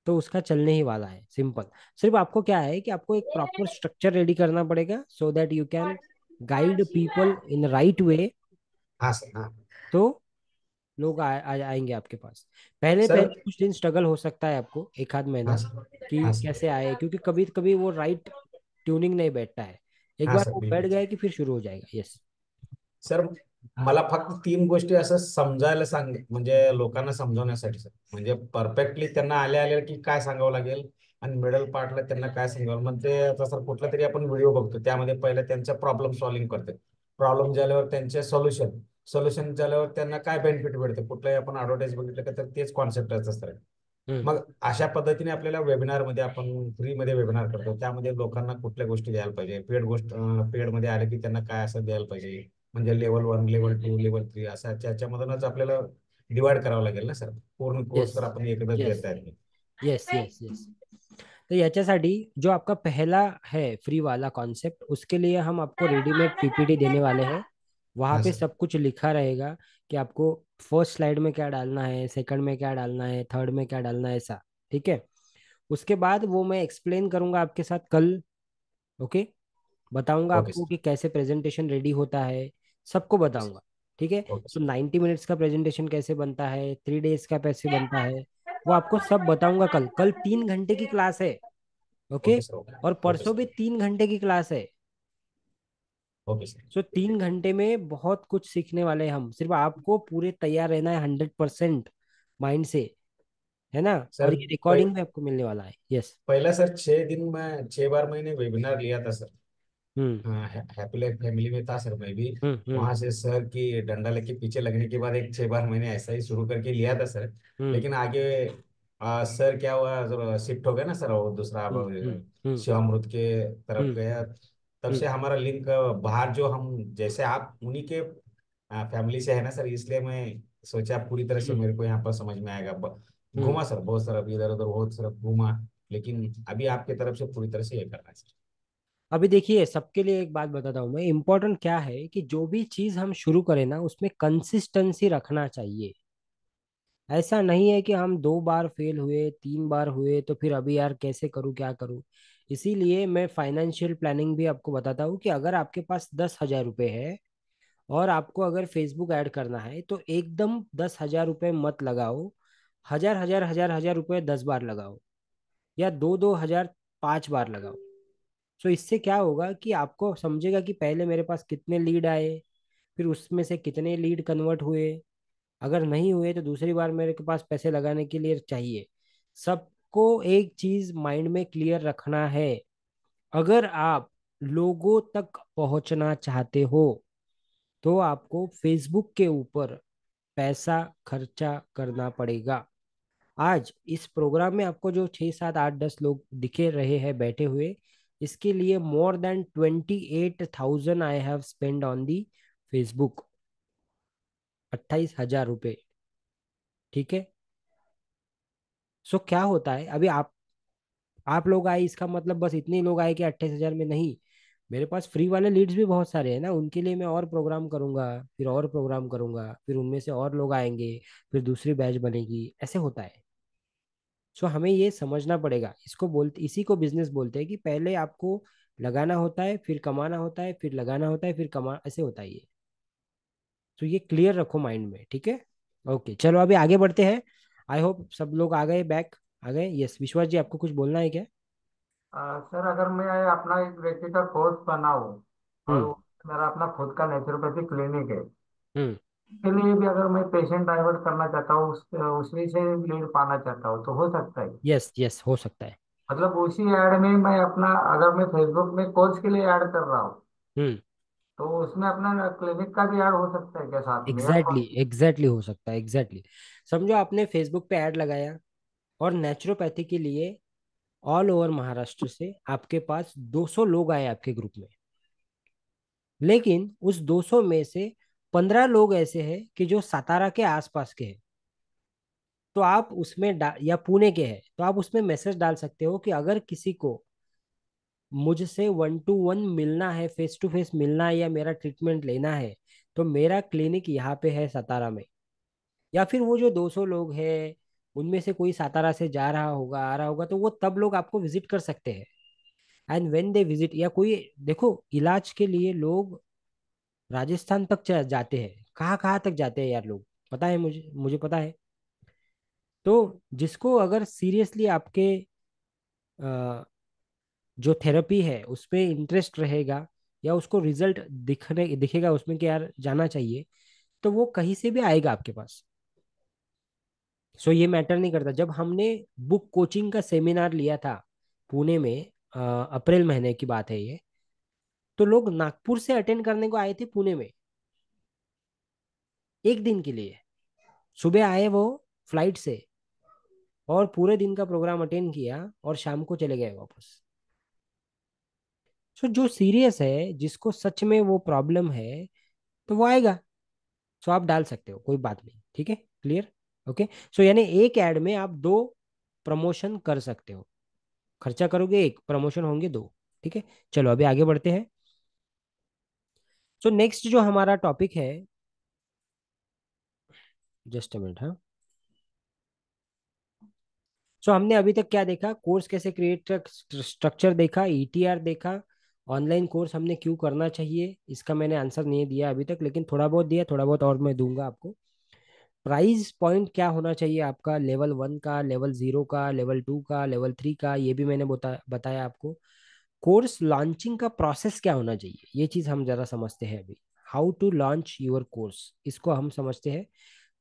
तो उसका चलने ही वाला है सिंपल सिर्फ आपको क्या है कि आपको एक प्रॉपर स्ट्रक्चर रेडी करना पड़ेगा so that you can guide people in right way तो लोग आ, आ, आ, आएंगे आपके पास पहले सर, पहले कुछ दिन स्ट्रगल हो सकता है आपको एक आध महीना हाँ कि हाँ कैसे आए क्योंकि कभी कभी वो राइट ट्यूनिंग नहीं बैठता है एक हाँ बार वो बैठ गया कि फिर शुरू हो जाएगा यस सर मला फक्त तीन गोष्टी असं समजायला सांग म्हणजे लोकांना समजवण्यासाठी सर म्हणजे परफेक्टली त्यांना आले आले की काय सांगावं लागेल आणि मिडल पार्टला त्यांना काय सांगावं मग ते आता सर कुठला तरी आपण व्हिडिओ बघतो त्यामध्ये पहिले त्यांचा प्रॉब्लेम सॉल्व्हिंग करते प्रॉब्लेम झाल्यावर त्यांचे सोल्युशन सोल्युशन झाल्यावर त्यांना काय बेनिफिट मिळतं कुठलंही आपण ऍडव्हर्टाईज बघितलं का तर तेच कॉन्सेप्ट असतात मग अशा पद्धतीने आपल्याला वेबिनार मध्ये आपण फ्री मध्ये वेबिनार करतो त्यामध्ये लोकांना कुठल्या गोष्टी द्यायला पाहिजे पेड गोष्ट पेड मध्ये आले की त्यांना काय असं द्यायला पाहिजे म्हणजे level one level two level three असा त्याच्यामधूनच आपल्याला डिवाइड करावं लागेल ना सर पूर्ण कोर्स तर आपण एकदा देत आहे येस यस यस तो याच्यासाठी जो आपका पहला है फ्री वाला कॉन्सेप्ट उसके लिए हम आपको रेडीमेड पीपीटी देने वाले हैं वहां पे सब कुछ लिखा रहेगा कि आपको फर्स्ट स्लाइड में क्या डालना है सेकंड में क्या डालना है थर्ड में क्या डालना है ऐसा ठीक है उसके बाद वो मैं एक्सप्लेन करूंगा आपके साथ कल ओके बताऊंगा आपको कि कैसे प्रेजेंटेशन रेडी होता है सबको बताऊंगा ठीक है तो नाइनटी मिनट्स का प्रेजेंटेशन कैसे बनता है थ्री डेज का कैसे बनता है वो आपको सब बताऊंगा कल कल तीन घंटे की क्लास है ओके और परसों भी तीन घंटे की क्लास है ओके सर सो तीन घंटे में बहुत कुछ सीखने वाले हम सिर्फ आपको पूरे तैयार रहना है हंड्रेड परसेंट माइंड से है ना सर और ये रिकॉर्डिंग भी आपको मिलने वाला है यस पहला सर छह दिन में छह बार मैंने वेबिनार लिया था सर हम्म। हाँ, हैप्पी लाइफ फैमिली में था सर मैं भी हम्म, हम्म। वहां से सर की डंडा लेके पीछे लगने के बाद एक छह बार मैंने ऐसा ही शुरू करके लिया था सर लेकिन आगे आ, सर क्या हुआ शिफ्ट हो गया ना सर और दूसरा शिवामृत के तरफ गया तब से हम्म। हमारा लिंक बाहर जो हम जैसे आप उन्हीं के फैमिली से है ना सर इसलिए मैं सोचा पूरी तरह से हम्म। मेरे को यहाँ पर समझ में आएगा हम्म। घुमा सर बहुत सारा इधर उधर बहुत सारा घुमा लेकिन अभी आपके तरफ से पूरी तरह से ये करना है सर अभी देखिए सबके लिए एक बात बताता हूँ मैं इम्पोर्टेंट क्या है कि जो भी चीज़ हम शुरू करें ना उसमें कंसिस्टेंसी रखना चाहिए ऐसा नहीं है कि हम दो बार फेल हुए तीन बार हुए तो फिर अभी यार कैसे करूँ क्या करूँ इसीलिए मैं फाइनेंशियल प्लानिंग भी आपको बताता हूँ कि अगर आपके पास दस हजार रुपये है और आपको अगर फेसबुक ऐड करना है तो एकदम दस हजार रुपये मत लगाओ हजार हजार हजार हजार रुपये दस बार लगाओ या दो दो हजार पाँच बार लगाओ सो तो इससे क्या होगा कि आपको समझेगा कि पहले मेरे पास कितने लीड आए फिर उसमें से कितने लीड कन्वर्ट हुए अगर नहीं हुए तो दूसरी बार मेरे के पास पैसे लगाने के लिए चाहिए सब आपको एक चीज माइंड में क्लियर रखना है अगर आप लोगों तक पहुंचना चाहते हो तो आपको फेसबुक के ऊपर पैसा खर्चा करना पड़ेगा आज इस प्रोग्राम में आपको जो छः सात आठ दस लोग दिखे रहे हैं बैठे हुए इसके लिए more than twenty eight thousand I have spend on the Facebook अट्ठाईस हजार रुपये ठीक है सो क्या होता है अभी आप आप लोग आए इसका मतलब बस इतने लोग आए कि अट्ठाईस हजार में नहीं मेरे पास फ्री वाले लीड्स भी बहुत सारे हैं ना उनके लिए मैं और प्रोग्राम करूंगा फिर और प्रोग्राम करूंगा फिर उनमें से और लोग आएंगे फिर दूसरी बैच बनेगी ऐसे होता है सो हमें ये समझना पड़ेगा इसको बोलते इसी को बिजनेस बोलते हैं कि पहले आपको लगाना होता है फिर कमाना होता है फिर लगाना होता है फिर कमा ऐसे होता है ये तो ये क्लियर रखो माइंड में ठीक है ओके चलो अभी आगे बढ़ते हैं आई होप सब लोग आ गए बैक आ गए यस विश्वास जी आपको कुछ बोलना है क्या आ, सर अगर मैं अपना एक व्यक्ति का कोर्स बनाऊं और हम्म। मेरा अपना खुद का नेचुरोपैथी क्लिनिक है इसके हम्म। लिए भी अगर मैं पेशेंट डाइवर्ट करना चाहता हूँ उस, उसी से लीड पाना चाहता हूँ तो हो सकता है यस यस हो सकता है मतलब उसी एड में मैं अपना अगर मैं फेसबुक में कोर्स के लिए एड कर रहा हूँ हम्म। तो उसमें अपना क्लिनिक का भी ऐड हो सकता है क्या साथ में या एग्जैक्टली एग्जैक्टली हो सकता है एग्जैक्टली समझो आपने फेसबुक पे ऐड लगाया और नेचुरोपैथी के लिए ऑल ओवर महाराष्ट्र से आपके पास 200 लोग आए आपके ग्रुप में लेकिन उस 200 में से 15 लोग ऐसे हैं कि जो सतारा के आसपास के हैं तो आप उसमें या पुणे के हैं तो आप उसमें मैसेज डाल सकते हो कि अगर किसी को मुझसे वन टू वन मिलना है फेस टू फेस मिलना है या मेरा ट्रीटमेंट लेना है तो मेरा क्लिनिक यहाँ पे है सतारा में या फिर वो जो 200 लोग हैं उनमें से कोई सतारा से जा रहा होगा आ रहा होगा तो वो तब लोग आपको विजिट कर सकते हैं एंड वेन दे विजिट या कोई देखो इलाज के लिए लोग राजस्थान तक जाते हैं कहाँ कहाँ तक जाते हैं यार लोग पता है मुझे मुझे पता है तो जिसको अगर सीरियसली आपके आ, जो थेरेपी है उस पर इंटरेस्ट रहेगा या उसको रिजल्ट दिखने दिखेगा उसमें कि यार जाना चाहिए तो वो कहीं से भी आएगा आपके पास सो so, ये मैटर नहीं करता जब हमने बुक कोचिंग का सेमिनार लिया था पुणे में अप्रैल महीने की बात है ये तो लोग नागपुर से अटेंड करने को आए थे पुणे में एक दिन के लिए सुबह आए वो फ्लाइट से और पूरे दिन का प्रोग्राम अटेंड किया और शाम को चले गए वापस सो तो जो सीरियस है जिसको सच में वो प्रॉब्लम है तो वो आएगा सो आप डाल सकते हो कोई बात नहीं ठीक है क्लियर ओके सो यानी एक एड में आप दो प्रमोशन कर सकते हो खर्चा करोगे एक प्रमोशन होंगे दो ठीक है चलो अभी आगे बढ़ते हैं सो so, नेक्स्ट जो हमारा टॉपिक है जस्ट मिनट हाँ सो हमने अभी तक क्या देखा कोर्स कैसे क्रिएट स्ट्रक्चर देखा ईटीआर देखा ऑनलाइन कोर्स हमने क्यों करना चाहिए इसका मैंने आंसर नहीं दिया अभी तक लेकिन थोड़ा बहुत दिया थोड़ा बहुत और मैं दूंगा आपको प्राइस पॉइंट क्या होना चाहिए आपका लेवल वन का लेवल जीरो का लेवल टू का लेवल थ्री का ये भी मैंने बता, बताया आपको कोर्स लॉन्चिंग का प्रोसेस क्या होना चाहिए ये चीज़ हम ज़रा समझते हैं अभी how to launch your course इसको हम समझते हैं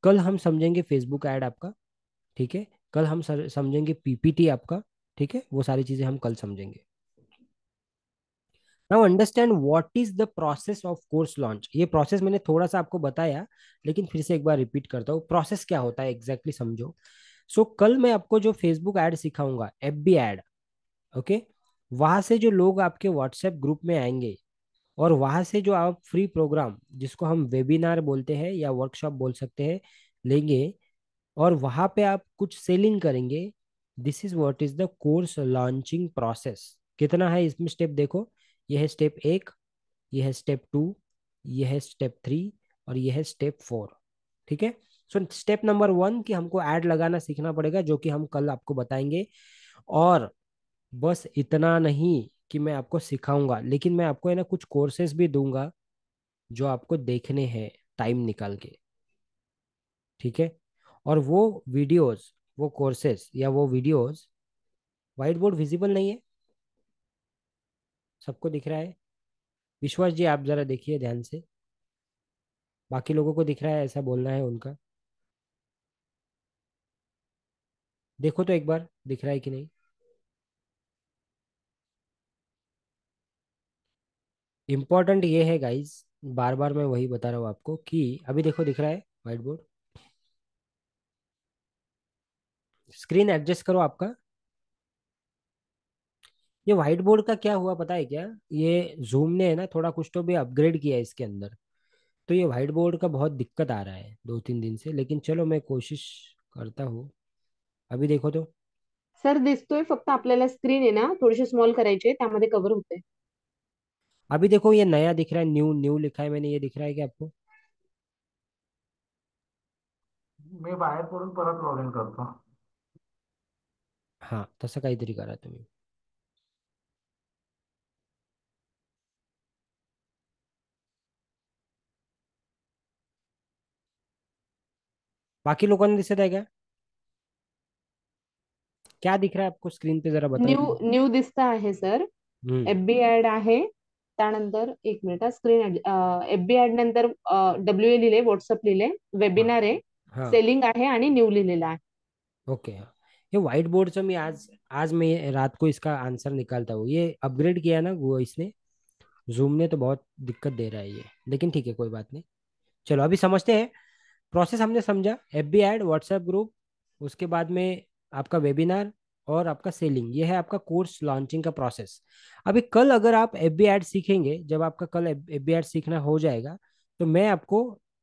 कल हम समझेंगे फेसबुक ऐड आपका ठीक है कल हम समझेंगे पीपीटी आपका ठीक है वो सारी चीज़ें हम कल समझेंगे now understand what is the process of course launch ये प्रोसेस मैंने थोड़ा सा आपको बताया लेकिन फिर से एक बार रिपीट करता हूँ प्रोसेस क्या होता है एग्जैक्टली exactly समझो सो so, कल मैं आपको जो फेसबुक एड सिखाऊंगा एफ बी एड ओके वहां से जो लोग आपके व्हाट्सएप ग्रुप में आएंगे और वहां से जो आप फ्री प्रोग्राम जिसको हम वेबिनार बोलते हैं या वर्कशॉप बोल सकते हैं लेंगे और वहां पे आप कुछ सेलिंग करेंगे this is what is the course launching process कितना है इसमें स्टेप देखो यह है स्टेप एक यह है स्टेप टू यह है स्टेप थ्री और यह है स्टेप फोर ठीक है सो स्टेप नंबर वन की हमको एड लगाना सीखना पड़ेगा जो कि हम कल आपको बताएंगे और बस इतना नहीं कि मैं आपको सिखाऊंगा लेकिन मैं आपको है ना कुछ कोर्सेज भी दूंगा जो आपको देखने हैं टाइम निकाल के ठीक है और वो वीडियोस वो कोर्सेस या वो वीडियोस व्हाइट बोर्ड विजिबल नहीं है सबको दिख रहा है विश्वास जी आप ज़रा देखिए ध्यान से बाकी लोगों को दिख रहा है ऐसा बोलना है उनका देखो तो एक बार दिख रहा है कि नहीं इम्पॉर्टेंट ये है गाइज बार बार मैं वही बता रहा हूँ आपको कि अभी देखो दिख रहा है व्हाइट बोर्ड स्क्रीन एडजस्ट करो आपका ये व्हाइट बोर्ड का क्या हुआ पता है क्या ये जूम ने है ना थोड़ा कुछ तो भी अपग्रेड किया है इसके अंदर तो ये व्हाइट बोर्ड का बहुत दिक्कत आ रहा है दो तीन दिन से लेकिन चलो मैं कोशिश करता हूँ अभी देखो तो सर दिखते दिसतोय फक्त आपल्याला स्क्रीन है ना थोडीशी स्मॉल करायची आहे त्यामध्ये कव्हर होते अभी देखो ये नया दिख रहा है न्यू न्यू लिखा है मैंने ये दिख रहा है क्या आपको मैं बाहर पडून परत लॉग इन करतो हाँ तसं काहीतरी करा तुम्ही बाकी लोगों ने आहे का क्या दिख रहा है आपको स्क्रीन पे जरा बताओ न्यू न्यू दिसता है सर हम्म. एफबी ऍड है त्यानंतर एक मिनट स्क्रीन एफबी ऍड नंतर डब्ल्यू ए लिहिले व्हॉट्सअप लिहिले वेबिनार आहे हा सेलिंग आहे आणि न्यू लिहिलेलं आहे ओके ये व्हाइट बोर्ड से मैं आज आज मैं रात को इसका आंसर निकालता हूँ ये अपग्रेड किया ना वो इसने जूम ने तो बहुत दिक्कत दे रहा है ये लेकिन ठीक है कोई बात नहीं चलो अभी समझते हैं प्रोसेस हमने समझा F B ad WhatsApp group उसके बाद में आपका वेबिनार और आपका सेलिंग ये है आपका कोर्स लॉन्चिंग का प्रोसेस अभी कल अगर आप एफ बी एड सीखेंगे जब आपका कल एफ बी एड सीखना हो जाएगा तो मैं आपको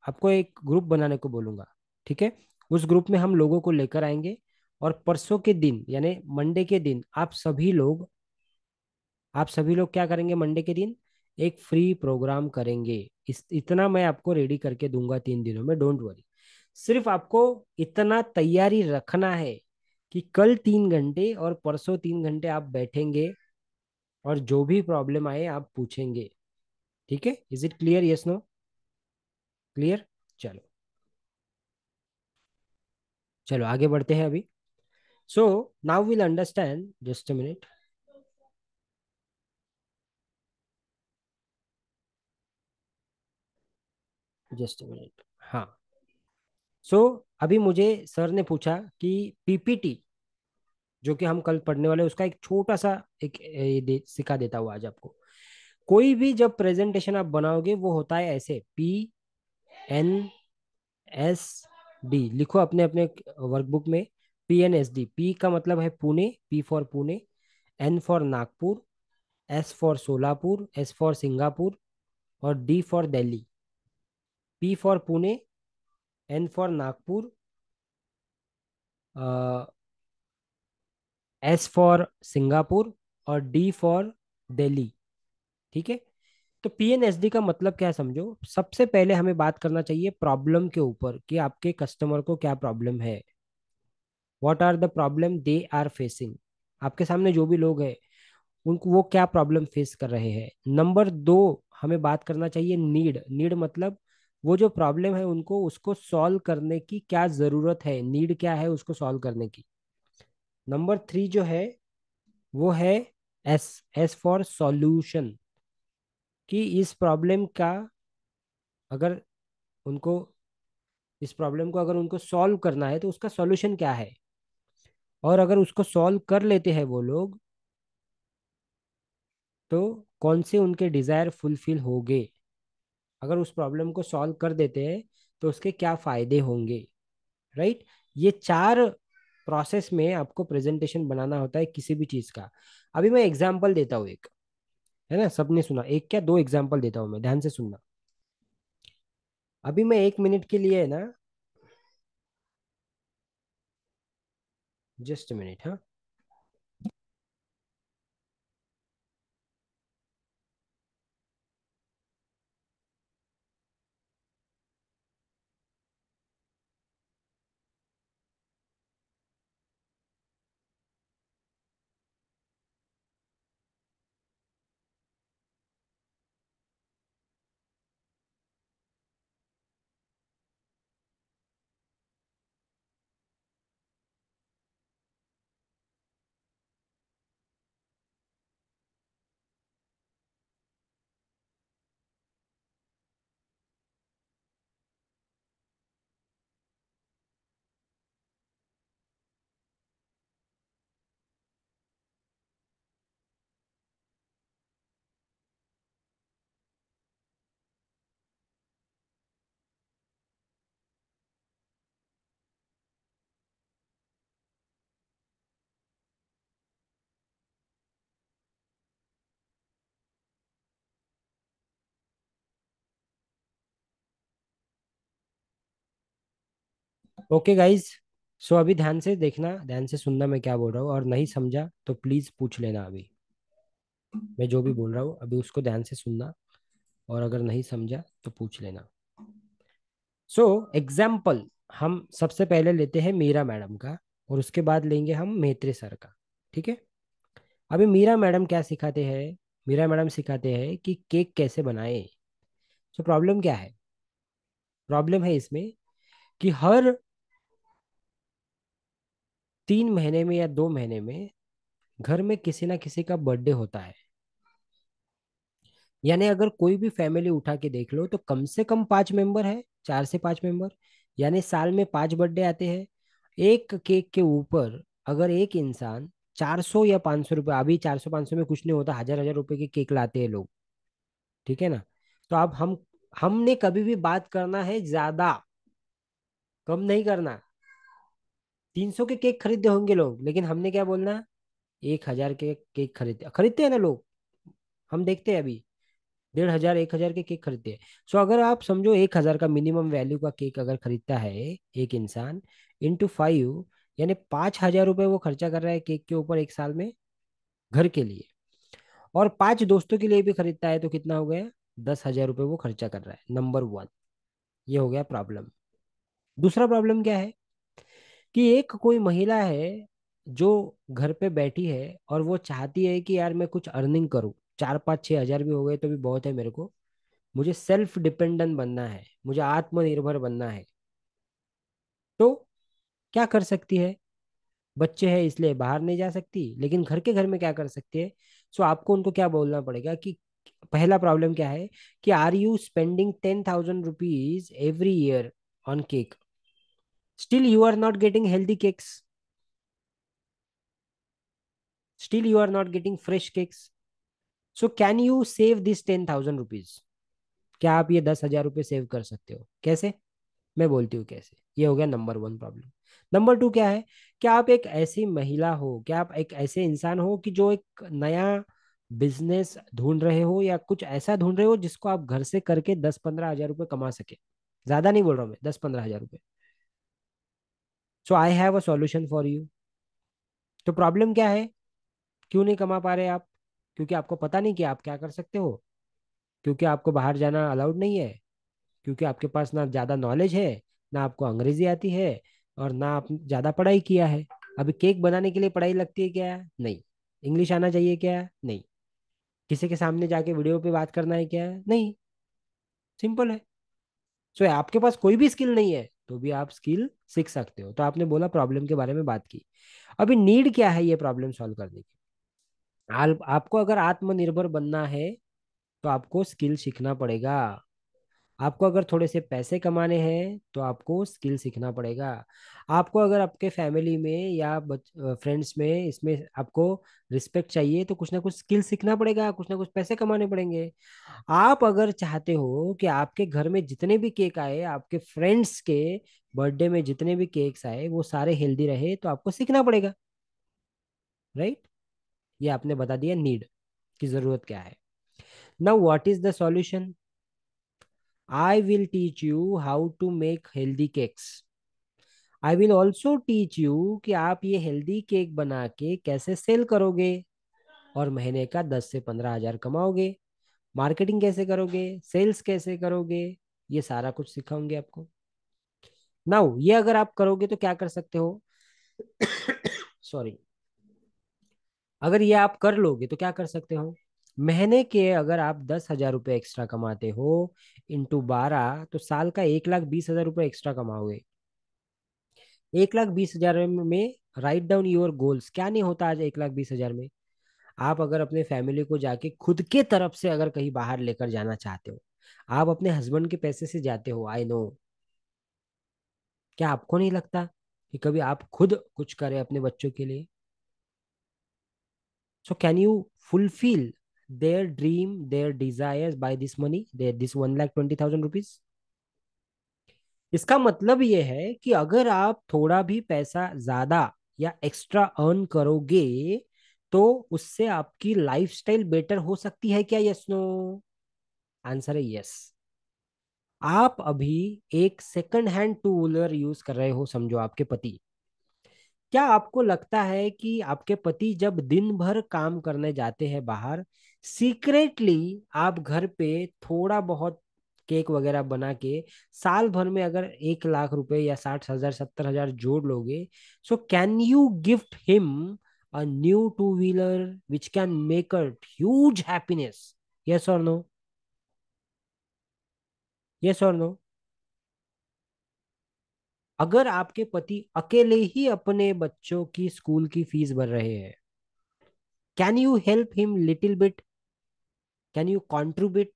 आपको एक ग्रुप बनाने को बोलूँगा ठीक है उस ग्रुप में हम लोगों को लेकर आएंगे और परसों के दिन यानी मंडे के दिन आप सभी लोग आप सभी लोग क्या करेंगे मंडे के दिन एक फ्री प्रोग्राम करेंगे इस इतना मैं आपको रेडी करके दूंगा तीन दिनों में डोंट वरी सिर्फ आपको इतना तैयारी रखना है कि कल तीन घंटे और परसों तीन घंटे आप बैठेंगे और जो भी प्रॉब्लम आए आप पूछेंगे ठीक है is it clear yes no clear चलो चलो आगे बढ़ते हैं अभी so now will understand just a minute just minute हाँ सो so, अभी मुझे सर ने पूछा कि पीपीटी जो कि हम कल पढ़ने वाले उसका एक छोटा सा एक दे, सिखा देता हुआ आज आपको कोई भी जब प्रेजेंटेशन आप बनाओगे वो होता है ऐसे पी एन एस डी लिखो अपने अपने वर्कबुक में P N S D P का मतलब है Pune P for Pune N for Nagpur S for Solapur S for Singapore और D for Delhi P for Pune, N for Nagpur, uh, S for Singapore और D for Delhi. ठीक है तो पी एन एस डी का मतलब क्या समझो सबसे पहले हमें बात करना चाहिए प्रॉब्लम के ऊपर कि आपके कस्टमर को क्या प्रॉब्लम है what are the problem they are facing आपके सामने जो भी लोग हैं उनको वो क्या प्रॉब्लम फेस कर रहे हैं नंबर दो हमें बात करना चाहिए नीड नीड मतलब वो जो प्रॉब्लम है उनको उसको सॉल्व करने की क्या ज़रूरत है नीड क्या है उसको सॉल्व करने की नंबर थ्री जो है वो है एस एस फॉर सॉल्यूशन कि इस प्रॉब्लम का अगर उनको इस प्रॉब्लम को अगर उनको सॉल्व करना है तो उसका सॉल्यूशन क्या है और अगर उसको सॉल्व कर लेते हैं वो लोग तो कौन से उनके डिज़ायर फुलफिल हो गए अगर उस प्रॉब्लम को सॉल्व कर देते हैं तो उसके क्या फायदे होंगे राइट ये चार प्रोसेस में आपको प्रेजेंटेशन बनाना होता है किसी भी चीज का अभी मैं एग्जाम्पल देता हूँ एक है ना सबने सुना एक क्या दो एग्जाम्पल देता हूँ मैं ध्यान से सुनना अभी मैं एक मिनट के लिए है ना जस्ट मिनट हाँ ओके गाइज सो अभी ध्यान से देखना ध्यान से सुनना मैं क्या बोल रहा हूँ और नहीं समझा तो प्लीज पूछ लेना अभी मैं जो भी बोल रहा हूँ अभी उसको ध्यान से सुनना और अगर नहीं समझा तो पूछ लेना सो so, एग्जाम्पल हम सबसे पहले लेते हैं मीरा मैडम का और उसके बाद लेंगे हम मेहत्रे सर का ठीक है अभी मीरा मैडम क्या सिखाते हैं मीरा मैडम सिखाते हैं कि केक कैसे बनाए सो so, प्रॉब्लम क्या है प्रॉब्लम है इसमें कि हर तीन महीने में या दो महीने में घर में किसी ना किसी का बर्थडे होता है यानी अगर कोई भी फैमिली उठा के देख लो तो कम से कम पांच मेंबर है चार से पांच मेंबर यानी साल में पांच बर्थडे आते हैं एक केक के ऊपर अगर एक इंसान चार सौ या पांच सौ रुपये अभी चार सौ पांच सौ में कुछ नहीं होता हजार हजार रुपए के केक लाते हैं लोग ठीक है ना तो अब हम हमने कभी भी बात करना है ज्यादा कम नहीं करना तीन सौ के केक खरीदे होंगे लोग लेकिन हमने क्या बोलना एक हजार के केक खरीदते खरीदते हैं ना लोग हम देखते हैं अभी डेढ़ हजार एक हजार के केक खरीदते हैं सो अगर आप समझो एक हजार का मिनिमम वैल्यू का केक अगर खरीदता है एक इंसान इंटू फाइव यानी पांच हजार रुपये वो खर्चा कर रहा है केक के ऊपर एक साल में घर के लिए और पांच दोस्तों के लिए भी खरीदता है तो कितना हो गया दस हजार रुपये वो खर्चा कर रहा है नंबर वन ये हो गया प्रॉब्लम दूसरा प्रॉब्लम क्या है कि एक कोई महिला है जो घर पे बैठी है और वो चाहती है कि यार मैं कुछ अर्निंग करूँ चार पाँच छः हजार भी हो गए तो भी बहुत है मेरे को मुझे सेल्फ डिपेंडेंट बनना है मुझे आत्मनिर्भर बनना है तो क्या कर सकती है बच्चे हैं इसलिए बाहर नहीं जा सकती लेकिन घर के घर में क्या कर सकती है सो आपको उनको क्या बोलना पड़ेगा कि पहला प्रॉब्लम क्या है कि are you spending ten thousand rupees every year on cake still you are not getting healthy cakes still you are not getting fresh cakes so can you save this 10000 rupees क्या आप ये दस हजार रुपये save कर सकते हो कैसे मैं बोलती हूँ कैसे ये हो गया number one problem number two क्या है क्या आप एक ऐसी महिला हो क्या आप एक ऐसे इंसान हो कि जो एक नया बिजनेस ढूंढ रहे हो या कुछ ऐसा ढूंढ रहे हो जिसको आप घर से करके दस पंद्रह हजार रुपये कमा सके ज्यादा नहीं बोल रहा हूँ मैं दस पंद्रह हजार रुपये so I have a solution for you तो प्रॉब्लम क्या है क्यों नहीं कमा पा रहे आप क्योंकि आपको पता नहीं कि आप क्या कर सकते हो क्योंकि आपको बाहर जाना अलाउड नहीं है क्योंकि आपके पास ना ज़्यादा नॉलेज है ना आपको अंग्रेजी आती है और ना आप ज़्यादा पढ़ाई किया है अभी केक बनाने के लिए पढ़ाई लगती है क्या नहीं इंग्लिश आना चाहिए क्या नहीं किसी के सामने जाके वीडियो पे बात करना है क्या नहीं सिंपल है सो so, आपके पास कोई भी स्किल नहीं है तो भी आप स्किल सीख सकते हो तो आपने बोला प्रॉब्लम के बारे में बात की अभी नीड क्या है ये प्रॉब्लम सॉल्व करने की आपको अगर आत्मनिर्भर बनना है तो आपको स्किल सीखना पड़ेगा आपको अगर थोड़े से पैसे कमाने हैं तो आपको स्किल सीखना पड़ेगा आपको अगर आपके फैमिली में या फ्रेंड्स में इसमें आपको रिस्पेक्ट चाहिए तो कुछ ना कुछ स्किल सीखना पड़ेगा कुछ ना कुछ पैसे कमाने पड़ेंगे आप अगर चाहते हो कि आपके घर में जितने भी केक आए आपके फ्रेंड्स के बर्थडे में जितने भी केक्स आए वो सारे हेल्दी रहे तो आपको सीखना पड़ेगा राइट ये आपने बता दिया नीड की ज़रूरत क्या है now what is the solution I will teach you how to make healthy cakes. I will also teach you कि आप ये हेल्दी केक बना के कैसे सेल करोगे और महीने का दस से पंद्रह हजार कमाओगे मार्केटिंग कैसे करोगे सेल्स कैसे करोगे ये सारा कुछ सिखाऊंगे आपको नाउ ये अगर आप करोगे तो क्या कर सकते हो सॉरी <coughs> अगर ये आप कर लोगे तो क्या कर सकते हो महीने के अगर आप दस हजार रुपये एक्स्ट्रा कमाते हो इंटू बारह तो साल का एक लाख बीस हजार रुपये एक्स्ट्रा कमाओगे एक लाख बीस हजार में राइट डाउन योर गोल्स क्या नहीं होता आज एक लाख बीस हजार में आप अगर अपने फैमिली को जाके खुद के तरफ से अगर कहीं बाहर लेकर जाना चाहते हो आप अपने हस्बैंड के पैसे से जाते हो आई नो क्या आपको नहीं लगता कि कभी आप खुद कुछ करें अपने बच्चों के लिए so can you fulfil their dream, their desires by this money, their this one lakh twenty thousand rupees. इसका मतलब ये है कि अगर आप थोड़ा भी पैसा ज्यादा या एक्स्ट्रा अर्न करोगे तो उससे आपकी लाइफस्टाइल बेटर हो सकती है क्या यस नो आंसर है यस आप अभी एक second hand two wheeler use कर रहे हो समझो आपके पति क्या आपको लगता है कि आपके पति जब दिन भर काम करने जाते हैं बाहर सीक्रेटली आप घर पे थोड़ा बहुत केक वगैरह बना के साल भर में अगर एक लाख रुपए या साठ हजार सत्तर हजार जोड़ लोगे so can you gift him a new two wheeler which can make a huge happiness yes और नो यस और नो अगर आपके पति अकेले ही अपने बच्चों की स्कूल की फीस भर रहे हैं can you help him little bit can you contribute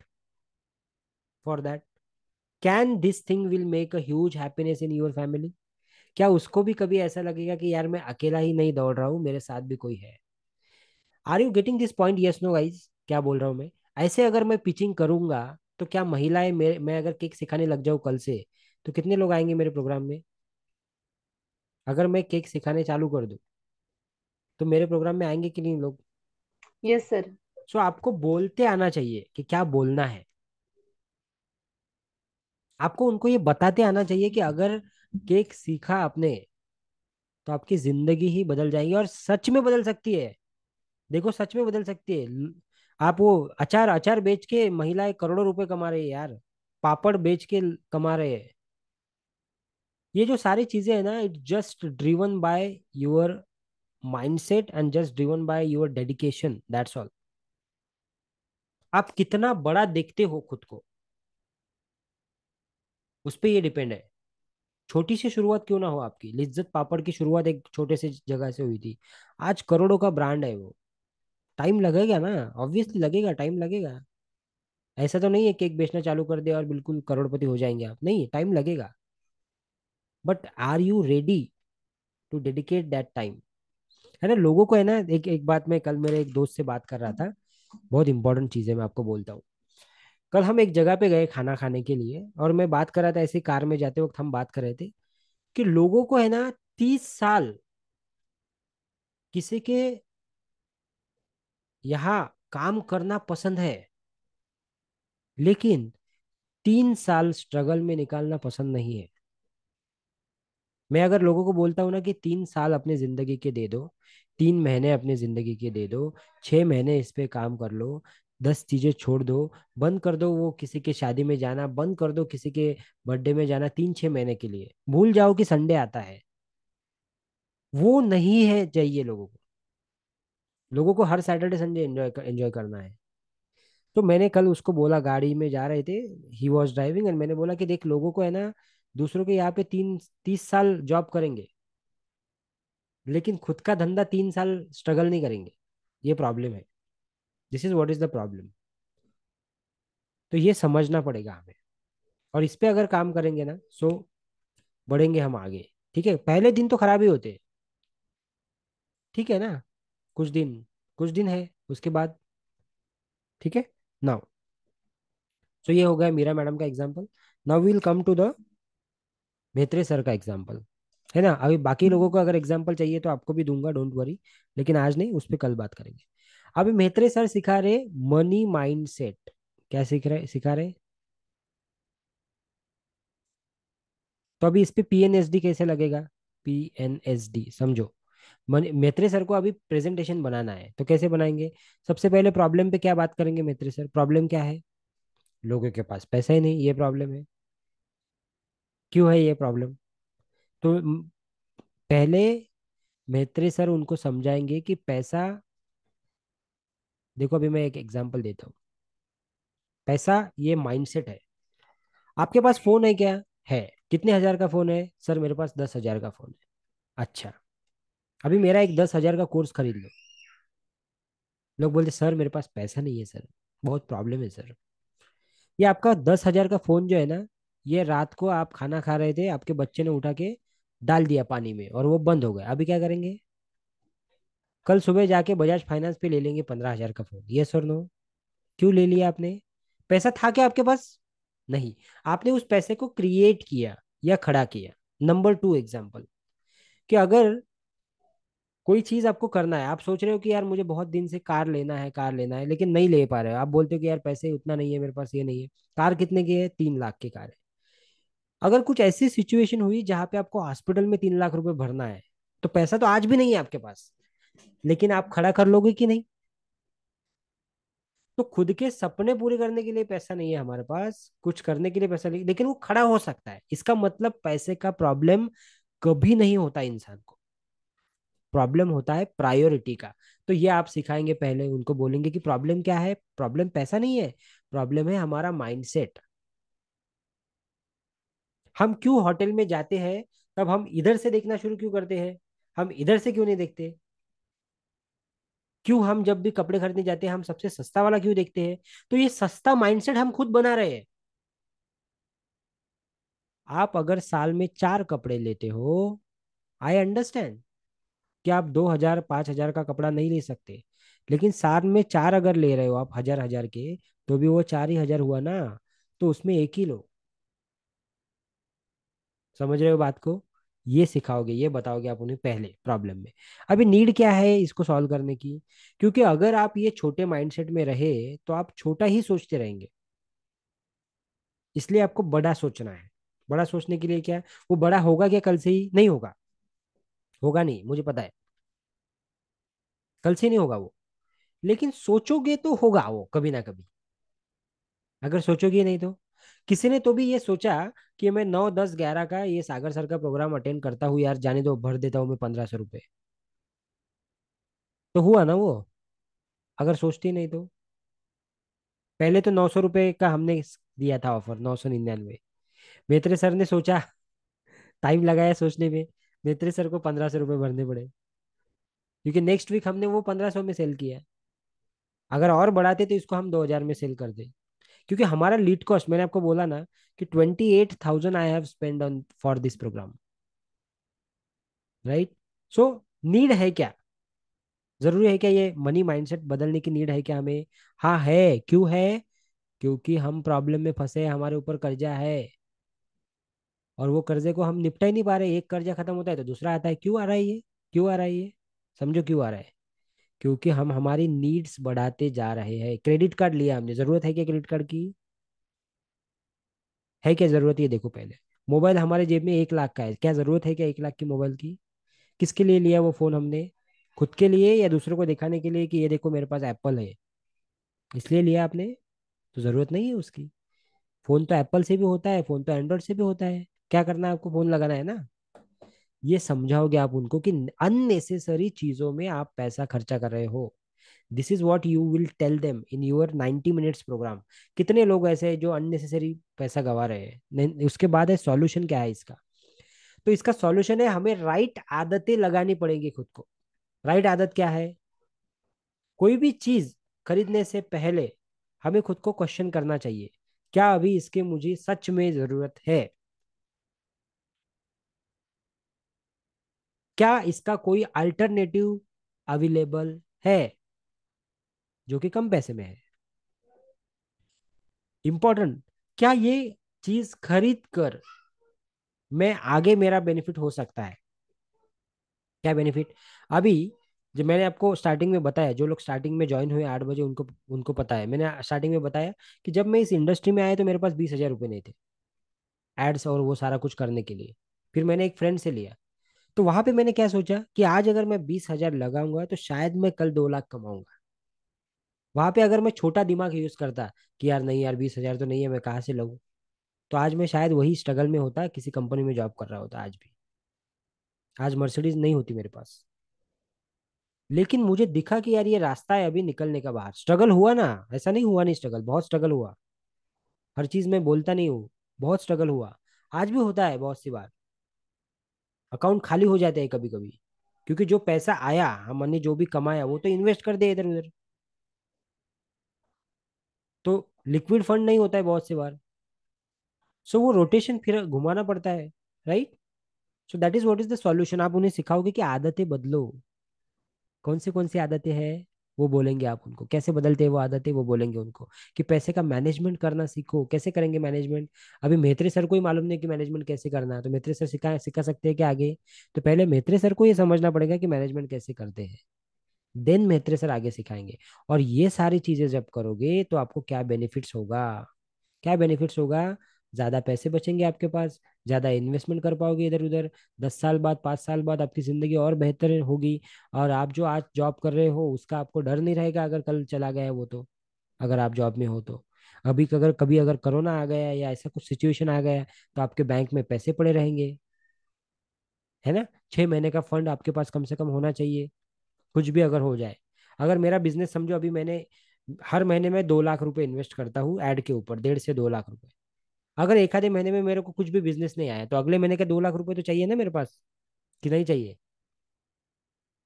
for that can this thing will make a huge happiness in your family क्या उसको भी कभी ऐसा लगेगा कि यार मैं अकेला ही नहीं दौड़ रहा हूँ मेरे साथ भी कोई है are you getting this point yes no guys क्या बोल रहा हूँ मैं ऐसे अगर मैं पिचिंग करूंगा तो क्या महिलाएं मेरे मैं अगर केक सिखाने लग जाऊँ कल से तो कितने लोग आएंगे मेरे प्रोग्राम में अगर मैं केक सिखाने चालू कर दूँ तो मेरे प्रोग्राम में आएंगे कि नहीं लोग यस yes, सर सो आपको बोलते आना चाहिए कि क्या बोलना है आपको उनको ये बताते आना चाहिए कि अगर केक सीखा आपने तो आपकी जिंदगी ही बदल जाएगी और सच में बदल सकती है देखो सच में बदल सकती है आप वो अचार अचार बेच के महिलाएं करोड़ों रुपए कमा रही है यार पापड़ बेच के कमा रहे हैं ये जो सारी चीजें है ना it just driven by your set and just driven by your dedication that's all आप कितना बड़ा देखते हो खुद को उस पर यह डिपेंड है छोटी सी शुरुआत क्यों ना हो आपकी लिज्जत पापड़ की शुरुआत एक छोटे से जगह से हुई थी आज करोड़ों का ब्रांड है वो टाइम लगेगा ना ऑब्वियसली लगेगा टाइम लगेगा ऐसा तो नहीं है केक बेचना चालू कर दे और बिल्कुल करोड़पति हो जाएंगे आप नहीं टाइम लगेगा but are you ready to dedicate that time है ना लोगों को है ना एक एक बात में कल मेरे एक दोस्त से बात कर रहा हम्म। था बहुत इंपॉर्टेंट चीज़ है मैं आपको बोलता हूँ कल हम एक जगह पे गए खाना खाने के लिए और मैं बात कर रहा था ऐसे कार में जाते वक्त हम बात कर रहे थे कि लोगों को है ना तीस साल किसी के यहाँ काम करना पसंद है लेकिन तीन साल स्ट्रगल में निकालना पसंद नहीं है मैं अगर लोगों को बोलता हूँ ना कि तीन साल अपने जिंदगी के दे दो तीन महीने अपनी जिंदगी के दे दो छः महीने इस पे काम कर लो दस चीजें छोड़ दो बंद कर दो वो किसी के शादी में जाना बंद कर दो किसी के बर्थडे में जाना तीन छह महीने के लिए भूल जाओ कि संडे आता है वो नहीं है चाहिए लोगों को लोगों को हर सैटरडे संडे एंजॉय कर, एंजॉय करना है तो मैंने कल उसको बोला गाड़ी में जा रहे थे ही वॉज ड्राइविंग एंड मैंने बोला कि देख लोगों को है ना दूसरों के यहाँ पे तीन तीस साल जॉब करेंगे लेकिन खुद का धंधा तीन साल स्ट्रगल नहीं करेंगे ये प्रॉब्लम है this is what is the problem तो ये समझना पड़ेगा हमें और इस पर अगर काम करेंगे ना सो बढ़ेंगे हम आगे ठीक है पहले दिन तो खराब ही होते हैं ठीक है ना कुछ दिन कुछ दिन है उसके बाद ठीक है नाउ सो ये हो गया मीरा मैडम का example now will come to the Mehtre sir का एग्जाम्पल है ना अभी बाकी हम्म। लोगों को अगर एग्जाम्पल चाहिए तो आपको भी दूंगा डोंट वरी लेकिन आज नहीं उस पर कल बात करेंगे अभी मेहत्रे सर सिखा रहे मनी माइंड सेट क्या सीख रहे सिखा रहे तो अभी इस पे पीएनएसडी कैसे लगेगा पीएनएसडी समझो मेहत्रे सर को अभी प्रेजेंटेशन बनाना है तो कैसे बनाएंगे सबसे पहले प्रॉब्लम पे क्या बात करेंगे मेहत्रे सर प्रॉब्लम क्या है लोगों के पास पैसा ही नहीं ये प्रॉब्लम है क्यों है ये प्रॉब्लम तो पहले मेहत्रे सर उनको समझाएंगे कि पैसा देखो अभी मैं एक एग्जांपल देता हूँ पैसा ये माइंडसेट है आपके पास फोन है क्या है कितने हजार का फोन है सर मेरे पास दस हजार का फोन है अच्छा अभी मेरा एक दस हजार का कोर्स खरीद लो लोग बोलते सर मेरे पास पैसा नहीं है सर बहुत प्रॉब्लम है सर ये आपका दस हजार का फोन जो है ना ये रात को आप खाना खा रहे थे आपके बच्चे ने उठा के डाल दिया पानी में और वो बंद हो गया अभी क्या करेंगे कल सुबह जाके बजाज फाइनेंस पे ले लेंगे पंद्रह हजार का फोन यस और नो क्यों ले लिया आपने पैसा था क्या आपके पास नहीं आपने उस पैसे को क्रिएट किया या खड़ा किया नंबर टू एग्जाम्पल कि अगर कोई चीज आपको करना है आप सोच रहे हो कि यार मुझे बहुत दिन से कार लेना है कार लेना है लेकिन नहीं ले पा रहे हो आप बोलते हो कि यार पैसे उतना नहीं है मेरे पास ये नहीं है कार कितने की है तीन लाख की कार है अगर कुछ ऐसी सिचुएशन हुई जहां पे आपको हॉस्पिटल में तीन लाख रुपए भरना है तो पैसा तो आज भी नहीं है आपके पास लेकिन आप खड़ा कर लोगे कि नहीं तो खुद के सपने पूरे करने के लिए पैसा नहीं है हमारे पास कुछ करने के लिए पैसा नहीं लेकिन वो खड़ा हो सकता है इसका मतलब पैसे का प्रॉब्लम कभी नहीं होता इंसान को प्रॉब्लम होता है प्रायोरिटी का तो ये आप सिखाएंगे पहले उनको बोलेंगे कि प्रॉब्लम क्या है प्रॉब्लम पैसा नहीं है प्रॉब्लम है हमारा माइंडसेट हम क्यों होटल में जाते हैं तब हम इधर से देखना शुरू क्यों करते हैं हम इधर से क्यों नहीं देखते क्यों हम जब भी कपड़े खरीदने जाते हैं हम सबसे सस्ता वाला क्यों देखते हैं तो ये सस्ता माइंडसेट हम खुद बना रहे हैं आप अगर साल में चार कपड़े लेते हो आई अंडरस्टैंड कि आप दो हजार पांच हजार का कपड़ा नहीं ले सकते लेकिन साल में चार अगर ले रहे हो आप हजार हजार के तो भी वो चार ही हजार हुआ ना तो उसमें एक ही लोग समझ रहे हो बात को ये सिखाओगे ये बताओगे आप उन्हें पहले प्रॉब्लम में अभी नीड क्या है इसको सॉल्व करने की क्योंकि अगर आप ये छोटे माइंडसेट में रहे तो आप छोटा ही सोचते रहेंगे इसलिए आपको बड़ा सोचना है बड़ा सोचने के लिए क्या है वो बड़ा होगा क्या कल से ही नहीं होगा होगा नहीं मुझे पता है कल से नहीं होगा वो लेकिन सोचोगे तो होगा वो कभी ना कभी अगर सोचोगे नहीं तो किसी ने तो भी ये सोचा कि मैं नौ दस ग्यारह का ये सागर सर का प्रोग्राम अटेंड करता हूँ यार जाने दो भर देता हूँ मैं पंद्रह सौ रुपये तो हुआ ना वो अगर सोचती नहीं तो पहले तो नौ सौ रुपये का हमने दिया था ऑफर नौ सौ निन्यानवे मेत्रे सर ने सोचा टाइम लगाया सोचने में मेत्रे सर को पंद्रह सौ रुपये भरने पड़े क्योंकि नेक्स्ट वीक हमने वो पंद्रह सौ में सेल किया अगर और बढ़ाते तो इसको हम दो हजार में सेल कर दे क्योंकि हमारा लीड कॉस्ट मैंने आपको बोला ना कि twenty eight thousand I have spend on for this programme right so need है क्या जरूरी है क्या ये मनी माइंडसेट बदलने की नीड है क्या हमें हाँ है क्यों है क्योंकि हम प्रॉब्लम में फंसे हमारे ऊपर कर्जा है और वो कर्जे को हम निपटा ही नहीं पा रहे एक कर्जा खत्म होता है तो दूसरा आता है क्यों आ रहा है ये क्यों आ रहा है ये समझो क्यों आ रहा है क्योंकि हम हमारी नीड्स बढ़ाते जा रहे हैं क्रेडिट कार्ड लिया हमने जरूरत है क्या क्रेडिट कार्ड की है क्या जरूरत ये देखो पहले मोबाइल हमारे जेब में एक लाख का है क्या जरूरत है क्या एक लाख की मोबाइल की किसके लिए लिया वो फोन हमने खुद के लिए या दूसरों को दिखाने के लिए कि ये देखो मेरे पास एप्पल है इसलिए लिया आपने तो जरूरत नहीं है उसकी फोन तो एप्पल से भी होता है फोन तो एंड्रॉयड से भी होता है क्या करना है आपको फोन लगाना है ना ये समझाओगे आप उनको कि अननेसेसरी चीजों में आप पैसा खर्चा कर रहे हो this is what you will tell them in your ninety minutes program कितने लोग ऐसे हैं जो अननेसेसरी पैसा गवा रहे हैं उसके बाद है सॉल्यूशन क्या है इसका तो इसका सॉल्यूशन है हमें राइट आदतें लगानी पड़ेंगी खुद को राइट आदत क्या है कोई भी चीज खरीदने से पहले हमें खुद को क्वेश्चन करना चाहिए क्या अभी इसके मुझे सच में जरूरत है क्या इसका कोई अल्टरनेटिव अवेलेबल है जो कि कम पैसे में है इंपॉर्टेंट क्या ये चीज खरीद कर मैं आगे मेरा बेनिफिट हो सकता है क्या बेनिफिट अभी जो मैंने आपको स्टार्टिंग में बताया जो लोग स्टार्टिंग में ज्वाइन हुए आठ बजे उनको उनको पता है मैंने स्टार्टिंग में बताया कि जब मैं इस इंडस्ट्री में आया तो मेरे पास बीस हजार रुपये नहीं थे एड्स और वो सारा कुछ करने के लिए फिर मैंने एक फ्रेंड से लिया तो वहां पे मैंने क्या सोचा कि आज अगर मैं बीस हजार लगाऊंगा तो शायद मैं कल दो लाख कमाऊंगा वहां पे अगर मैं छोटा दिमाग यूज करता कि यार नहीं यार बीस हजार तो नहीं है मैं कहाँ से लगू तो आज मैं शायद वही स्ट्रगल में होता किसी कंपनी में जॉब कर रहा होता आज भी आज मर्सिडीज नहीं होती मेरे पास लेकिन मुझे दिखा कि यार ये रास्ता है अभी निकलने का बाहर स्ट्रगल हुआ ना ऐसा नहीं हुआ नहीं स्ट्रगल बहुत स्ट्रगल हुआ हर चीज में बोलता नहीं हूँ बहुत स्ट्रगल हुआ आज भी होता है बहुत सी बार अकाउंट खाली हो जाते हैं कभी कभी क्योंकि जो पैसा आया हमने जो भी कमाया वो तो इन्वेस्ट कर दिया इधर उधर तो लिक्विड फंड नहीं होता है बहुत से बार सो so, वो रोटेशन फिर घुमाना पड़ता है right so that is what is the solution आप उन्हें सिखाओगे कि आदतें बदलो कौन सी कौन सी आदतें हैं वो बोलेंगे आप उनको कैसे बदलते हैं वो आदतें वो बोलेंगे उनको कि पैसे का मैनेजमेंट करना सीखो कैसे करेंगे मैनेजमेंट अभी मेहत्रे सर को ही मालूम नहीं कि मैनेजमेंट कैसे करना है तो मेहत्रे सर सिखा सिखा सकते हैं कि आगे तो पहले मेहत्रे सर को ये समझना पड़ेगा कि मैनेजमेंट कैसे करते हैं देन मेहत्रे सर आगे सिखाएंगे और ये सारी चीजें जब करोगे तो आपको क्या बेनिफिट्स होगा क्या बेनिफिट्स होगा ज़्यादा पैसे बचेंगे आपके पास ज़्यादा इन्वेस्टमेंट कर पाओगे इधर उधर दस साल बाद पाँच साल बाद आपकी ज़िंदगी और बेहतर होगी और आप जो आज जॉब कर रहे हो उसका आपको डर नहीं रहेगा अगर कल चला गया वो तो अगर आप जॉब में हो तो अभी अगर कभी अगर कोरोना आ गया या ऐसा कुछ सिचुएशन आ गया तो आपके बैंक में पैसे पड़े रहेंगे है ना छः महीने का फंड आपके पास कम से कम होना चाहिए कुछ भी अगर हो जाए अगर मेरा बिजनेस समझो अभी मैंने हर महीने में दो लाख रुपए इन्वेस्ट करता हूँ एड के ऊपर डेढ़ से दो लाख रुपए अगर एक आधे महीने में मेरे को कुछ भी बिजनेस नहीं आया तो अगले महीने का दो लाख रुपए तो चाहिए ना मेरे पास कि नहीं चाहिए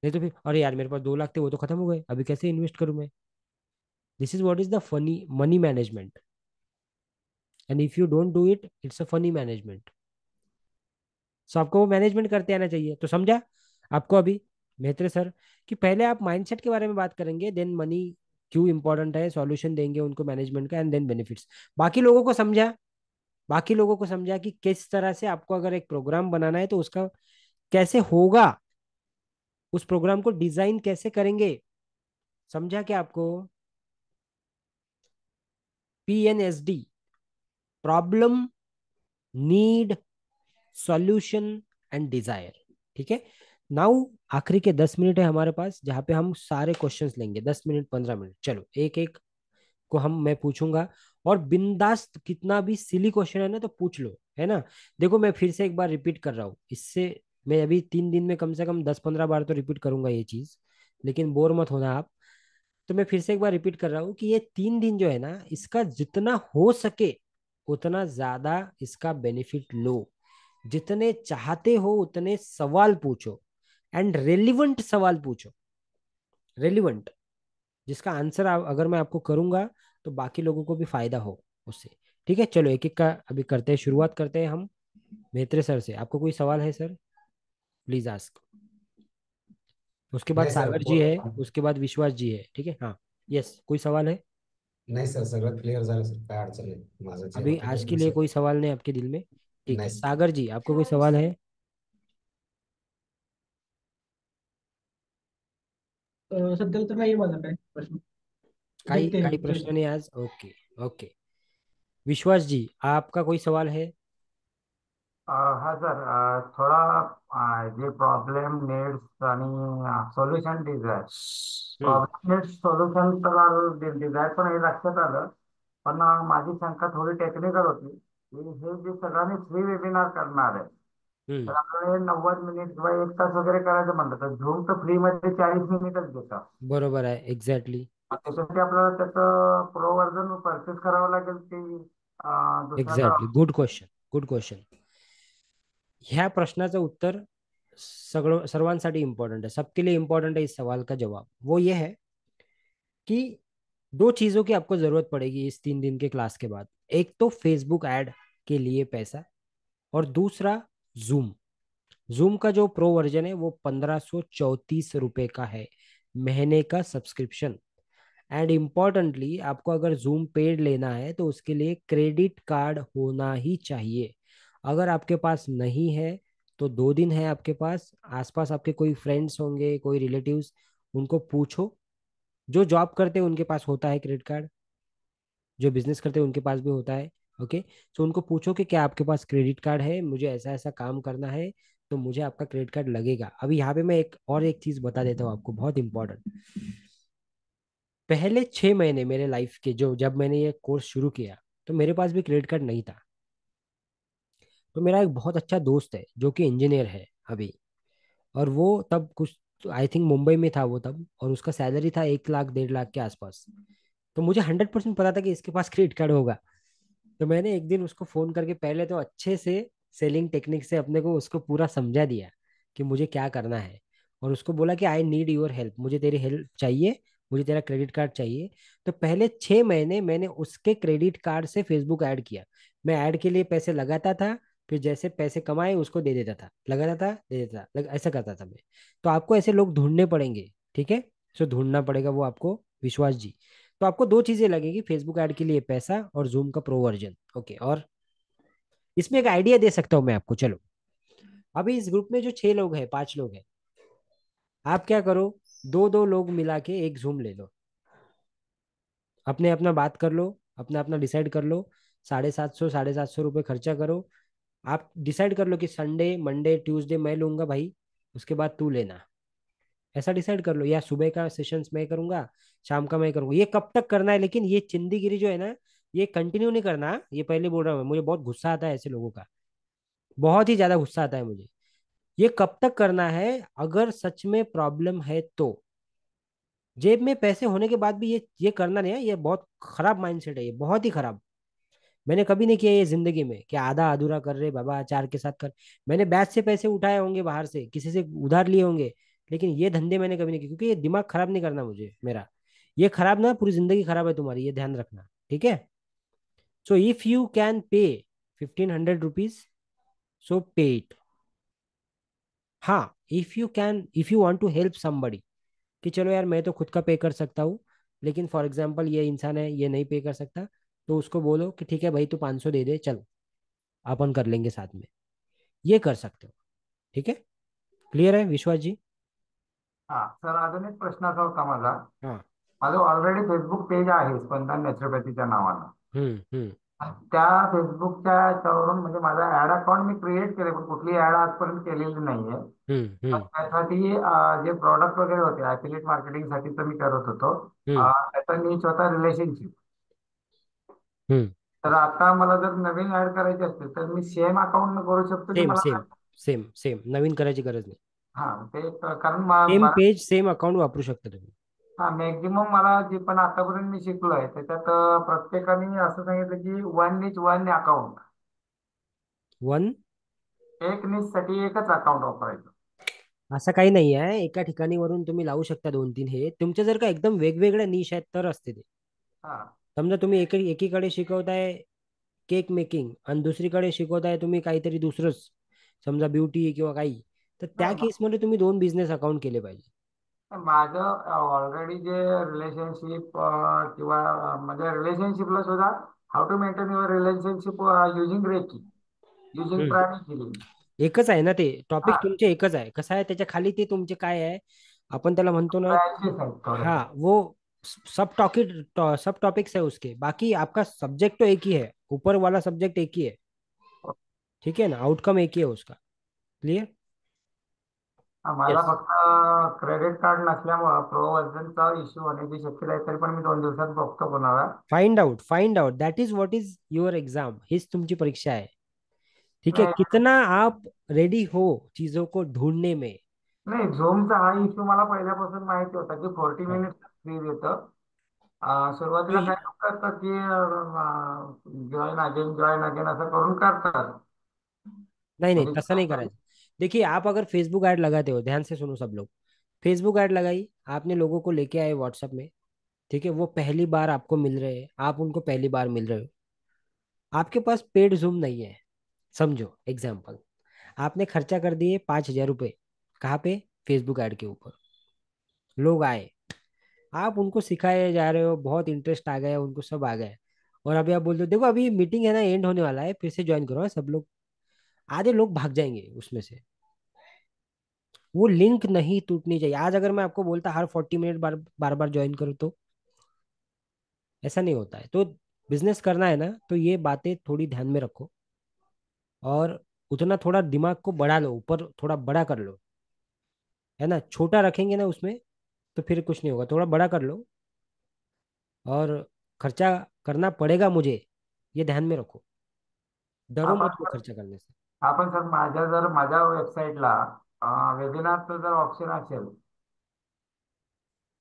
नहीं तो फिर अरे यार मेरे पास दो लाख थे वो तो खत्म हो गए अभी कैसे इन्वेस्ट करूं मैं this is what is the funny money management and if you don't do it it's a funny management so आपको वो मैनेजमेंट करते आना चाहिए तो समझा आपको अभी बेहतर सर कि पहले आप माइंडसेट के बारे में बात करेंगे देन मनी क्यों इंपॉर्टेंट है सॉल्यूशन देंगे उनको मैनेजमेंट का एंड देन बेनिफिट्स बाकी लोगों को समझा बाकी लोगों को समझा कि किस तरह से आपको अगर एक प्रोग्राम बनाना है तो उसका कैसे होगा उस प्रोग्राम को डिजाइन कैसे करेंगे समझा क्या आपको P N S D problem need solution and desire ठीक है नाउ आखिरी के दस मिनट है हमारे पास जहां पे हम सारे क्वेश्चंस लेंगे दस मिनट पंद्रह मिनट चलो एक एक को हम मैं पूछूंगा और बिंदास कितना भी सिली क्वेश्चन है ना तो पूछ लो है ना देखो मैं फिर से एक बार रिपीट कर रहा हूँ इससे मैं अभी तीन दिन में कम से कम दस पंद्रह बार तो रिपीट करूंगा ये चीज लेकिन बोर मत होना आप तो मैं फिर से एक बार रिपीट कर रहा हूँ कि ये तीन दिन जो है ना इसका जितना हो सके उतना ज्यादा इसका बेनिफिट लो जितने चाहते हो उतने सवाल पूछो एंड रेलिवेंट सवाल पूछो रेलिवेंट जिसका आंसर अगर मैं आपको करूंगा तो बाकी लोगों को भी फायदा हो उससे ठीक है चलो एक एक का अभी करते हैं शुरुआत करते हैं हम मेहत्रे सर से आपको कोई सवाल है सर प्लीज आस्क उसके बाद सागर जी है हाँ। उसके बाद विश्वास जी है ठीक है हाँ यस कोई सवाल है नहीं सर सर क्लियर अभी आज के लिए कोई सवाल नहीं आपके दिल में ठीक है सागर जी आपको कोई सवाल है सध्याला तर नाही माझा काय प्रश्न काही काही प्रश्न नहीं आज ओके ओके विश्वास जी आपका कोई सवाल है हाँ सर थोड़ा ये problem needs solution solution desire तर पण हे लक्षात आलं पण माझी शंका थोडी टेक्निकल होती हे जे सगळ्यांनी फ्री वेबिनार करणार आहे हम्म। बरोबर आहे exactly exactly good question good question ह्या प्रश्नाचं उत्तर सगळं सर्वांसाठी इम्पॉर्टंट आहे सबके लिए इम्पॉर्टंट आहे इस सवाल का जवाब वो ये है कि दो चीज़ों की आपको ज़रूरत पड़ेगी इस तीन दिन के क्लास के बाद एक तो फेसबुक ऐड के लिए पैसा और दूसरा जूम जूम का जो प्रो वर्जन है वो पंद्रह सो चौतीस रुपए का है महीने का सब्सक्रिप्शन एंड इम्पॉर्टेंटली आपको अगर जूम पेड लेना है तो उसके लिए क्रेडिट कार्ड होना ही चाहिए अगर आपके पास नहीं है तो दो दिन है आपके पास आसपास आपके कोई फ्रेंड्स होंगे कोई रिलेटिव्स उनको पूछो जो जॉब करते हैं उनके पास होता है क्रेडिट कार्ड जो बिजनेस करते हैं उनके पास भी होता है ओके सो तो उनको पूछो कि क्या आपके पास क्रेडिट कार्ड है मुझे ऐसा ऐसा काम करना है तो मुझे आपका क्रेडिट कार्ड लगेगा अब यहाँ पे मैं एक और एक चीज बता देता हूँ आपको बहुत इंपॉर्टेंट पहले छह महीने मेरे लाइफ के जो जब मैंने ये कोर्स शुरू किया तो मेरे पास भी क्रेडिट कार्ड नहीं था तो मेरा एक बहुत अच्छा दोस्त है जो कि इंजीनियर है अभी और वो तब कुछ आई थिंक मुंबई में था वो तब और उसका सैलरी था एक लाख डेढ़ लाख के आसपास तो मुझे हंड्रेड परसेंट पता था कि इसके पास क्रेडिट कार्ड होगा तो मैंने एक दिन उसको फोन करके पहले तो अच्छे से सेलिंग टेक्निक से अपने को उसको पूरा समझा दिया कि मुझे क्या करना है और उसको बोला कि आई नीड योर हेल्प मुझे तेरी हेल्प चाहिए मुझे तेरा क्रेडिट कार्ड चाहिए तो पहले छः महीने मैंने उसके क्रेडिट कार्ड से फेसबुक ऐड किया मैं ऐड के लिए पैसे लगाता था फिर जैसे पैसे कमाए उसको दे देता था लगाता था दे देता था लग, ऐसा करता था मैं तो आपको ऐसे लोग ढूंढने पड़ेंगे ठीक है सो ढूंढना पड़ेगा वो आपको विश्वास जी तो आपको दो चीजें लगेगी फेसबुक एड के लिए पैसा और जूम का प्रो वर्जन ओके और इसमें एक आइडिया दे सकता हूँ मैं आपको चलो अभी इस ग्रुप में जो छह लोग हैं पांच लोग हैं आप क्या करो दो दो लोग मिला के एक जूम ले लो अपने अपना बात कर लो अपना अपना डिसाइड कर लो साढ़े सात सौ साढ़े सात सौ रुपये खर्चा करो आप डिसाइड कर लो कि संडे मंडे ट्यूसडे मैं लूंगा भाई उसके बाद तू लेना ऐसा डिसाइड कर लो या सुबह का सेशंस मैं करूंगा शाम का मैं करूंगा ये कब तक करना है लेकिन ये चिंदीगिरी जो है ना ये कंटिन्यू नहीं करना ये पहले बोल रहा हूँ मुझे बहुत गुस्सा आता है ऐसे लोगों का बहुत ही ज्यादा गुस्सा आता है मुझे ये कब तक करना है अगर सच में प्रॉब्लम है तो जेब में पैसे होने के बाद भी ये ये करना नहीं है ये बहुत खराब माइंडसेट है ये बहुत ही खराब मैंने कभी नहीं किया ये जिंदगी में कि आधा अधूरा कर रहे बाबा चार के साथ कर मैंने बैच से पैसे उठाए होंगे बाहर से किसी से उधार लिए होंगे लेकिन ये धंधे मैंने कभी नहीं किए क्योंकि ये दिमाग खराब नहीं करना मुझे मेरा ये खराब ना पूरी जिंदगी खराब है तुम्हारी ये ध्यान रखना ठीक है so if you can pay fifteen hundred rupees so pay it हाँ if you can if you want to help somebody कि चलो यार मैं तो खुद का पे कर सकता हूँ लेकिन फॉर एग्जाम्पल ये इंसान है ये नहीं पे कर सकता तो उसको बोलो कि ठीक है भाई तू पाँच सौ दे दे चलो अपन कर लेंगे साथ में ये कर सकते हो ठीक है क्लियर है विश्वास जी हा सर अजून एक प्रश्न असा होता माझा माझं ऑलरेडी फेसबुक पेज आहे स्पंदन नॅचरोपॅथीच्या नावानं त्या फेसबुकच्या याच्यावरून म्हणजे माझा ऍड अकाउंट मी क्रिएट केले पण कुठली ऍड आजपर्यंत केलेली नाहीये त्यासाठी जे प्रॉडक्ट वगैरे होते मार्केटिंग साठी तर मी करत होतो त्याचा मी स्वतः होता रिलेशनशिप तर आता मला जर नवीन ऍड करायची असेल तर मी सेम अकाउंट करू शकतो सेम सेम सेम नवीन करायची गरज नाही हा ते कारण सेम पेज सेम अकाउंट वापरू शकता तुम्ही हा मॅक्झिमम मला जे पण आतापर्यंत मी शिकलो आहे त्याच्यात प्रत्येकाने असं सांगितलं की one niche one account one एक niche साठी एकच अकाउंट वापरायचं असं काही नाही आहे एका ठिकाणी वरून तुम्ही लावू शकता दोन तीन हे तुमचे जर का एकदम वेगवेगळ्या निश आहेत तर असते ते समजा तुम्ही एक एकीकडे शिकवताय केक मेकिंग आणि दुसरीकडे शिकवताय तुम्ही काहीतरी दुसरंच समजा ब्युटी किंवा काही तर त्या केसमध्ये तुम्ही दोन बिझनेस अकाउंट केले पाहिजे माझं ऑलरेडी जे रिलेशनशिप किंवा म्हणजे रिलेशनशिपला सुद्धा how to maintain your relationship using reiki using प्राणी एकच आहे ना ते टॉपिक तुमचे एकच आहे कसं आहे त्याच्या खाली ते तुमचे काय आहे आपण त्याला म्हणतो ना हा वो सब टॉपिक सब टॉपिक्स है उसके बाकी आपका सब्जेक्ट तो एक ही है ऊपर वाला सब्जेक्ट एक ही है हो. ठीक है ना आउटकम एक ही है उसका क्लियर मला फक्त क्रेडिट कार्ड नसल्यामुळं प्रवासांचा इश्यू होण्याची शक्यता आहे तरी पण मी दोन दिवसात बघतो कोणाला find out find out that is what is your exam हीच तुमची परीक्षा आहे ठीक है कितना आप रेडी हो चीजों को ढूंढने में नाही झोमचा हा इश्यू मला पहिल्यापासून माहिती होता की फोर्टी मिनिट फ्री देतं सुरुवातीला काय की जॉईन अगेन जॉईन अगेन असं करून करतात नाही नाही तसं नाही करायचं देखिए आप अगर फेसबुक ऐड लगाते हो ध्यान से सुनो सब लोग फेसबुक ऐड लगाई आपने लोगों को लेके आए व्हाट्सएप में ठीक है वो पहली बार आपको मिल रहे हैं आप उनको पहली बार मिल रहे हो आपके पास पेड जूम नहीं है समझो एग्जाम्पल आपने खर्चा कर दिए पाँच हजार रुपये कहाँ पे फेसबुक ऐड के ऊपर लोग आए आप उनको सिखाए जा रहे हो बहुत इंटरेस्ट आ गया उनको सब आ गया और अभी आप बोल दो देखो अभी मीटिंग है ना एंड होने वाला है फिर से ज्वाइन करो हाँ, सब लोग आधे लोग भाग जाएंगे उसमें से वो लिंक नहीं टूटनी चाहिए आज अगर मैं आपको बोलता हर फोर्टी मिनट बार बार बार ज्वाइन करो तो ऐसा नहीं होता है तो बिजनेस करना है ना तो ये बातें थोड़ी ध्यान में रखो और उतना थोड़ा दिमाग को बढ़ा लो ऊपर थोड़ा बड़ा कर लो है ना छोटा रखेंगे ना उसमें तो फिर कुछ नहीं होगा थोड़ा बड़ा कर लो और खर्चा करना पड़ेगा मुझे ये ध्यान में रखो डरो हाँ, मत को हाँ, खर्चा करने से हाँ आपण सर माझ्या जर माझ्या वेबसाईटला वेबिनारचं जर ऑप्शन असेल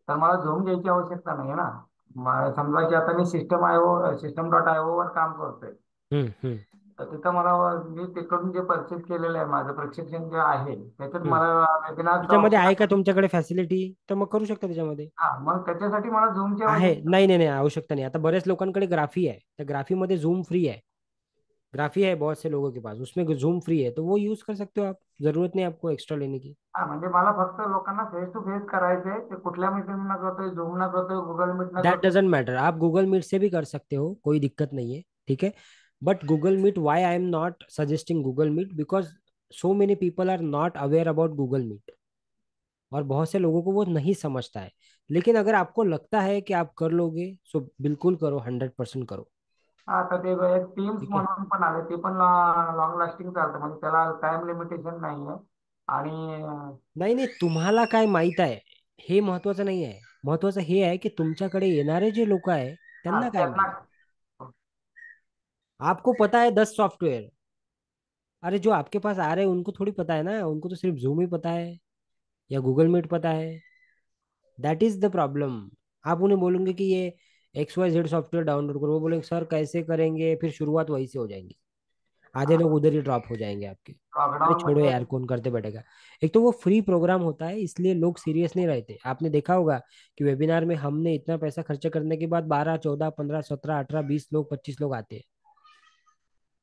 तर मला झूम घ्यायची आवश्यकता नाही ना समजा की आता मी system I O system dot I O वर काम करतोय तर तिथं मला मी तिकडून जे परचेस केलेलं आहे माझं प्रशिक्षण जे आहे त्याच्यात मला वेबिनार त्याच्यामध्ये आहे का तुमच्याकडे फॅसिलिटी तर मग करू शकता त्याच्यामध्ये मग त्याच्यासाठी मला झूमची आहे नाही नाही नाही आवश्यकता नाही आता बऱ्याच लोकांकडे ग्राफी आहे त्या ग्राफीमध्ये झूम फ्री आहे ग्राफी है बहुत से लोगों के पास उसमें जूम फ्री है तो वो यूज कर सकते हो आप जरूरत नहीं आपको एक्स्ट्रा लेने की दैट डजंट मैटर आप गूगल मीट से भी कर सकते हो कोई दिक्कत नहीं है ठीक है but Google Meet why I am not suggesting Google Meet because so many people are not aware about Google Meet और बहुत से लोगों को वो नहीं समझता है लेकिन अगर आपको लगता है कि आप कर लोगे सो तो बिल्कुल करो हंड्रेड परसेंट करो नहीं ते टीम्स म्हणून लास्टिंग टाइम लिमिटेशन जे लोग आपको पता है दस सॉफ्टवेयर अरे जो आपके पास आ रहे हैं उनको थोड़ी पता है ना उनको तो सिर्फ जूम ही पता है या गूगल मीट पता है दैट इज द प्रॉब्लम आप उन्हें बोलोगे कि ये X Y Z software download करो वो बोलेंगे सर कैसे करेंगे फिर शुरुआत वहीं से हो जाएंगी आधे लोग उधर ही ड्रॉप हो जाएंगे आपके अरे छोड़ो मतलब यार कौन करते बैठेगा एक तो वो फ्री प्रोग्राम होता है इसलिए लोग सीरियस नहीं रहते आपने देखा होगा कि वेबिनार में हमने इतना पैसा खर्चा करने के बाद बारह चौदह पंद्रह सत्रह अठारह बीस लोग पच्चीस लोग आते हैं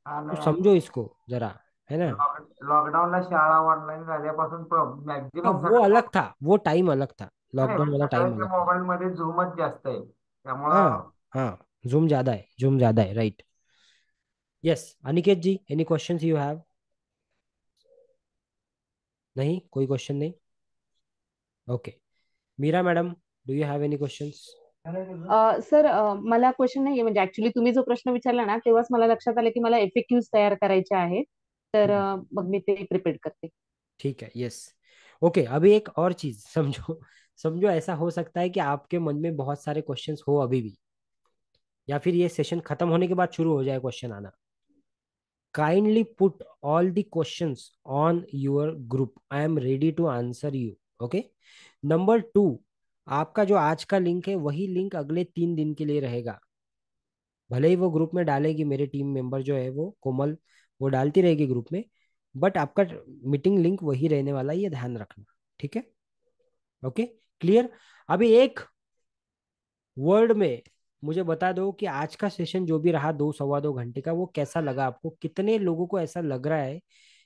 हाँ, तो समझो इसको जरा है ना लॉकडाउन शाळा तो तो वो अलग था वो टाइम अलग था लॉकडाउन वाला टाइम मोबाईल मध्ये झूमच जास्त आहे हाँ हाँ झूम ज्यादा है झूम ज्यादा है right yes Aniket ji any questions you have नहीं कोई क्वेश्चन नहीं okay Meera madam do you have any questions sir अ, मला क्वेश्चन नाहीये म्हणजे ऍक्च्युली तुम्ही जो प्रश्न विचारला ना तेव्हाच मला लक्षात आलं की मला एफएक्यूज तयार करायचे आहेत तर हम्म. मग मी ते प्रिपेअर करते ठीक है यस ओके अभी एक और चीज समझो समझो ऐसा हो सकता है कि आपके मन में बहुत सारे क्वेश्चन हो अभी भी या फिर ये सेशन खत्म होने के बाद शुरू हो जाए क्वेश्चन आना kindly put all the questions on your group I am ready to answer you okay number two आपका जो आज का लिंक है वही लिंक अगले तीन दिन के लिए रहेगा भले ही वो ग्रुप में डालेगी मेरे टीम मेंबर जो है वो कोमल वो डालती रहेगी ग्रुप में बट आपका मीटिंग लिंक वही रहने वाला है ये ध्यान रखना ठीक है ओके क्लियर अभी एक वर्ड में मुझे बता दो कि आज का सेशन जो भी रहा दो सवा दो घंटे का वो कैसा लगा आपको कितने लोगों को ऐसा लग रहा है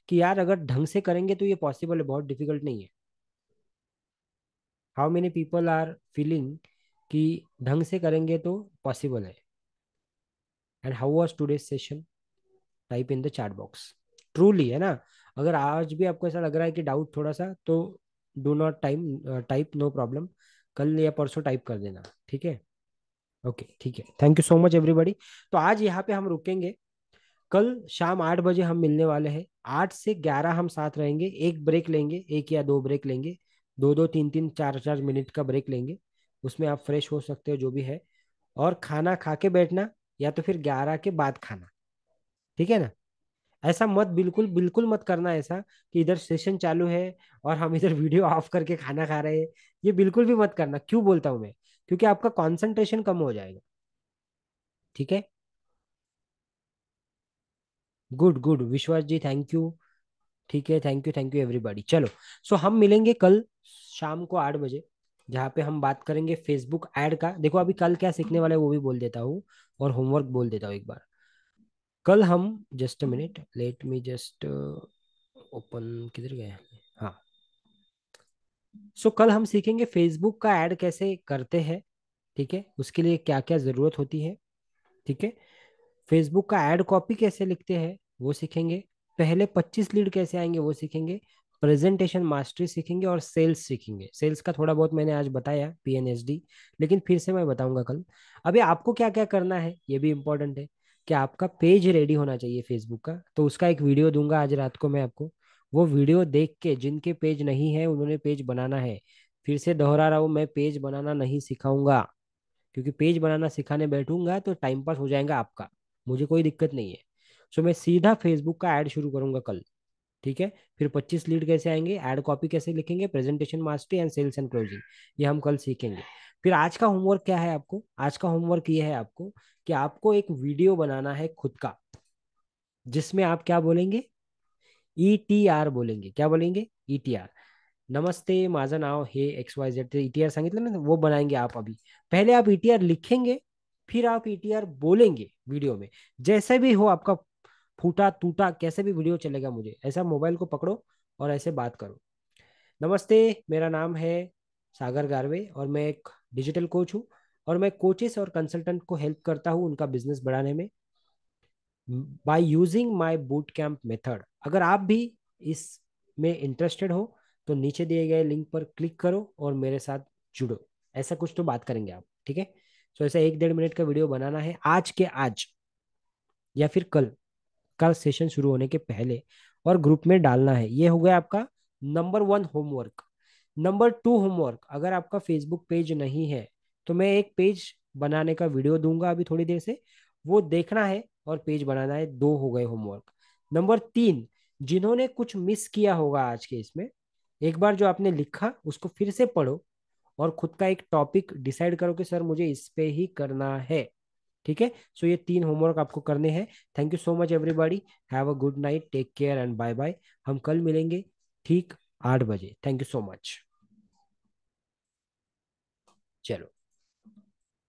कि यार अगर ढंग से करेंगे तो ये पॉसिबल है बहुत डिफिकल्ट नहीं है how many people are feeling कि ढंग से करेंगे तो पॉसिबल है and how was today session type in the chat box truly है ना अगर आज भी आपको ऐसा लग रहा है कि डाउट थोड़ा सा तो do not time type no problem कल या परसों टाइप कर देना ठीक है ओके ठीक है thank you so much everybody तो आज यहाँ पे हम रुकेंगे कल शाम आठ बजे हम मिलने वाले हैं आठ से ग्यारह हम साथ रहेंगे एक ब्रेक लेंगे एक या दो ब्रेक लेंगे दो दो तीन तीन चार चार मिनट का ब्रेक लेंगे उसमें आप फ्रेश हो सकते हो जो भी है और खाना खा के बैठना या तो फिर ग्यारह के बाद खाना ठीक है ना ऐसा मत बिल्कुल बिल्कुल मत करना ऐसा कि इधर सेशन चालू है और हम इधर वीडियो <laughs> ऑफ करके खाना खा रहे हैं ये बिल्कुल भी मत करना क्यों बोलता हूं मैं क्योंकि आपका कॉन्सेंट्रेशन कम हो जाएगा ठीक है गुड गुड विश्वास जी थैंक यू ठीक है thank you thank you everybody चलो सो हम मिलेंगे कल शाम को आठ बजे जहाँ पे हम बात करेंगे फेसबुक ऐड का देखो अभी कल क्या सीखने वाला है वो भी बोल देता हूँ और होमवर्क बोल देता हूँ एक बार कल हम just a minute let me just open किधर गए हाँ सो so, कल हम सीखेंगे फेसबुक का ऐड कैसे करते हैं ठीक है उसके लिए क्या क्या ज़रूरत होती है ठीक है फेसबुक का ऐड कॉपी कैसे लिखते हैं वो सीखेंगे पहले 25 लीड कैसे आएंगे वो सीखेंगे प्रेजेंटेशन मास्टरी सीखेंगे और सेल्स सीखेंगे सेल्स का थोड़ा बहुत मैंने आज बताया पीएनएसडी लेकिन फिर से मैं बताऊंगा कल अभी आपको क्या क्या करना है ये भी इम्पोर्टेंट है कि आपका पेज रेडी होना चाहिए फेसबुक का तो उसका एक वीडियो दूंगा आज रात को मैं आपको वो वीडियो देख के जिनके पेज नहीं है उन्होंने पेज बनाना है फिर से दोहरा रहा हूँ मैं पेज बनाना नहीं सिखाऊंगा क्योंकि पेज बनाना सिखाने बैठूंगा तो टाइम पास हो जाएगा आपका मुझे कोई दिक्कत नहीं है सो मैं सीधा फेसबुक का ऐड शुरू करूंगा कल ठीक है फिर 25 लीड कैसे आएंगे ऐड कॉपी कैसे लिखेंगे presentation mastery and sales and closing ये हम कल सीखेंगे फिर आज का होमवर्क क्या है आपको आज का होमवर्क ये है आपको कि आपको एक वीडियो बनाना है खुद का जिसमें आप क्या बोलेंगे ई टी आर बोलेंगे क्या बोलेंगे ई टी आर नमस्ते माजा नाव हे एक्स वाई जेड ई तो टी e आर सांगितलं ना वो बनाएंगे आप अभी पहले आप ई टी आर लिखेंगे फिर आप ई टी आर बोलेंगे वीडियो में जैसे भी हो आपका फूटा टूटा कैसे भी वीडियो चलेगा मुझे ऐसा मोबाइल को पकड़ो और ऐसे बात करो नमस्ते मेरा नाम है सागर गारवे और मैं एक डिजिटल कोच हूँ और मैं कोचेस और कंसल्टेंट को हेल्प करता हूँ उनका बिजनेस बढ़ाने में by using my boot camp method अगर आप भी इस में इंटरेस्टेड हो तो नीचे दिए गए लिंक पर क्लिक करो और मेरे साथ जुड़ो ऐसा कुछ तो बात करेंगे आप ठीक है सो ऐसा एक डेढ़ मिनट का वीडियो बनाना है आज के आज या फिर कल का सेशन शुरू होने के पहले और ग्रुप में डालना है ये हो गया आपका number one homework number two homework अगर आपका फेसबुक पेज नहीं है तो मैं एक पेज बनाने का वीडियो दूंगा अभी थोड़ी देर से वो देखना है और पेज बनाना है दो हो गए होमवर्क नंबर तीन जिन्होंने कुछ मिस किया होगा आज के इसमें एक बार जो आपने लिखा उसको फिर से पढ़ो और खुद का एक टॉपिक डिसाइड करो कि सर मुझे इस पे ही करना है ठीक है सो ये तीन होमवर्क आपको करने हैं thank you so much everybody have a good night take care and bye bye हम कल मिलेंगे ठीक आठ बजे thank you so much Cielo.